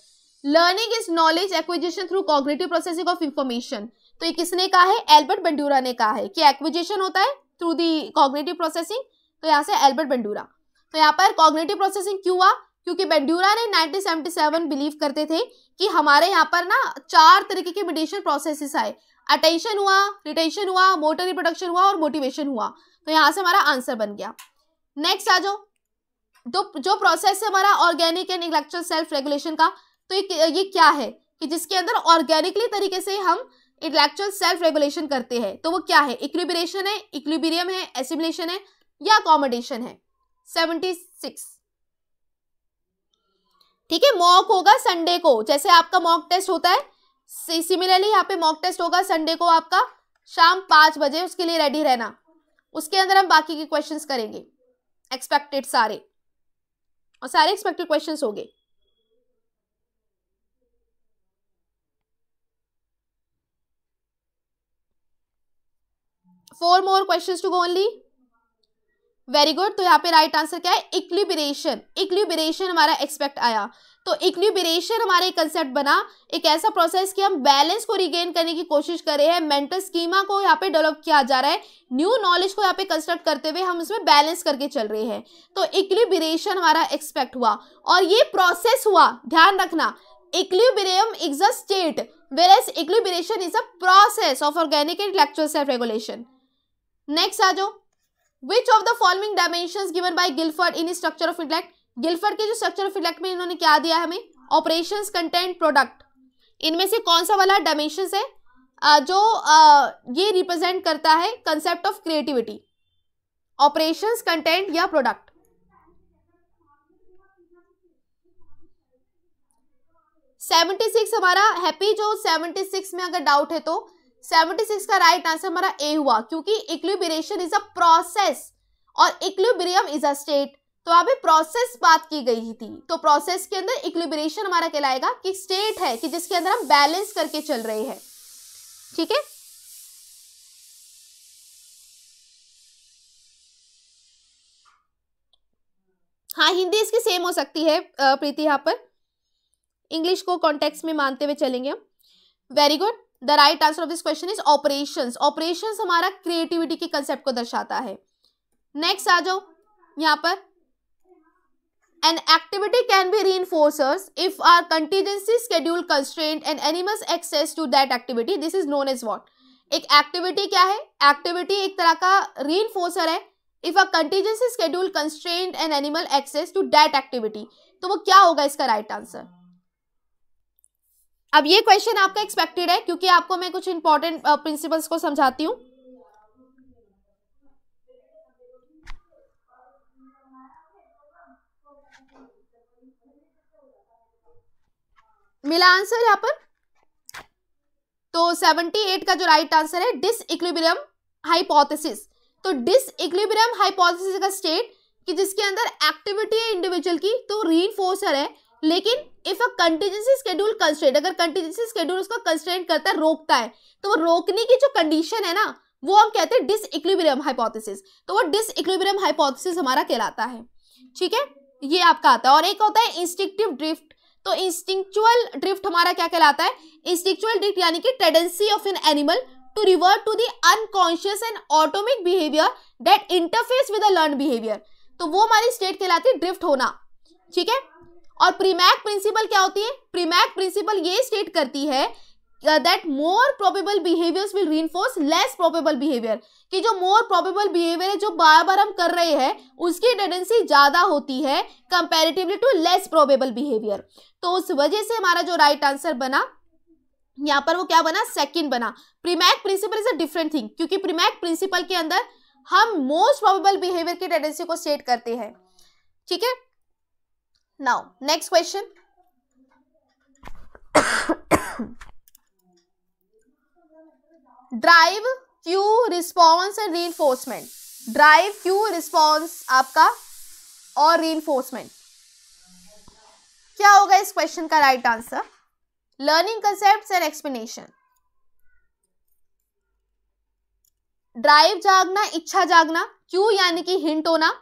learning is knowledge acquisition through cognitive processing of information तो ये किसने कहा है एल्बर्ट बेंड्यूरा ने कहा है कि एक्विजिशन होता है थ्रू दी कॉग्नेटिव प्रोसेसिंग तो यहाँ से एल्बर्ट बेंड्यूरा तो यहाँ पर कॉग्नेटिव प्रोसेसिंग क्यों हुआ क्योंकि बेंड्यूरा ने 1977 बिलीव करते थे कि हमारे यहाँ पर ना चार तरीके के मेडिटेशन प्रोसेसेस आए अटेंशन हुआ रिटेंशन हुआ मोटर रिप्रोडक्शन हुआ और मोटिवेशन हुआ तो यहाँ से हमारा आंसर बन गया नेक्स्ट आ जाओ तो जो प्रोसेस है हमारा organic and intellectual self regulation का तो ये, ये क्या है कि जिसके अंदर ऑर्गेनिकली तरीके से हम इंटेलेक्चुअल सेल्फ रेगुलेशन करते हैं तो वो क्या है इक्विबरेशन है इक्विबीरियम है एसिमुलेशन है या अकोमोडेशन है सेवेंटी सिक्स ठीक है मॉक होगा संडे को जैसे आपका मॉक टेस्ट होता है सिमिलरली यहाँ पे मॉक टेस्ट होगा संडे को आपका शाम पाँच बजे उसके लिए रेडी रहना उसके अंदर हम बाकी के क्वेश्चंस करेंगे एक्सपेक्टेड सारे और सारे एक्सपेक्टेड क्वेश्चंस होंगे four more questions to go only very good तो यहाँ पे राइट आंसर क्या है इक्लिबरेशन इक्लिबरेशन हमारा एक्सपेक्ट आया तो इक्लिबरेशन हमारे कंसेप्ट बना एक ऐसा प्रोसेस कि हम बैलेंस को रिगेन करने की कोशिश कर रहे हैं मेंटल स्कीमा को यहाँ पे डेवलप किया जा रहा है न्यू नॉलेज को यहाँ पे कंस्ट्रक्ट करते हुए हम उसमें बैलेंस करके चल रहे हैं तो इक्लिबरेशन हमारा एक्सपेक्ट हुआ और ये प्रोसेस हुआ ध्यान रखना is a state where whereas equilibration is a process of organic and intellectual self regulation next आ जाओ which of the following dimension given by Guilford in structure of intellect Guilford के जो स्ट्रक्चर ऑफ इंटलेक्ट में इन्होंने क्या दिया हमें ऑपरेशन कंटेंट प्रोडक्ट इनमें से कौन सा वाला डायमेंशन है जो ये रिप्रेजेंट करता है concept of creativity operation content या प्रोडक्ट सेवेंटी सिक्स हमारा हैप्पी जो सेवेंटी सिक्स में अगर डाउट है तो 76 का राइट आंसर हमारा ए हुआ क्योंकि इक्लिब्रेशन इज अ प्रोसेस और इक्लिब्रियम इज अ स्टेट तो अभी प्रोसेस बात की गई थी तो प्रोसेस के अंदर इक्लिबरेशन हमारा कहलाएगा कि स्टेट है कि जिसके अंदर हम बैलेंस करके चल रहे हैं ठीक है हाँ हिंदी इसकी सेम हो सकती है प्रीति यहाँ पर इंग्लिश को कॉन्टेक्स्ट में मानते हुए चलेंगे हम very good the right answer of this question is operation operation हमारा क्रिएटिविटी के कंसेप्ट को दर्शाता है नेक्स्ट आ जाओ यहाँ पर an activity can be re reinforcers if are contingency schedule constraint and animal access to that activity this is known as what एक एक्टिविटी क्या है एक्टिविटी एक तरह का री है if are contingency schedule constraint and animal access to that activity तो वो क्या होगा इसका राइट right आंसर अब ये क्वेश्चन आपका एक्सपेक्टेड है क्योंकि आपको मैं कुछ इंपॉर्टेंट प्रिंसिपल्स uh, को समझाती हूँ मिला आंसर यहाँ पर तो 78 का जो राइट आंसर है डिस इक्विबरियम हाइपोथेसिस तो डिस इक्विबरियम हाइपोथेसिस का स्टेट कि जिसके अंदर एक्टिविटी है इंडिविजुअल की तो री है लेकिन if a contingency schedule constraint अगर कंटीजेंसी स्केड्यूल उसको कंस्ट्रेंट करता है रोकता है तो वो रोकने की जो कंडीशन है ना वो हम कहते हैं डिस इक्विबरियम हाइपोथेसिस तो वो डिस इक्विबरियम हाइपोथेसिस हमारा कहलाता है ठीक है ये आपका आता है और एक होता है इंस्टिक्टिव ड्रिफ्ट तो इंस्टिंक्चुअल ड्रिफ्ट हमारा क्या कहलाता है इंस्टिंक्चुअल ड्रिफ्ट यानी कि tendency of an animal to revert to the unconscious and automatic behaviour that interferes with a learn behaviour तो वो हमारी स्टेट कहलाती है ड्रिफ्ट होना ठीक है और प्रीमैक प्रिंसिपल क्या होती है प्रीमैक प्रिंसिपल ये स्टेट करती है that more probable behaviours will reinforce less probable behaviour कि जो मोर प्रोबेबल बिहेवियर है जो बार बार हम कर रहे हैं उसकी टेंडेंसी ज़्यादा होती है comparatively to less probable behaviour तो उस वजह से हमारा जो राइट right आंसर बना यहाँ पर वो क्या बना सेकंड बना Premack principle is a different thing क्योंकि प्रीमैक प्रिंसिपल के अंदर हम मोस्ट प्रोबेबल बिहेवियर की टेंडेंसी को स्टेट करते हैं ठीक है now next question drive cue response and reinforcement drive cue response आपका और री एनफोर्समेंट क्या होगा इस क्वेश्चन का right answer learning concept and explanation drive जागना इच्छा जागना क्यू यानी कि हिंट होना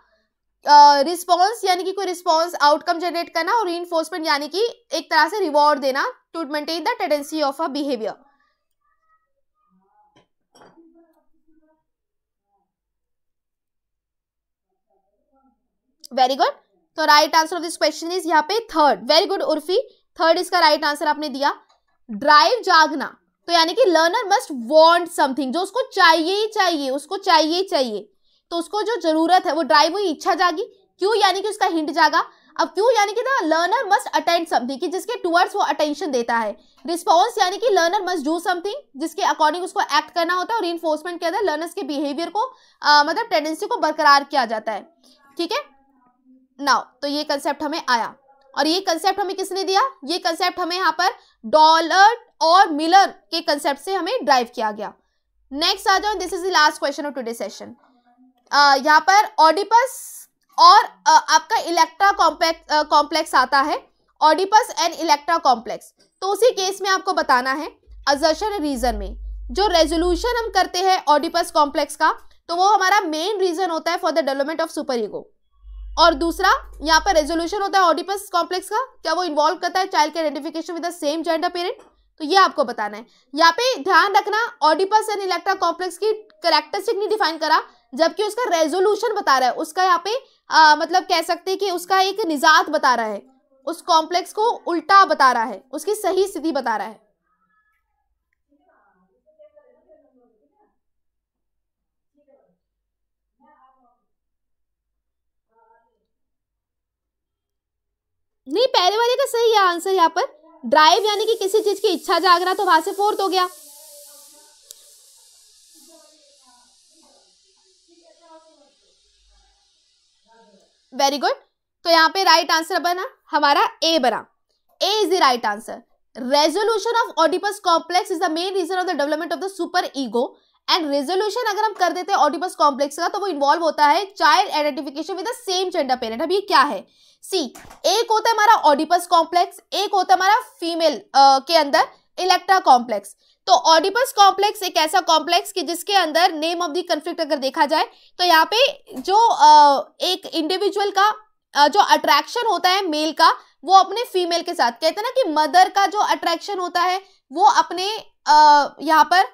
रिस्पॉन्स uh, यानी कि कोई रिस्पॉन्स आउटकम जनरेट करना और री यानी कि एक तरह से रिवॉर्ड देना to maintain the tendency of a behaviour very good तो right answer of this question is यहाँ पे third very good Urfi third इसका राइट right आंसर आपने दिया ड्राइव जागना तो यानी कि लर्नर मस्ट वॉन्ट समथिंग जो उसको चाहिए ही चाहिए उसको चाहिए ही चाहिए तो उसको जो जरूरत है वो ड्राइव हुई इच्छा जागी क्यों यानी कि उसका हिंट जागा अब क्यों यानी कि ना लर्नर मस्ट अटेंड समथिंग कि जिसके टुवर्ड्स वो अटेंशन देता है रिस्पॉन्स यानी कि लर्नर मस्ट डू समथिंग जिसके अकॉर्डिंग उसको एक्ट करना होता है और इन्फोर्समेंट के अंदर लर्नर्स के बिहेवियर को आ, मतलब टेंडेंसी को बरकरार किया जाता है ठीक है नाउ तो ये कंसेप्ट हमें आया और ये कंसेप्ट हमें किसने दिया ये कंसेप्ट हमें यहाँ पर डॉलर और मिलर के कंसेप्ट से हमें ड्राइव किया गया नेक्स्ट आ जाओ this is the last question of today session यहाँ पर ऑडिपस और आपका इलेक्ट्रा कॉम्प्लेक्स कॉम्प्लेक्स आता है ऑडिपस एंड इलेक्ट्रा कॉम्प्लेक्स तो उसी केस में आपको बताना है अजर्शन रीजन में जो रेजोल्यूशन हम करते हैं ऑडिपस कॉम्प्लेक्स का तो वो हमारा मेन रीजन होता है for the development of super ego और दूसरा यहाँ पर रेजोल्यूशन होता है ऑडिपस कॉम्प्लेक्स का क्या वो इन्वॉल्व करता है चाइल्ड के identification with the same gender parent तो ये आपको बताना है यहाँ पे ध्यान रखना ऑडिपस एंड इलेक्ट्रा कॉम्प्लेक्स की करेक्टरिस्टिक नहीं डिफाइन करा जबकि उसका रेजोल्यूशन बता रहा है उसका यहाँ पे आ, मतलब कह सकते हैं कि उसका एक निजात बता रहा है उस कॉम्प्लेक्स को उल्टा बता रहा है उसकी सही स्थिति बता रहा है नहीं पहले वाले का सही है आंसर यहाँ पर ड्राइव यानी कि किसी चीज की इच्छा जागना तो वहां से फोर्थ हो गया वेरी गुड तो यहाँ पे राइट right आंसर बना हमारा ए बना A is the right answer resolution of Oedipus complex is the main reason of the development of the super ego and resolution अगर हम कर देते हैं ऑडिपस कॉम्प्लेक्स का तो वो इन्वॉल्व होता है child identification with the same gender parent अब ये क्या है सी एक होता है हमारा ऑडिपस कॉम्प्लेक्स एक होता है हमारा फीमेल uh, के अंदर इलेक्ट्रा कॉम्प्लेक्स तो ऑडिपस कॉम्प्लेक्स एक ऐसा कॉम्प्लेक्स कि जिसके अंदर नेम ऑफ दी कंफ्लिक्ट अगर देखा जाए तो यहाँ पे जो एक इंडिविजुअल का जो अट्रैक्शन होता है मेल का वो अपने फीमेल के साथ कहते हैं ना कि मदर का जो अट्रैक्शन होता है वो अपने यहाँ पर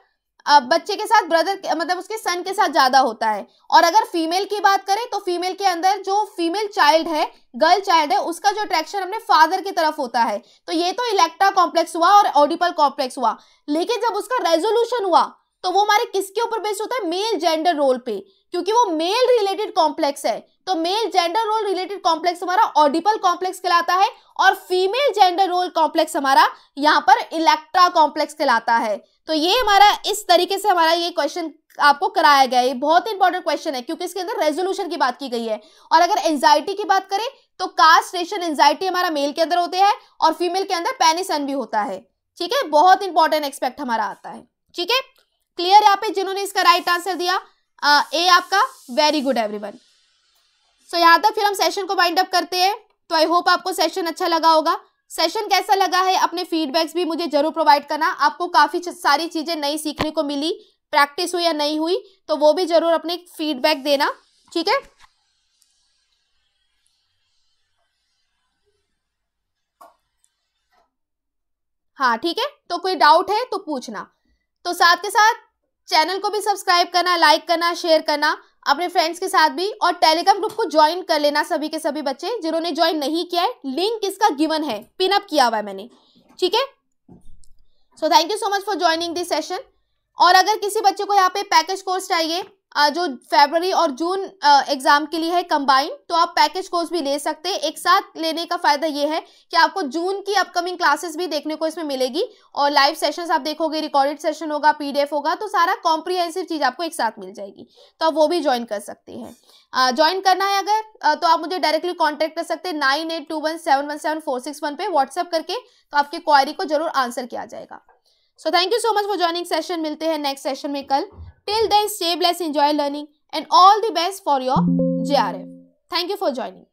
बच्चे के साथ ब्रदर मतलब उसके सन के साथ ज़्यादा होता है और अगर फीमेल की बात करें तो फीमेल के अंदर जो फीमेल चाइल्ड है गर्ल चाइल्ड है उसका जो अट्रैक्शन अपने फादर की तरफ होता है तो ये तो इलेक्ट्रा कॉम्प्लेक्स हुआ और ऑडिपल कॉम्प्लेक्स हुआ लेकिन जब उसका रेजोल्यूशन हुआ तो वो हमारे किसके ऊपर बेस्ड होता है मेल जेंडर रोल पे क्योंकि वो मेल रिलेटेड कॉम्प्लेक्स है तो male gender role related complex हमारा ऑडिपल कॉम्प्लेक्स कहलाता है और फीमेल जेंडर रोल कॉम्प्लेक्स हमारा यहाँ पर इलेक्ट्रा कॉम्प्लेक्स कहलाता है तो ये हमारा इस तरीके से हमारा ये क्वेश्चन आपको कराया गया है बहुत इंपॉर्टेंट क्वेश्चन है क्योंकि इसके अंदर रेजोल्यूशन की बात की गई है और अगर एंजाइटी की बात करें तो कास्ट रेशन एंजाइटी हमारा मेल के अंदर होते हैं और फीमेल के अंदर पेनिसन भी होता है ठीक है बहुत इंपॉर्टेंट एक्सपेक्ट हमारा आता है ठीक है क्लियर यहाँ पे जिन्होंने इसका राइट आंसर दिया ए आपका वेरी गुड एवरी सो यहाँ तक फिर हम सेशन को वाइंड अप करते हैं तो आई होप आपको सेशन अच्छा लगा होगा सेशन कैसा लगा है अपने फीडबैक्स भी मुझे जरूर प्रोवाइड करना आपको काफ़ी सारी चीज़ें नई सीखने को मिली प्रैक्टिस हुई या नहीं हुई तो वो भी जरूर अपने फीडबैक देना ठीक है हाँ ठीक है तो कोई डाउट है तो पूछना तो साथ के साथ चैनल को भी सब्सक्राइब करना लाइक करना शेयर करना अपने फ्रेंड्स के साथ भी और टेलीग्राम ग्रुप को ज्वाइन कर लेना सभी के सभी बच्चे जिन्होंने ज्वाइन नहीं किया है लिंक इसका गिवन है पिनअप किया हुआ है मैंने ठीक है so thank you so much for joining this session और अगर किसी बच्चे को यहाँ पे पैकेज कोर्स चाहिए जो फेबररी और जून एग्जाम के लिए है कंबाइन तो आप पैकेज कोर्स भी ले सकते हैं एक साथ लेने का फायदा यह है कि आपको जून की अपकमिंग क्लासेस भी देखने को इसमें मिलेगी और लाइव सेशंस आप देखोगे रिकॉर्डेड सेशन होगा पीडीएफ होगा तो सारा कॉम्प्रिहेंसिव चीज़ आपको एक साथ मिल जाएगी तो आप वो भी ज्वाइन कर सकते हैं ज्वाइन करना है अगर तो आप मुझे डायरेक्टली कॉन्टेक्ट कर सकते हैं nine eight two one seven one seven four six one पे व्हाट्सअप करके तो आपकी क्वायरी को जरूर आंसर किया जाएगा so thank you so much for joining session मिलते हैं नेक्स्ट सेशन में कल Till then, stay blessed, enjoy learning, and all the best for your JRF. Thank you for joining.